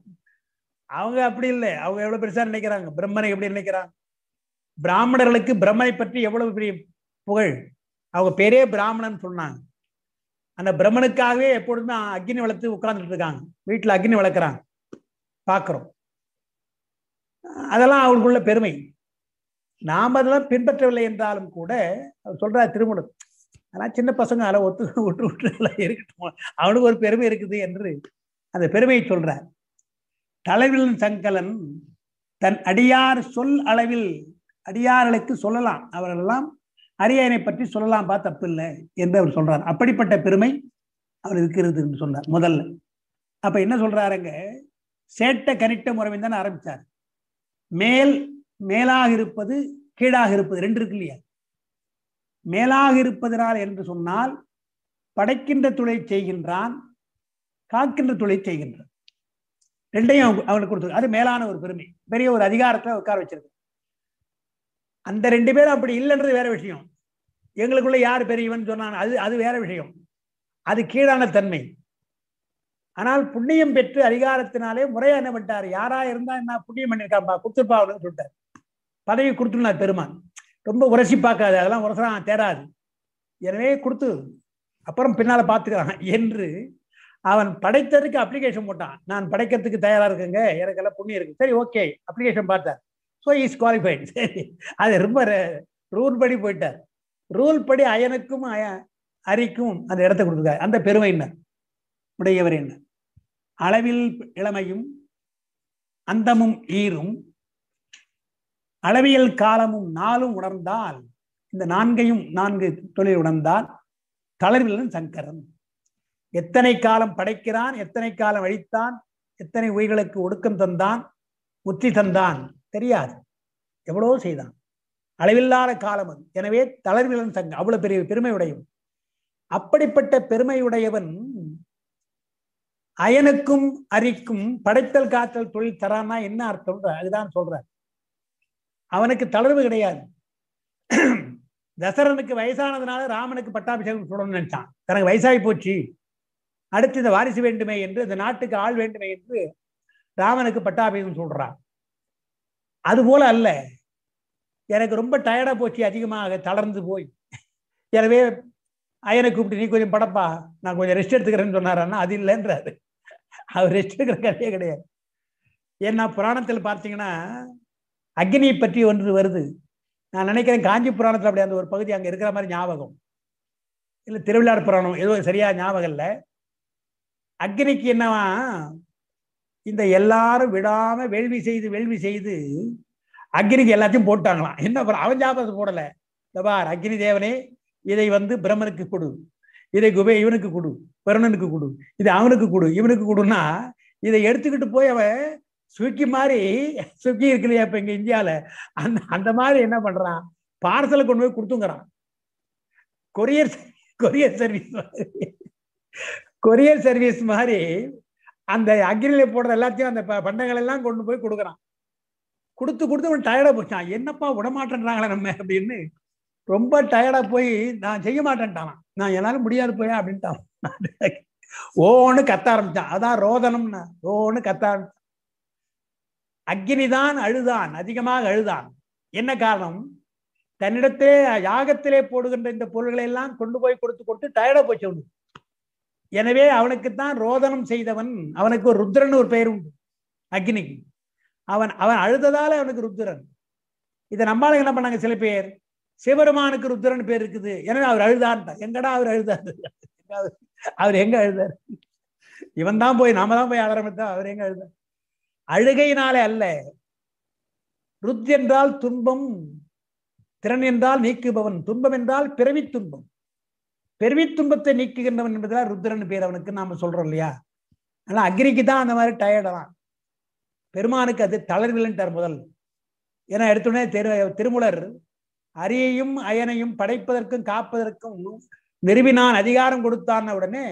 அவங்க அப்படி இல்லை அவங்க எவ்வளவு பெருசா நினைக்கிறாங்க பிரம்மனை எப்படி நினைக்கிறாங்க பிராமணர்களுக்கு பிரம்மனை பற்றி எவ்வளவு பெரிய புகழ் அவங்க பேரே பிராமணன் சொன்னாங்க அந்த பிரம்மனுக்காகவே எப்பொழுதும் அக்னி வளர்த்து உட்கார்ந்துட்டு இருக்காங்க வீட்டுல அக்னி வளர்க்குறாங்க பார்க்குறோம் அதெல்லாம் அவளுக்குள்ள பெருமை நாம் அதெல்லாம் பின்பற்றவில்லை என்றாலும் கூட அவர் சொல்றார் திருமணம் ஆனா சின்ன பசங்க அதை ஒத்து ஒட்டு விட்டு இருக்கட்டும் அவனுக்கு ஒரு பெருமை இருக்குது என்று அந்த பெருமையை சொல்றார் தலைவில் சங்கலன் தன் அடியார் சொல் அளவில் அடியார்களுக்கு சொல்லலாம் அவர்களெல்லாம் அரியணை பற்றி சொல்லலாம் பா தப்பு இல்லை என்று அவர் சொல்றார் அப்படிப்பட்ட பெருமை அவர் இருக்கிறது என்று சொன்னார் முதல்ல அப்ப என்ன சொல்றாருங்க சேட்ட கனிட்ட முறை தானே ஆரம்பித்தார் மேல் மேலாக இருப்பது கீழாக இருப்பது ரெண்டு இருக்கு இல்லையா மேலாக இருப்பதனால் என்று சொன்னால் படைக்கின்ற துளை செய்கின்றான் காக்கின்ற துளை செய்கின்றான் ரெண்டையும் அவனுக்கு கொடுத்து அது மேலான ஒரு பெருமை பெரிய ஒரு அதிகாரத்தை உட்கார வச்சிருக்கு அந்த ரெண்டு பேரும் அப்படி இல்லைன்றது வேற விஷயம் எங்களுக்குள்ள யார் பெரியவன் சொன்னான் அது அது வேற விஷயம் அது கீழான தன்மை ஆனால் புண்ணியம் பெற்று அதிகாரத்தினாலே முறையா என்ன பண்ணிட்டார் யாரா இருந்தா என்ன புண்ணியம் பண்ணிருக்காப்பா கொடுத்துருப்பா அவனுக்கு சொல்லிட்டார் பதவி கொடுத்துருந்தார் பெருமான் ரொம்ப உரசி பார்க்காது அதெல்லாம் உரசா தேராது எனவே கொடுத்து அப்புறம் பின்னால் பார்த்துக்கிறான் என்று அவன் படைத்ததுக்கு அப்ளிகேஷன் போட்டான் நான் படைக்கிறதுக்கு தயாராக இருக்கேங்க எனக்கெல்லாம் புண்ணியம் இருக்கு சரி ஓகே அப்ளிகேஷன் பார்த்தார் ஸோ இஸ் குவாலிஃபைட் சரி அது ரொம்ப ரூல் படி போயிட்டார் ரூல் படி அயனுக்கும் அய அரிக்கும் அந்த இடத்த கொடுத்துருக்காரு அந்த பெருமை என்ன உடையவர் என்ன அளவில் இளமையும் அந்தமும் ஈரும் அளவியல் காலமும் நாளும் உணர்ந்தால் இந்த நான்கையும் நான்கு தொழில் உணர்ந்தால் தளர்விலன் சங்கரன் எத்தனை காலம் படைக்கிறான் எத்தனை காலம் அழித்தான் எத்தனை உயிர்களுக்கு ஒடுக்கம் தந்தான் முற்றி தந்தான் தெரியாது எவ்வளவோ செய்தான் அளவில்லாத காலம் அது எனவே தளர்விலன் சங்கம் அவ்வளவு பெரிய பெருமையுடையவன் அப்படிப்பட்ட பெருமையுடையவன் அயனுக்கும் அரிக்கும் படைத்தல் காத்தல் தொழில் தரான்னா என்ன அர்த்தம் அதுதான் சொல்றார் அவனுக்கு தளர்வு கிடையாது தசரனுக்கு வயசானதுனால ராமனுக்கு பட்டாபிஷேகம் சொல்லணும்னு நினைச்சான் தனக்கு வயசாகி போச்சு அடுத்து இந்த வாரிசு வேண்டுமே என்று இந்த நாட்டுக்கு ஆள் வேண்டுமே என்று ராமனுக்கு பட்டாபிஷேகம் சொல்றான் அது போல அல்ல எனக்கு ரொம்ப டயர்டாக போச்சு அதிகமாக தளர்ந்து போய் எனவே அயனை கூப்பிட்டு நீ கொஞ்சம் படப்பா நான் கொஞ்சம் ரெஸ்ட் எடுத்துக்கிறேன்னு சொன்னாரன்னா அது இல்லைன்றாரு அவர் ரெஸ்ட் எடுக்கிற கதையே கிடையாது ஏன்னா புராணத்தில் பார்த்தீங்கன்னா அக்னியை பற்றி ஒன்று வருது நான் நினைக்கிறேன் காஞ்சி புராணத்தில் அப்படி அந்த ஒரு பகுதி அங்கே இருக்கிற மாதிரி ஞாபகம் இல்லை திருவிழா புராணம் ஏதோ சரியாக ஞாபகம் இல்லை அக்னிக்கு என்னவா இந்த எல்லாரும் விடாம வேள்வி செய்து வேள்வி செய்து அக்னிக்கு எல்லாத்தையும் போட்டாங்களாம் என்ன அவன் போடலை இந்த பார் அக்னி தேவனே இதை வந்து பிரம்மனுக்கு கொடு இதை குபே இவனுக்கு கொடு பிரணனுக்கு கொடு இதை அவனுக்கு கொடு இவனுக்கு கொடுன்னா இதை எடுத்துக்கிட்டு போய் அவன் ஸ்விக்கி மாதிரி ஸ்விக்கி இல்லையா இப்போ இங்கே இந்தியாவில் அந்த அந்த மாதிரி என்ன பண்ணுறான் பார்சலை கொண்டு போய் கொடுத்துங்கிறான் courier courier service courier service மாதிரி அந்த அக்ரியில் போடுற எல்லாத்தையும் அந்த பண்டங்கள் எல்லாம் கொண்டு போய் கொடுக்குறான் கொடுத்து கொடுத்து அவன் டயர்டாக போச்சான் என்னப்பா விடமாட்டேன்றாங்களே நம்ம அப்படின்னு ரொம்ப டயர்டாக போய் நான் செய்ய மாட்டேன்ட்டான் நான் என்னால் முடியாது போயா அப்படின்ட்டான் ஓன்னு கத்த ஆரம்பிச்சான் அதான் ரோதனம்னா ஓன்னு கத்த ஆரம்பிச்சான் அக்னிதான் அழுதான் அதிகமாக அழுதான் என்ன காரணம் தன்னிடத்திலே யாகத்திலே போடுகின்ற இந்த பொருள்களை எல்லாம் கொண்டு போய் கொடுத்து கொடுத்து டயர்டா போச்சு அவனுக்கு எனவே அவனுக்குத்தான் ரோதனம் செய்தவன் அவனுக்கு ஒரு ருத்ரன் ஒரு பெயர் உண்டு அக்னிக்கு அவன் அவன் அழுததால அவனுக்கு ருத்ரன் இதை நம்மளால என்ன பண்ணாங்க சில பேர் சிவருமானுக்கு ருத்ரன் பேர் இருக்குது எனவே அவர் அழுதான்டா எங்கடா அவர் அழுதாரு அவர் எங்க அழுதாரு இவன் தான் போய் நாம தான் போய் ஆதாரம் எடுத்தா அவர் எங்க அழுதார் அழுகையினாலே அல்ல ருத் என்றால் துன்பம் திறன் என்றால் நீக்குபவன் துன்பம் என்றால் பிறவி துன்பம் பிறவி துன்பத்தை நீக்குகின்றவன் என்பதால் ருத்ரன் பேர் அவனுக்கு நாம சொல்றோம் இல்லையா ஆனா அக்னிக்கு தான் அந்த மாதிரி டயர்டெல்லாம் பெருமானுக்கு அது தளர்வில்ன்ட்டார் முதல் ஏன்னா எடுத்துடனே திரு திருமுலர் அரியையும் அயனையும் படைப்பதற்கும் காப்பதற்கும் நிறுவினான் அதிகாரம் கொடுத்தான உடனே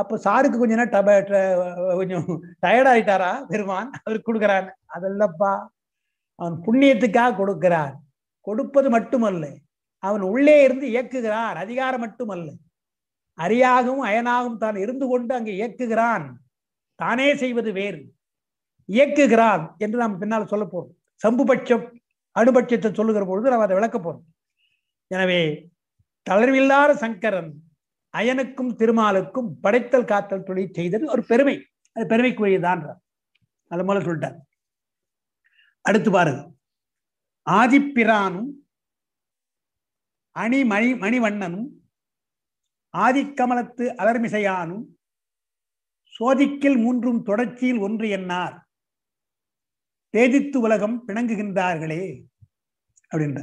அப்போ சாருக்கு கொஞ்ச நேரம் கொஞ்சம் டயர்டாயிட்டாரா பெருமான் அவர் கொடுக்குறான் அதெல்லப்பா அவன் புண்ணியத்துக்காக கொடுக்கிறார் கொடுப்பது மட்டுமல்ல அவன் உள்ளே இருந்து இயக்குகிறான் அதிகாரம் மட்டுமல்ல அரியாகவும் அயனாகவும் தான் இருந்து கொண்டு அங்கே இயக்குகிறான் தானே செய்வது வேறு இயக்குகிறான் என்று நாம் பின்னால் சொல்ல போறோம் சம்புபட்சம் அணுபட்சத்தை சொல்லுகிற பொழுது நாம் அதை விளக்க போறோம் எனவே தளர்வில்லாத சங்கரன் அயனுக்கும் திருமாலுக்கும் படைத்தல் காத்தல் தொழில் செய்தது ஒரு பெருமை அது பெருமைக்குரியதான் அது மூலம் சொல்லிட்டார் அடுத்து பாருங்க ஆதிப்பிரானும் அணி மணி மணிவண்ணனும் ஆதிக்கமலத்து அலர்மிசையானும் சோதிக்கில் மூன்றும் தொடர்ச்சியில் ஒன்று என்னார் தேதித்து உலகம் பிணங்குகின்றார்களே அப்படின்ற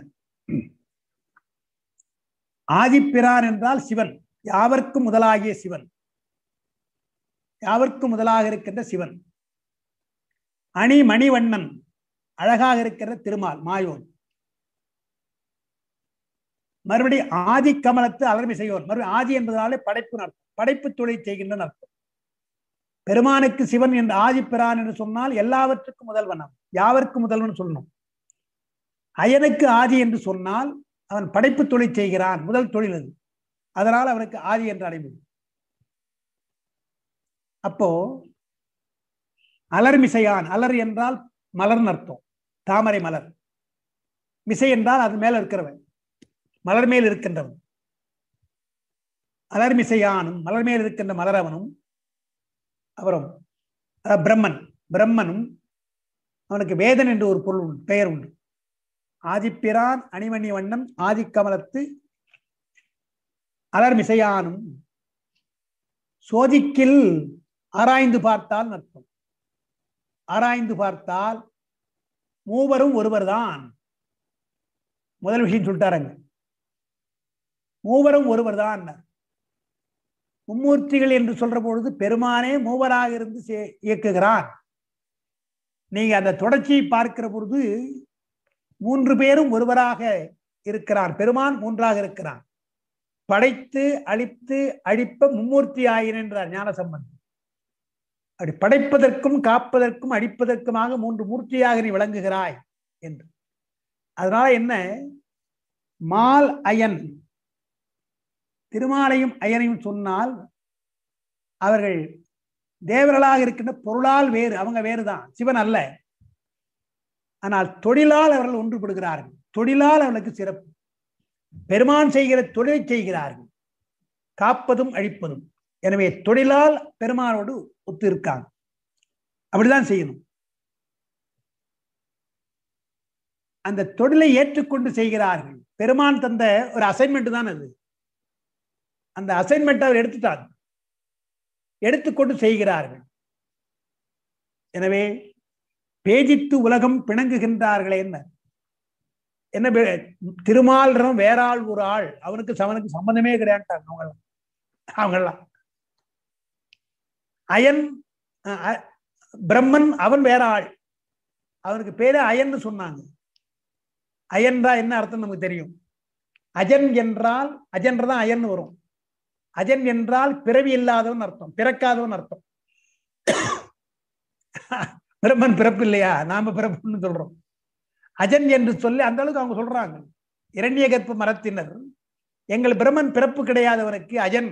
ஆதிப்பிரான் என்றால் சிவன் யாவர்க்கும் முதலாகிய சிவன் யாவர்க்கும் முதலாக இருக்கின்ற சிவன் அணி மணிவண்ணன் அழகாக இருக்கிற திருமால் மாயோன் மறுபடி ஆதி கமலத்து அலர்மை செய்வோர் மறுபடி ஆதி என்பதனாலே படைப்பு நடத்தும் படைப்பு தொழில் செய்கின்றன அர்த்தம் பெருமானுக்கு சிவன் என்று ஆதி பிரான் என்று சொன்னால் எல்லாவற்றுக்கும் முதல்வன் யாவருக்கும் முதல்வன் சொல்லணும் அயனுக்கு ஆதி என்று சொன்னால் அவன் படைப்பு தொழில் செய்கிறான் முதல் தொழில் அது அதனால் அவனுக்கு ஆதி என்ற அடைமொழி அப்போ அலர் மிசையான் அலர் என்றால் மலர்னு அர்த்தம் தாமரை மலர் மிசை என்றால் அது மேல இருக்கிறவன் மலர் மேல் இருக்கின்றவன் அலர் மிசையானும் மலர் மேல் இருக்கின்ற மலரவனும் அவரும் பிரம்மன் பிரம்மனும் அவனுக்கு வேதன் என்று ஒரு பொருள் பெயர் உண்டு ஆதிப்பிரான் அணிமணி வண்ணம் ஆதிக்கமலத்து அலர்மிசையானும் சோதிக்கில் ஆராய்ந்து பார்த்தால் நட்பம் ஆராய்ந்து பார்த்தால் மூவரும் ஒருவர் தான் முதல் விஷயம் சொல்லிட்டாருங்க மூவரும் ஒருவர் தான் மும்மூர்த்திகள் என்று சொல்ற பொழுது பெருமானே மூவராக இருந்து இயக்குகிறார் நீங்க அந்த தொடர்ச்சியை பார்க்கிற பொழுது மூன்று பேரும் ஒருவராக இருக்கிறார் பெருமான் மூன்றாக இருக்கிறான் படைத்து அழித்து அழிப்ப மும்மூர்த்தி ஆயின என்றார் ஞானசம்பந்தி அப்படி படைப்பதற்கும் காப்பதற்கும் அழிப்பதற்குமாக மூன்று மூர்த்தியாக நீ விளங்குகிறாய் என்று அதனால என்ன மால் அயன் திருமாலையும் அயனையும் சொன்னால் அவர்கள் தேவர்களாக இருக்கின்ற பொருளால் வேறு அவங்க வேறுதான் சிவன் அல்ல ஆனால் தொழிலால் அவர்கள் ஒன்றுபடுகிறார்கள் தொழிலால் அவர்களுக்கு சிறப்பு பெருமான் செய்கிற தொழிலை செய்கிறார்கள் காப்பதும் அழிப்பதும் எனவே தொழிலால் பெருமானோடு ஒத்து இருக்காங்க அப்படிதான் செய்யணும் அந்த தொழிலை ஏற்றுக்கொண்டு செய்கிறார்கள் பெருமான் தந்த ஒரு அசைன்மெண்ட் தான் அது அந்த அசைன்மெண்ட் அவர் எடுத்துட்டார் எடுத்துக்கொண்டு செய்கிறார்கள் எனவே பேஜித்து உலகம் பிணங்குகின்றார்களே என்ன என்ன திருமால்றம் வேற ஆள் ஒரு ஆள் அவனுக்கு சவனுக்கு சம்பந்தமே கிடையாட்டாங்க அவங்க அவங்கெல்லாம் அயன் பிரம்மன் அவன் வேற ஆள் அவனுக்கு பேரு அயன்னு சொன்னாங்க அயன்றா என்ன அர்த்தம் நமக்கு தெரியும் அஜன் என்றால் அஜன்ற தான் அயன் வரும் அஜன் என்றால் பிறவி இல்லாதவன் அர்த்தம் பிறக்காதவன் அர்த்தம் பிரம்மன் பிறப்பு இல்லையா நாம பிறப்புன்னு சொல்றோம் அஜன் என்று சொல்லி அந்த அளவுக்கு அவங்க சொல்றாங்க இரண்டிய கற்பு மரத்தினர் எங்கள் பிரம்மன் பிறப்பு கிடையாதவனுக்கு அஜன்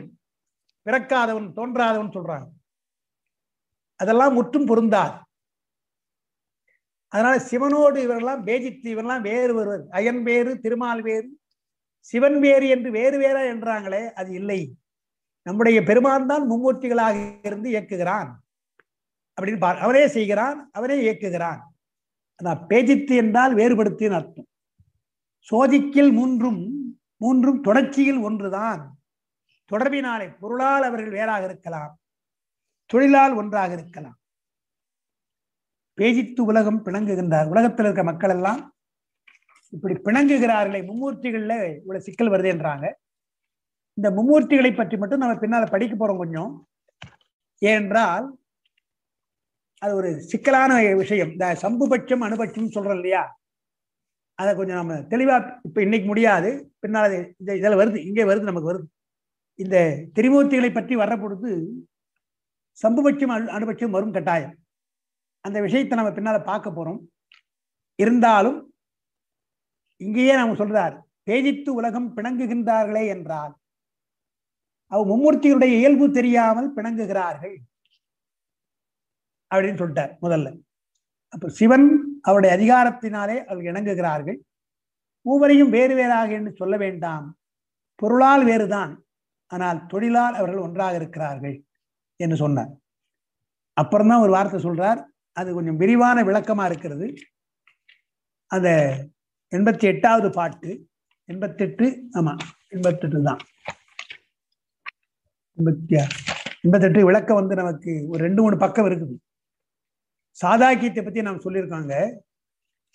பிறக்காதவன் தோன்றாதவன் சொல்றாங்க அதெல்லாம் முற்றும் பொருந்தார் அதனால சிவனோடு இவரெல்லாம் பேஜித்து இவரெல்லாம் வேறு ஒருவர் அயன் வேறு திருமால் வேறு சிவன் வேறு என்று வேறு வேறா என்றாங்களே அது இல்லை நம்முடைய பெருமான் தான் மும்மூர்த்திகளாக இருந்து இயக்குகிறான் அப்படின்னு அவனே செய்கிறான் அவனே இயக்குகிறான் அதான் பேஜித்து என்றால் வேறுபடுத்தின்னு அர்த்தம் சோதிக்கில் மூன்றும் மூன்றும் தொடர்ச்சியில் ஒன்றுதான் தொடர்பினாலே பொருளால் அவர்கள் வேறாக இருக்கலாம் தொழிலால் ஒன்றாக இருக்கலாம் பேஜித்து உலகம் பிணங்குகின்றார் உலகத்தில் இருக்கிற மக்கள் எல்லாம் இப்படி பிணங்குகிறார்களே மும்மூர்த்திகள்ல இவ்வளவு சிக்கல் வருது என்றாங்க இந்த மும்மூர்த்திகளை பற்றி மட்டும் நம்ம பின்னால படிக்க போறோம் கொஞ்சம் ஏனென்றால் அது ஒரு சிக்கலான விஷயம் இந்த சம்புபட்சம் அனுபட்சம் சொல்றோம் இல்லையா அதை கொஞ்சம் நம்ம தெளிவா இப்ப இன்னைக்கு முடியாது பின்னால் இந்த இதில் வருது இங்கே வருது நமக்கு வருது இந்த திருமூர்த்திகளை பற்றி வர்ற பொழுது சம்புபட்சம் அனுபட்சம் வரும் கட்டாயம் அந்த விஷயத்தை நம்ம பின்னால் பார்க்க போறோம் இருந்தாலும் இங்கேயே நாம் சொல்றார் பேஜித்து உலகம் பிணங்குகின்றார்களே என்றால் அவ மும்மூர்த்திகளுடைய இயல்பு தெரியாமல் பிணங்குகிறார்கள் அப்படின்னு சொல்லிட்டார் முதல்ல அப்ப சிவன் அவருடைய அதிகாரத்தினாலே அவர்கள் இணங்குகிறார்கள் மூவரையும் வேறு வேறாக என்று சொல்ல வேண்டாம் பொருளால் வேறுதான் ஆனால் தொழிலால் அவர்கள் ஒன்றாக இருக்கிறார்கள் என்று சொன்னார் அப்புறம்தான் ஒரு வார்த்தை சொல்றார் அது கொஞ்சம் விரிவான விளக்கமா இருக்கிறது அந்த எண்பத்தி எட்டாவது பாட்டு எண்பத்தெட்டு ஆமா எண்பத்தெட்டு தான் எண்பத்தி எண்பத்தெட்டு விளக்கம் வந்து நமக்கு ஒரு ரெண்டு மூணு பக்கம் இருக்குது சாதாக்கியத்தை பற்றி நாம் சொல்லியிருக்காங்க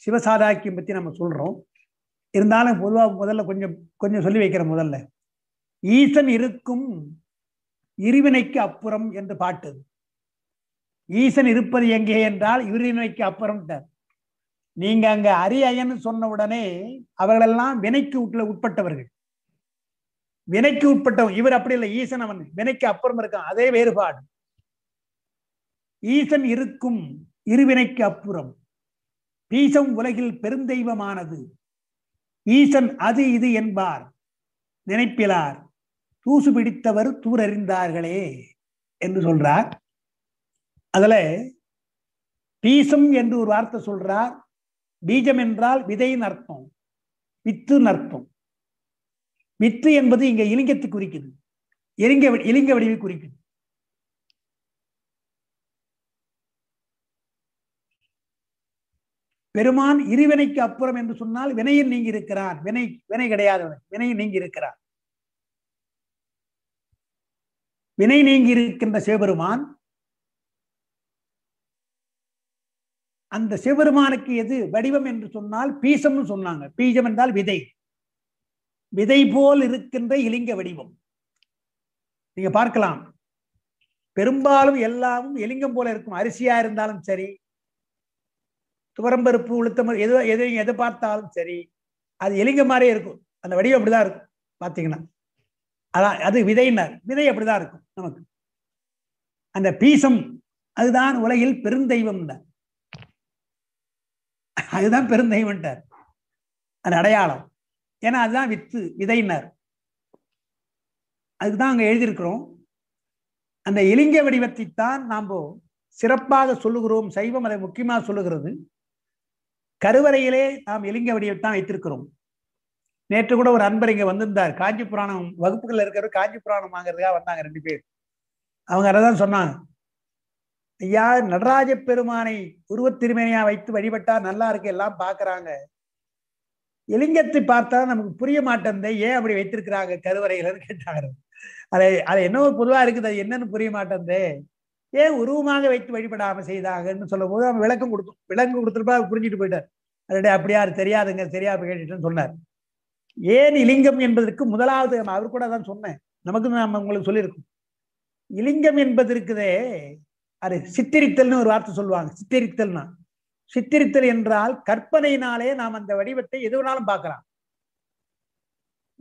சிவசாதாக்கியம் பற்றி நம்ம சொல்கிறோம் இருந்தாலும் பொதுவாக முதல்ல கொஞ்சம் கொஞ்சம் சொல்லி வைக்கிற முதல்ல ஈசன் இருக்கும் இருவினைக்கு அப்புறம் என்று பாட்டு ஈசன் இருப்பது எங்கே என்றால் இருவினைக்கு அப்புறம் நீங்க அங்க அரியன்னு சொன்ன உடனே அவர்களெல்லாம் வினைக்கு உட்ல உட்பட்டவர்கள் வினைக்கு உட்பட்டவன் இவர் அப்படி இல்லை ஈசன் அவன் வினைக்கு அப்புறம் இருக்கான் அதே வேறுபாடு ஈசன் இருக்கும் இருவினைக்கு அப்புறம் பீசம் உலகில் பெருந்தெய்வமானது ஈசன் அது இது என்பார் நினைப்பிலார் தூசு பிடித்தவர் தூரறிந்தார்களே என்று சொல்றார் அதுல பீசம் என்று ஒரு வார்த்தை சொல்றார் பீஜம் என்றால் விதை நர்த்தம் வித்து நர்த்தம் வித்து என்பது இங்க இலிங்கத்தை குறிக்குது இலிங்க இலிங்க வடிவை குறிக்குது பெருமான் இருவினைக்கு அப்புறம் என்று சொன்னால் வினையில் நீங்கி இருக்கிறான் வினை வினை கிடையாது வினையில் நீங்கி இருக்கிறான் வினை நீங்கி இருக்கின்ற சிவபெருமான் அந்த சிவபெருமானுக்கு எது வடிவம் என்று சொன்னால் பீசம்னு சொன்னாங்க பீஜம் என்றால் விதை விதை போல் இருக்கின்ற இலிங்க வடிவம் நீங்க பார்க்கலாம் பெரும்பாலும் எல்லாமும் எலிங்கம் போல இருக்கும் அரிசியா இருந்தாலும் சரி துவரம்பருப்பு உளுத்தம் எது எதை எதை பார்த்தாலும் சரி அது எலிங்க மாதிரியே இருக்கும் அந்த வடிவம் அப்படிதான் இருக்கும் பார்த்தீங்கன்னா அதான் அது விதைனர் விதை அப்படிதான் இருக்கும் நமக்கு அந்த பீசம் அதுதான் உலகில் பெருந்தெய்வம் அதுதான் பெருந்தெய்வன்ட்டார் அந்த அடையாளம் ஏன்னா அதுதான் வித்து விதைனர் அதுதான் அங்கே எழுதியிருக்கிறோம் அந்த இலிங்க வடிவத்தைத்தான் நாம் சிறப்பாக சொல்லுகிறோம் சைவம் அதை முக்கியமாக சொல்லுகிறது கருவறையிலே நாம் எலிங்க தான் வைத்திருக்கிறோம் நேற்று கூட ஒரு அன்பர் இங்க வந்திருந்தார் காஞ்சி புராணம் வகுப்புகள் இருக்கிற காஞ்சி புராணம் வாங்குறதுக்காக வந்தாங்க ரெண்டு பேர் அவங்க அதான் சொன்னாங்க ஐயா நடராஜ பெருமானை உருவத்திருமேனியா வைத்து வழிபட்டா நல்லா இருக்கு எல்லாம் பாக்குறாங்க இலிங்கத்தை பார்த்தா நமக்கு புரிய மாட்டேந்தே ஏன் அப்படி வைத்திருக்கிறாங்க கருவறைகள்னு கேட்டாரு அது அது என்ன பொதுவா இருக்குது அது என்னன்னு புரிய மாட்டேந்தே ஏன் உருவமாக வைத்து வழிபடாமல் செய்தாகன்னு சொல்லும் போது அவன் விளக்கம் கொடுக்கும் விளக்கம் கொடுத்துருப்பா புரிஞ்சுட்டு போயிட்டார் அதனுடைய அப்படியா தெரியாதுங்க தெரியாது கேட்டுட்டுன்னு சொன்னார் ஏன் இலிங்கம் என்பதற்கு முதலாவது அவர் கூட தான் சொன்னேன் நமக்கு நாம் உங்களுக்கு சொல்லியிருக்கோம் இலிங்கம் என்பதற்குதே அது சித்தரித்தல்னு ஒரு வார்த்தை சொல்லுவாங்க சித்தரித்தல்னா சித்தரித்தல் என்றால் கற்பனையினாலே நாம் அந்த வடிவத்தை எது வேணாலும் பார்க்கலாம்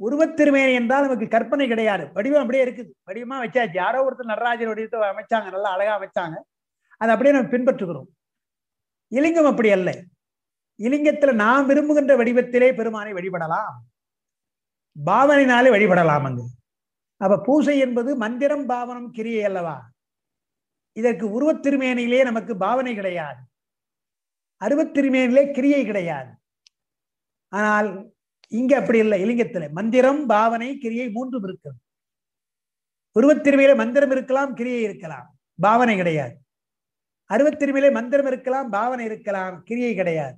உருவத்திருமேனி என்றால் நமக்கு கற்பனை கிடையாது வடிவம் அப்படியே இருக்குது வடிவமா வச்சாச்சு யாரோ ஒருத்தர் நடராஜர் வடிவத்தை அமைச்சாங்க நல்லா அழகா அமைச்சாங்க அதை அப்படியே நம்ம பின்பற்றுகிறோம் இலிங்கம் அப்படி அல்ல இலிங்கத்துல நாம் விரும்புகின்ற வடிவத்திலே பெருமானை வழிபடலாம் பாவனையினாலே வழிபடலாம் அங்கு அப்ப பூசை என்பது மந்திரம் பாவனம் கிரியை அல்லவா இதற்கு உருவத்திருமேனிலே நமக்கு பாவனை கிடையாது அருவத்திருமேனிலே கிரியை கிடையாது ஆனால் இங்க அப்படி இல்லை இலிங்கத்துல மந்திரம் பாவனை கிரியை மூன்றும் இருக்கிறது உருவத்திருமையில மந்திரம் இருக்கலாம் கிரியை இருக்கலாம் பாவனை கிடையாது அருவத்திருமையிலே மந்திரம் இருக்கலாம் பாவனை இருக்கலாம் கிரியை கிடையாது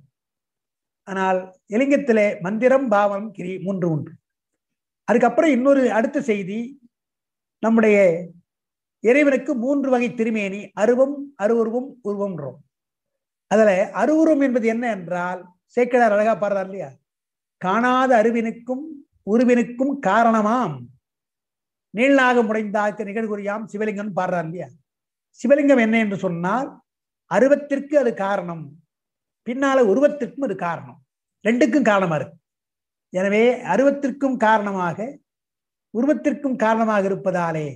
ஆனால் இலிங்கத்திலே மந்திரம் பாவம் கிரி மூன்று உண்டு அதுக்கப்புறம் இன்னொரு அடுத்த செய்தி நம்முடைய இறைவனுக்கு மூன்று வகை திருமேனி அருவம் அருவுருவம் உருவம்ன்றோம் அதுல அருவுருவம் என்பது என்ன என்றால் சேக்கடார் அழகா பாடுறார் இல்லையா காணாத அறிவினுக்கும் உருவினுக்கும் காரணமாம் நீளாக உடைந்தாக்கு நிகழ்குறியாம் சிவலிங்கம்னு பாடுறார் இல்லையா சிவலிங்கம் என்ன என்று சொன்னால் அருவத்திற்கு அது காரணம் பின்னால உருவத்திற்கும் அது காரணம் ரெண்டுக்கும் காரணமா இருக்கு எனவே அருவத்திற்கும் காரணமாக உருவத்திற்கும் காரணமாக இருப்பதாலே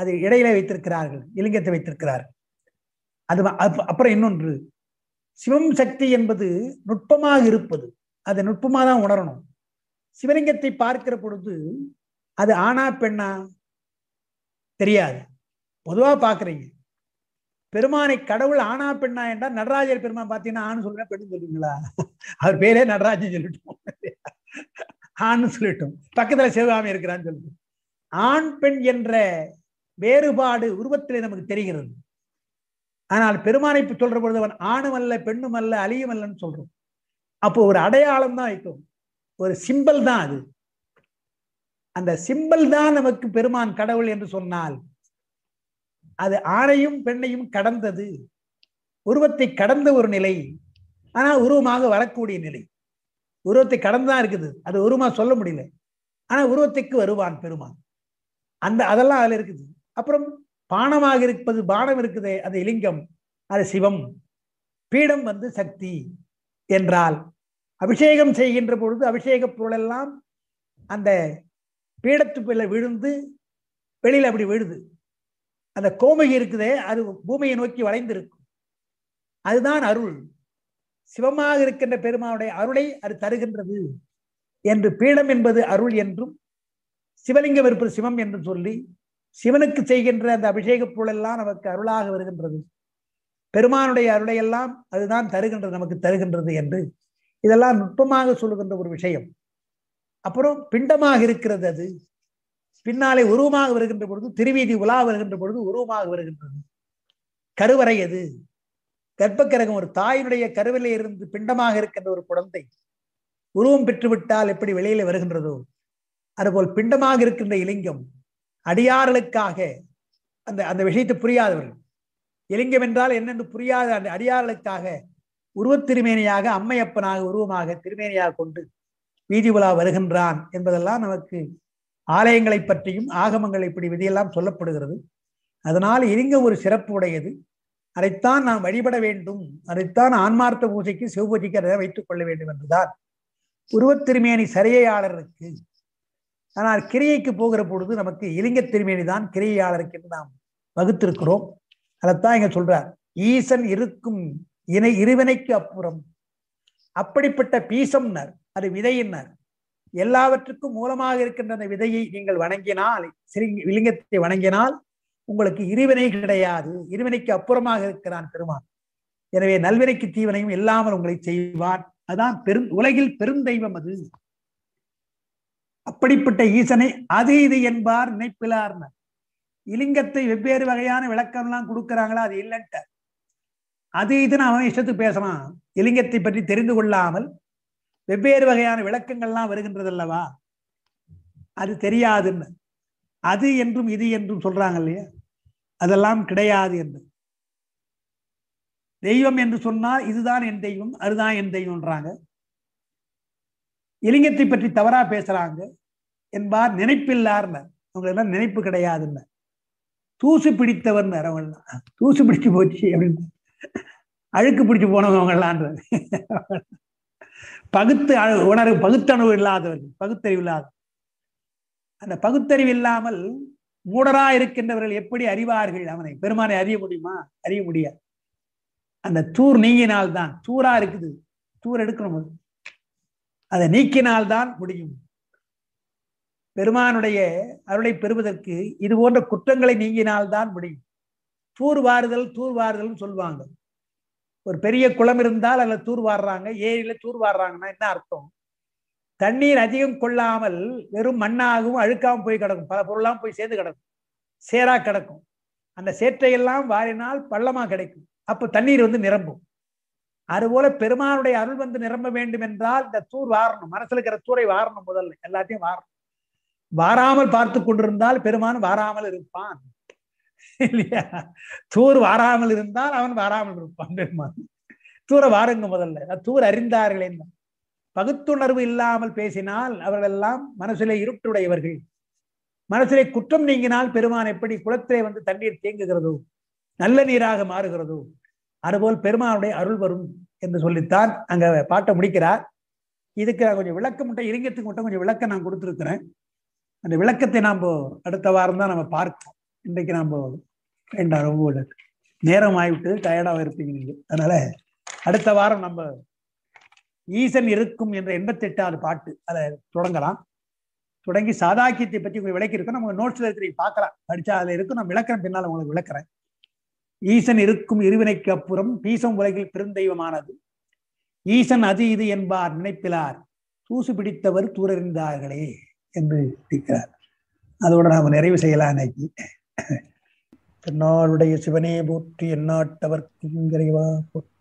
அது இடையில வைத்திருக்கிறார்கள் இலிங்கத்தை வைத்திருக்கிறார்கள் அது அப்புறம் இன்னொன்று சிவம் சக்தி என்பது நுட்பமாக இருப்பது அதை நுட்பமாக தான் உணரணும் சிவலிங்கத்தை பார்க்கிற பொழுது அது ஆனா பெண்ணா தெரியாது பொதுவாக பார்க்குறீங்க பெருமானை கடவுள் ஆனா பெண்ணா என்றால் நடராஜர் பெருமான் பார்த்தீங்கன்னா ஆண் சொல்றேன் பெண்ணு சொல்லுவீங்களா அவர் பேரே நடராஜன் சொல்லிட்டோம் ஆண் சொல்லிட்டோம் பக்கத்துல சிவகாமி இருக்கிறான்னு சொல்லிட்டு ஆண் பெண் என்ற வேறுபாடு உருவத்திலே நமக்கு தெரிகிறது ஆனால் பெருமானை சொல்ற பொழுது அவன் ஆணும் அல்ல பெண்ணும் அல்ல அழியும் அல்லன்னு சொல்றோம் அப்போ ஒரு அடையாளம் தான் வைக்கும் ஒரு சிம்பிள் தான் அது அந்த சிம்பல் தான் நமக்கு பெருமான் கடவுள் என்று சொன்னால் அது ஆணையும் பெண்ணையும் கடந்தது உருவத்தை கடந்த ஒரு நிலை ஆனா உருவமாக வரக்கூடிய நிலை உருவத்தை கடந்துதான் இருக்குது அது உருவமா சொல்ல முடியல ஆனா உருவத்துக்கு வருவான் பெருமான் அந்த அதெல்லாம் அதுல இருக்குது அப்புறம் பானமாக இருப்பது பானம் இருக்குது அது இலிங்கம் அது சிவம் பீடம் வந்து சக்தி என்றால் அபிஷேகம் செய்கின்ற பொழுது அபிஷேகப் எல்லாம் அந்த பீடத்து பிள்ளை விழுந்து வெளியில் அப்படி விழுது அந்த கோமகி இருக்குதே அது பூமியை நோக்கி வளைந்திருக்கும் அதுதான் அருள் சிவமாக இருக்கின்ற பெருமானுடைய அருளை அது தருகின்றது என்று பீடம் என்பது அருள் என்றும் சிவலிங்கம் இருப்பது சிவம் என்றும் சொல்லி சிவனுக்கு செய்கின்ற அந்த அபிஷேகப் பொருளெல்லாம் நமக்கு அருளாக வருகின்றது பெருமானுடைய அருளையெல்லாம் அதுதான் தருகின்றது நமக்கு தருகின்றது என்று இதெல்லாம் நுட்பமாக சொல்லுகின்ற ஒரு விஷயம் அப்புறம் பிண்டமாக இருக்கிறது அது பின்னாலே உருவமாக வருகின்ற பொழுது திருவீதி உலா வருகின்ற பொழுது உருவமாக வருகின்றது கருவறை அது கர்ப்பக்கிரகம் ஒரு தாயினுடைய கருவிலே இருந்து பிண்டமாக இருக்கின்ற ஒரு குழந்தை உருவம் பெற்றுவிட்டால் எப்படி வெளியில வருகின்றதோ அதுபோல் பிண்டமாக இருக்கின்ற இலிங்கம் அடியார்களுக்காக அந்த அந்த விஷயத்தை புரியாதவர்கள் இலிங்கம் என்றால் என்னென்று புரியாத அந்த அடியார்களுக்காக உருவத்திருமேனியாக அம்மையப்பனாக உருவமாக திருமேனியாக கொண்டு வீதி உலா வருகின்றான் என்பதெல்லாம் நமக்கு ஆலயங்களை பற்றியும் ஆகமங்களை இப்படி விதியெல்லாம் சொல்லப்படுகிறது அதனால் இருங்க ஒரு சிறப்பு உடையது அதைத்தான் நாம் வழிபட வேண்டும் அதைத்தான் ஆன்மார்த்த பூஜைக்கு சிவபூஜைக்கு அதை வைத்துக் கொள்ள வேண்டும் என்றுதான் உருவத்திருமேனி சரியையாளருக்கு ஆனால் கிரியைக்கு போகிற பொழுது நமக்கு இலிங்க திருமேனி தான் கிரியையாளருக்கு நாம் வகுத்திருக்கிறோம் அதைத்தான் இங்க சொல்றார் ஈசன் இருக்கும் இணை இருவினைக்கு அப்புறம் அப்படிப்பட்ட பீசம்னர் அது விதையினர் எல்லாவற்றுக்கும் மூலமாக இருக்கின்ற அந்த விதையை நீங்கள் வணங்கினால் சிறி விலிங்கத்தை வணங்கினால் உங்களுக்கு இருவினை கிடையாது இருவினைக்கு அப்புறமாக இருக்கிறான் பெருமான் எனவே நல்வினைக்கு தீவனையும் இல்லாமல் உங்களை செய்வான் அதான் பெரு உலகில் பெருந்தெய்வம் அது அப்படிப்பட்ட ஈசனை அது இது என்பார் நினைப்பிலார்னர் இலிங்கத்தை வெவ்வேறு வகையான விளக்கம்லாம் கொடுக்குறாங்களா அது இல்லைன்ட்டார் அது இதுன்னு அவன் இஷ்டத்துக்கு பேசலாம் இலிங்கத்தை பற்றி தெரிந்து கொள்ளாமல் வெவ்வேறு வகையான விளக்கங்கள்லாம் வருகின்றது அல்லவா அது தெரியாதுன்னு அது என்றும் இது என்றும் சொல்றாங்க இல்லையா அதெல்லாம் கிடையாது என்று தெய்வம் என்று சொன்னால் இதுதான் என் தெய்வம் அதுதான் என் தெய்வம்ன்றாங்க இலிங்கத்தை பற்றி தவறா பேசுறாங்க என்பார் நினைப்பில்லார்னு அவங்களெல்லாம் நினைப்பு கிடையாதுன்னு தூசு பிடித்தவர் அவங்க தூசு பிடிச்சு போச்சு அப்படின்னு அழுக்கு பிடிச்சு போனவங்க பகுத்து உணர்வு பகுத்தணவு இல்லாதவர்கள் பகுத்தறிவு இல்லாத அந்த பகுத்தறிவு இல்லாமல் மூடரா இருக்கின்றவர்கள் எப்படி அறிவார்கள் அவனை பெருமானை அறிய முடியுமா அறிய முடியாது அந்த தூர் நீங்கினால்தான் தூரா இருக்குது தூர் எடுக்கணும் அதை நீக்கினால்தான் முடியும் பெருமானுடைய அருளை பெறுவதற்கு இது போன்ற குற்றங்களை நீங்கினால்தான் முடியும் தூர்வாறுதல் தூர்வாறுதல்னு சொல்லுவாங்க ஒரு பெரிய குளம் இருந்தால் அதில் தூர்வாடுறாங்க ஏரியில தூர்வாடுறாங்கன்னா என்ன அர்த்தம் தண்ணீர் அதிகம் கொள்ளாமல் வெறும் மண்ணாகவும் அழுக்காமல் போய் கிடக்கும் பல பொருளாம் போய் சேர்ந்து கிடக்கும் சேரா கிடக்கும் அந்த சேற்றையெல்லாம் வாரினால் பள்ளமாக கிடைக்கும் அப்போ தண்ணீர் வந்து நிரம்பும் அதுபோல பெருமானுடைய அருள் வந்து நிரம்ப வேண்டும் என்றால் இந்த தூர் வாரணும் மனசுல இருக்கிற தூரை வாரணும் முதல்ல எல்லாத்தையும் வாரணும் வாராமல் பார்த்து கொண்டிருந்தால் பெருமான் வாராமல் இருப்பான் இல்லையா தூர் வாராமல் இருந்தால் அவன் வாராமல் இருப்பான் பெருமான் தூர வாருங்க முதல்ல தூர் அறிந்தார்களே பகுத்துணர்வு இல்லாமல் பேசினால் அவர்கள் எல்லாம் மனசிலே இருட்டுடையவர்கள் மனசிலே குற்றம் நீங்கினால் பெருமான் எப்படி குளத்திலே வந்து தண்ணீர் தேங்குகிறதோ நல்ல நீராக மாறுகிறதோ அதுபோல் பெருமானுடைய அருள் வரும் என்று சொல்லித்தான் அங்க பாட்டை முடிக்கிறார் இதுக்கு நான் கொஞ்சம் விளக்கம் மட்டும் இலங்கையத்துக்கு மட்டும் கொஞ்சம் விளக்கம் நான் கொடுத்துருக்குறேன் அந்த விளக்கத்தை நாம் அடுத்த வாரம் தான் நம்ம பார்ப்போம் இன்றைக்கு நாம் வேண்டாம் ரொம்ப உள்ளது நேரம் ஆகிவிட்டது டயர்டாக இருப்பீங்க நீங்கள் அதனால அடுத்த வாரம் நம்ம ஈசன் இருக்கும் என்ற எண்பத்தி எட்டாவது பாட்டு அதை தொடங்கலாம் தொடங்கி சாதாக்கியத்தை பற்றி உங்களுக்கு விளக்கி இருக்கோம் நம்ம நோட்ஸ் இருக்கிறீங்க பார்க்கலாம் படித்தா அதில் இருக்கும் நான் விளக்கிறேன் பின்னால் உங்களுக்கு விளக்குறேன் ஈசன் இருக்கும் இருவினைக்கு அப்புறம் பீசம் உலகில் பெருந்தெய்வமானது ஈசன் அது இது என்பார் நினைப்பிலார் தூசு பிடித்தவர் தூரறிந்தார்களே என்று இருக்கிறார் அதோட நாம் நிறைவு செய்யலாம் இன்னைக்கு திருநாளுடைய சிவனே போற்றி எந்நாட்டவர்க்கும் இறைவா போற்றி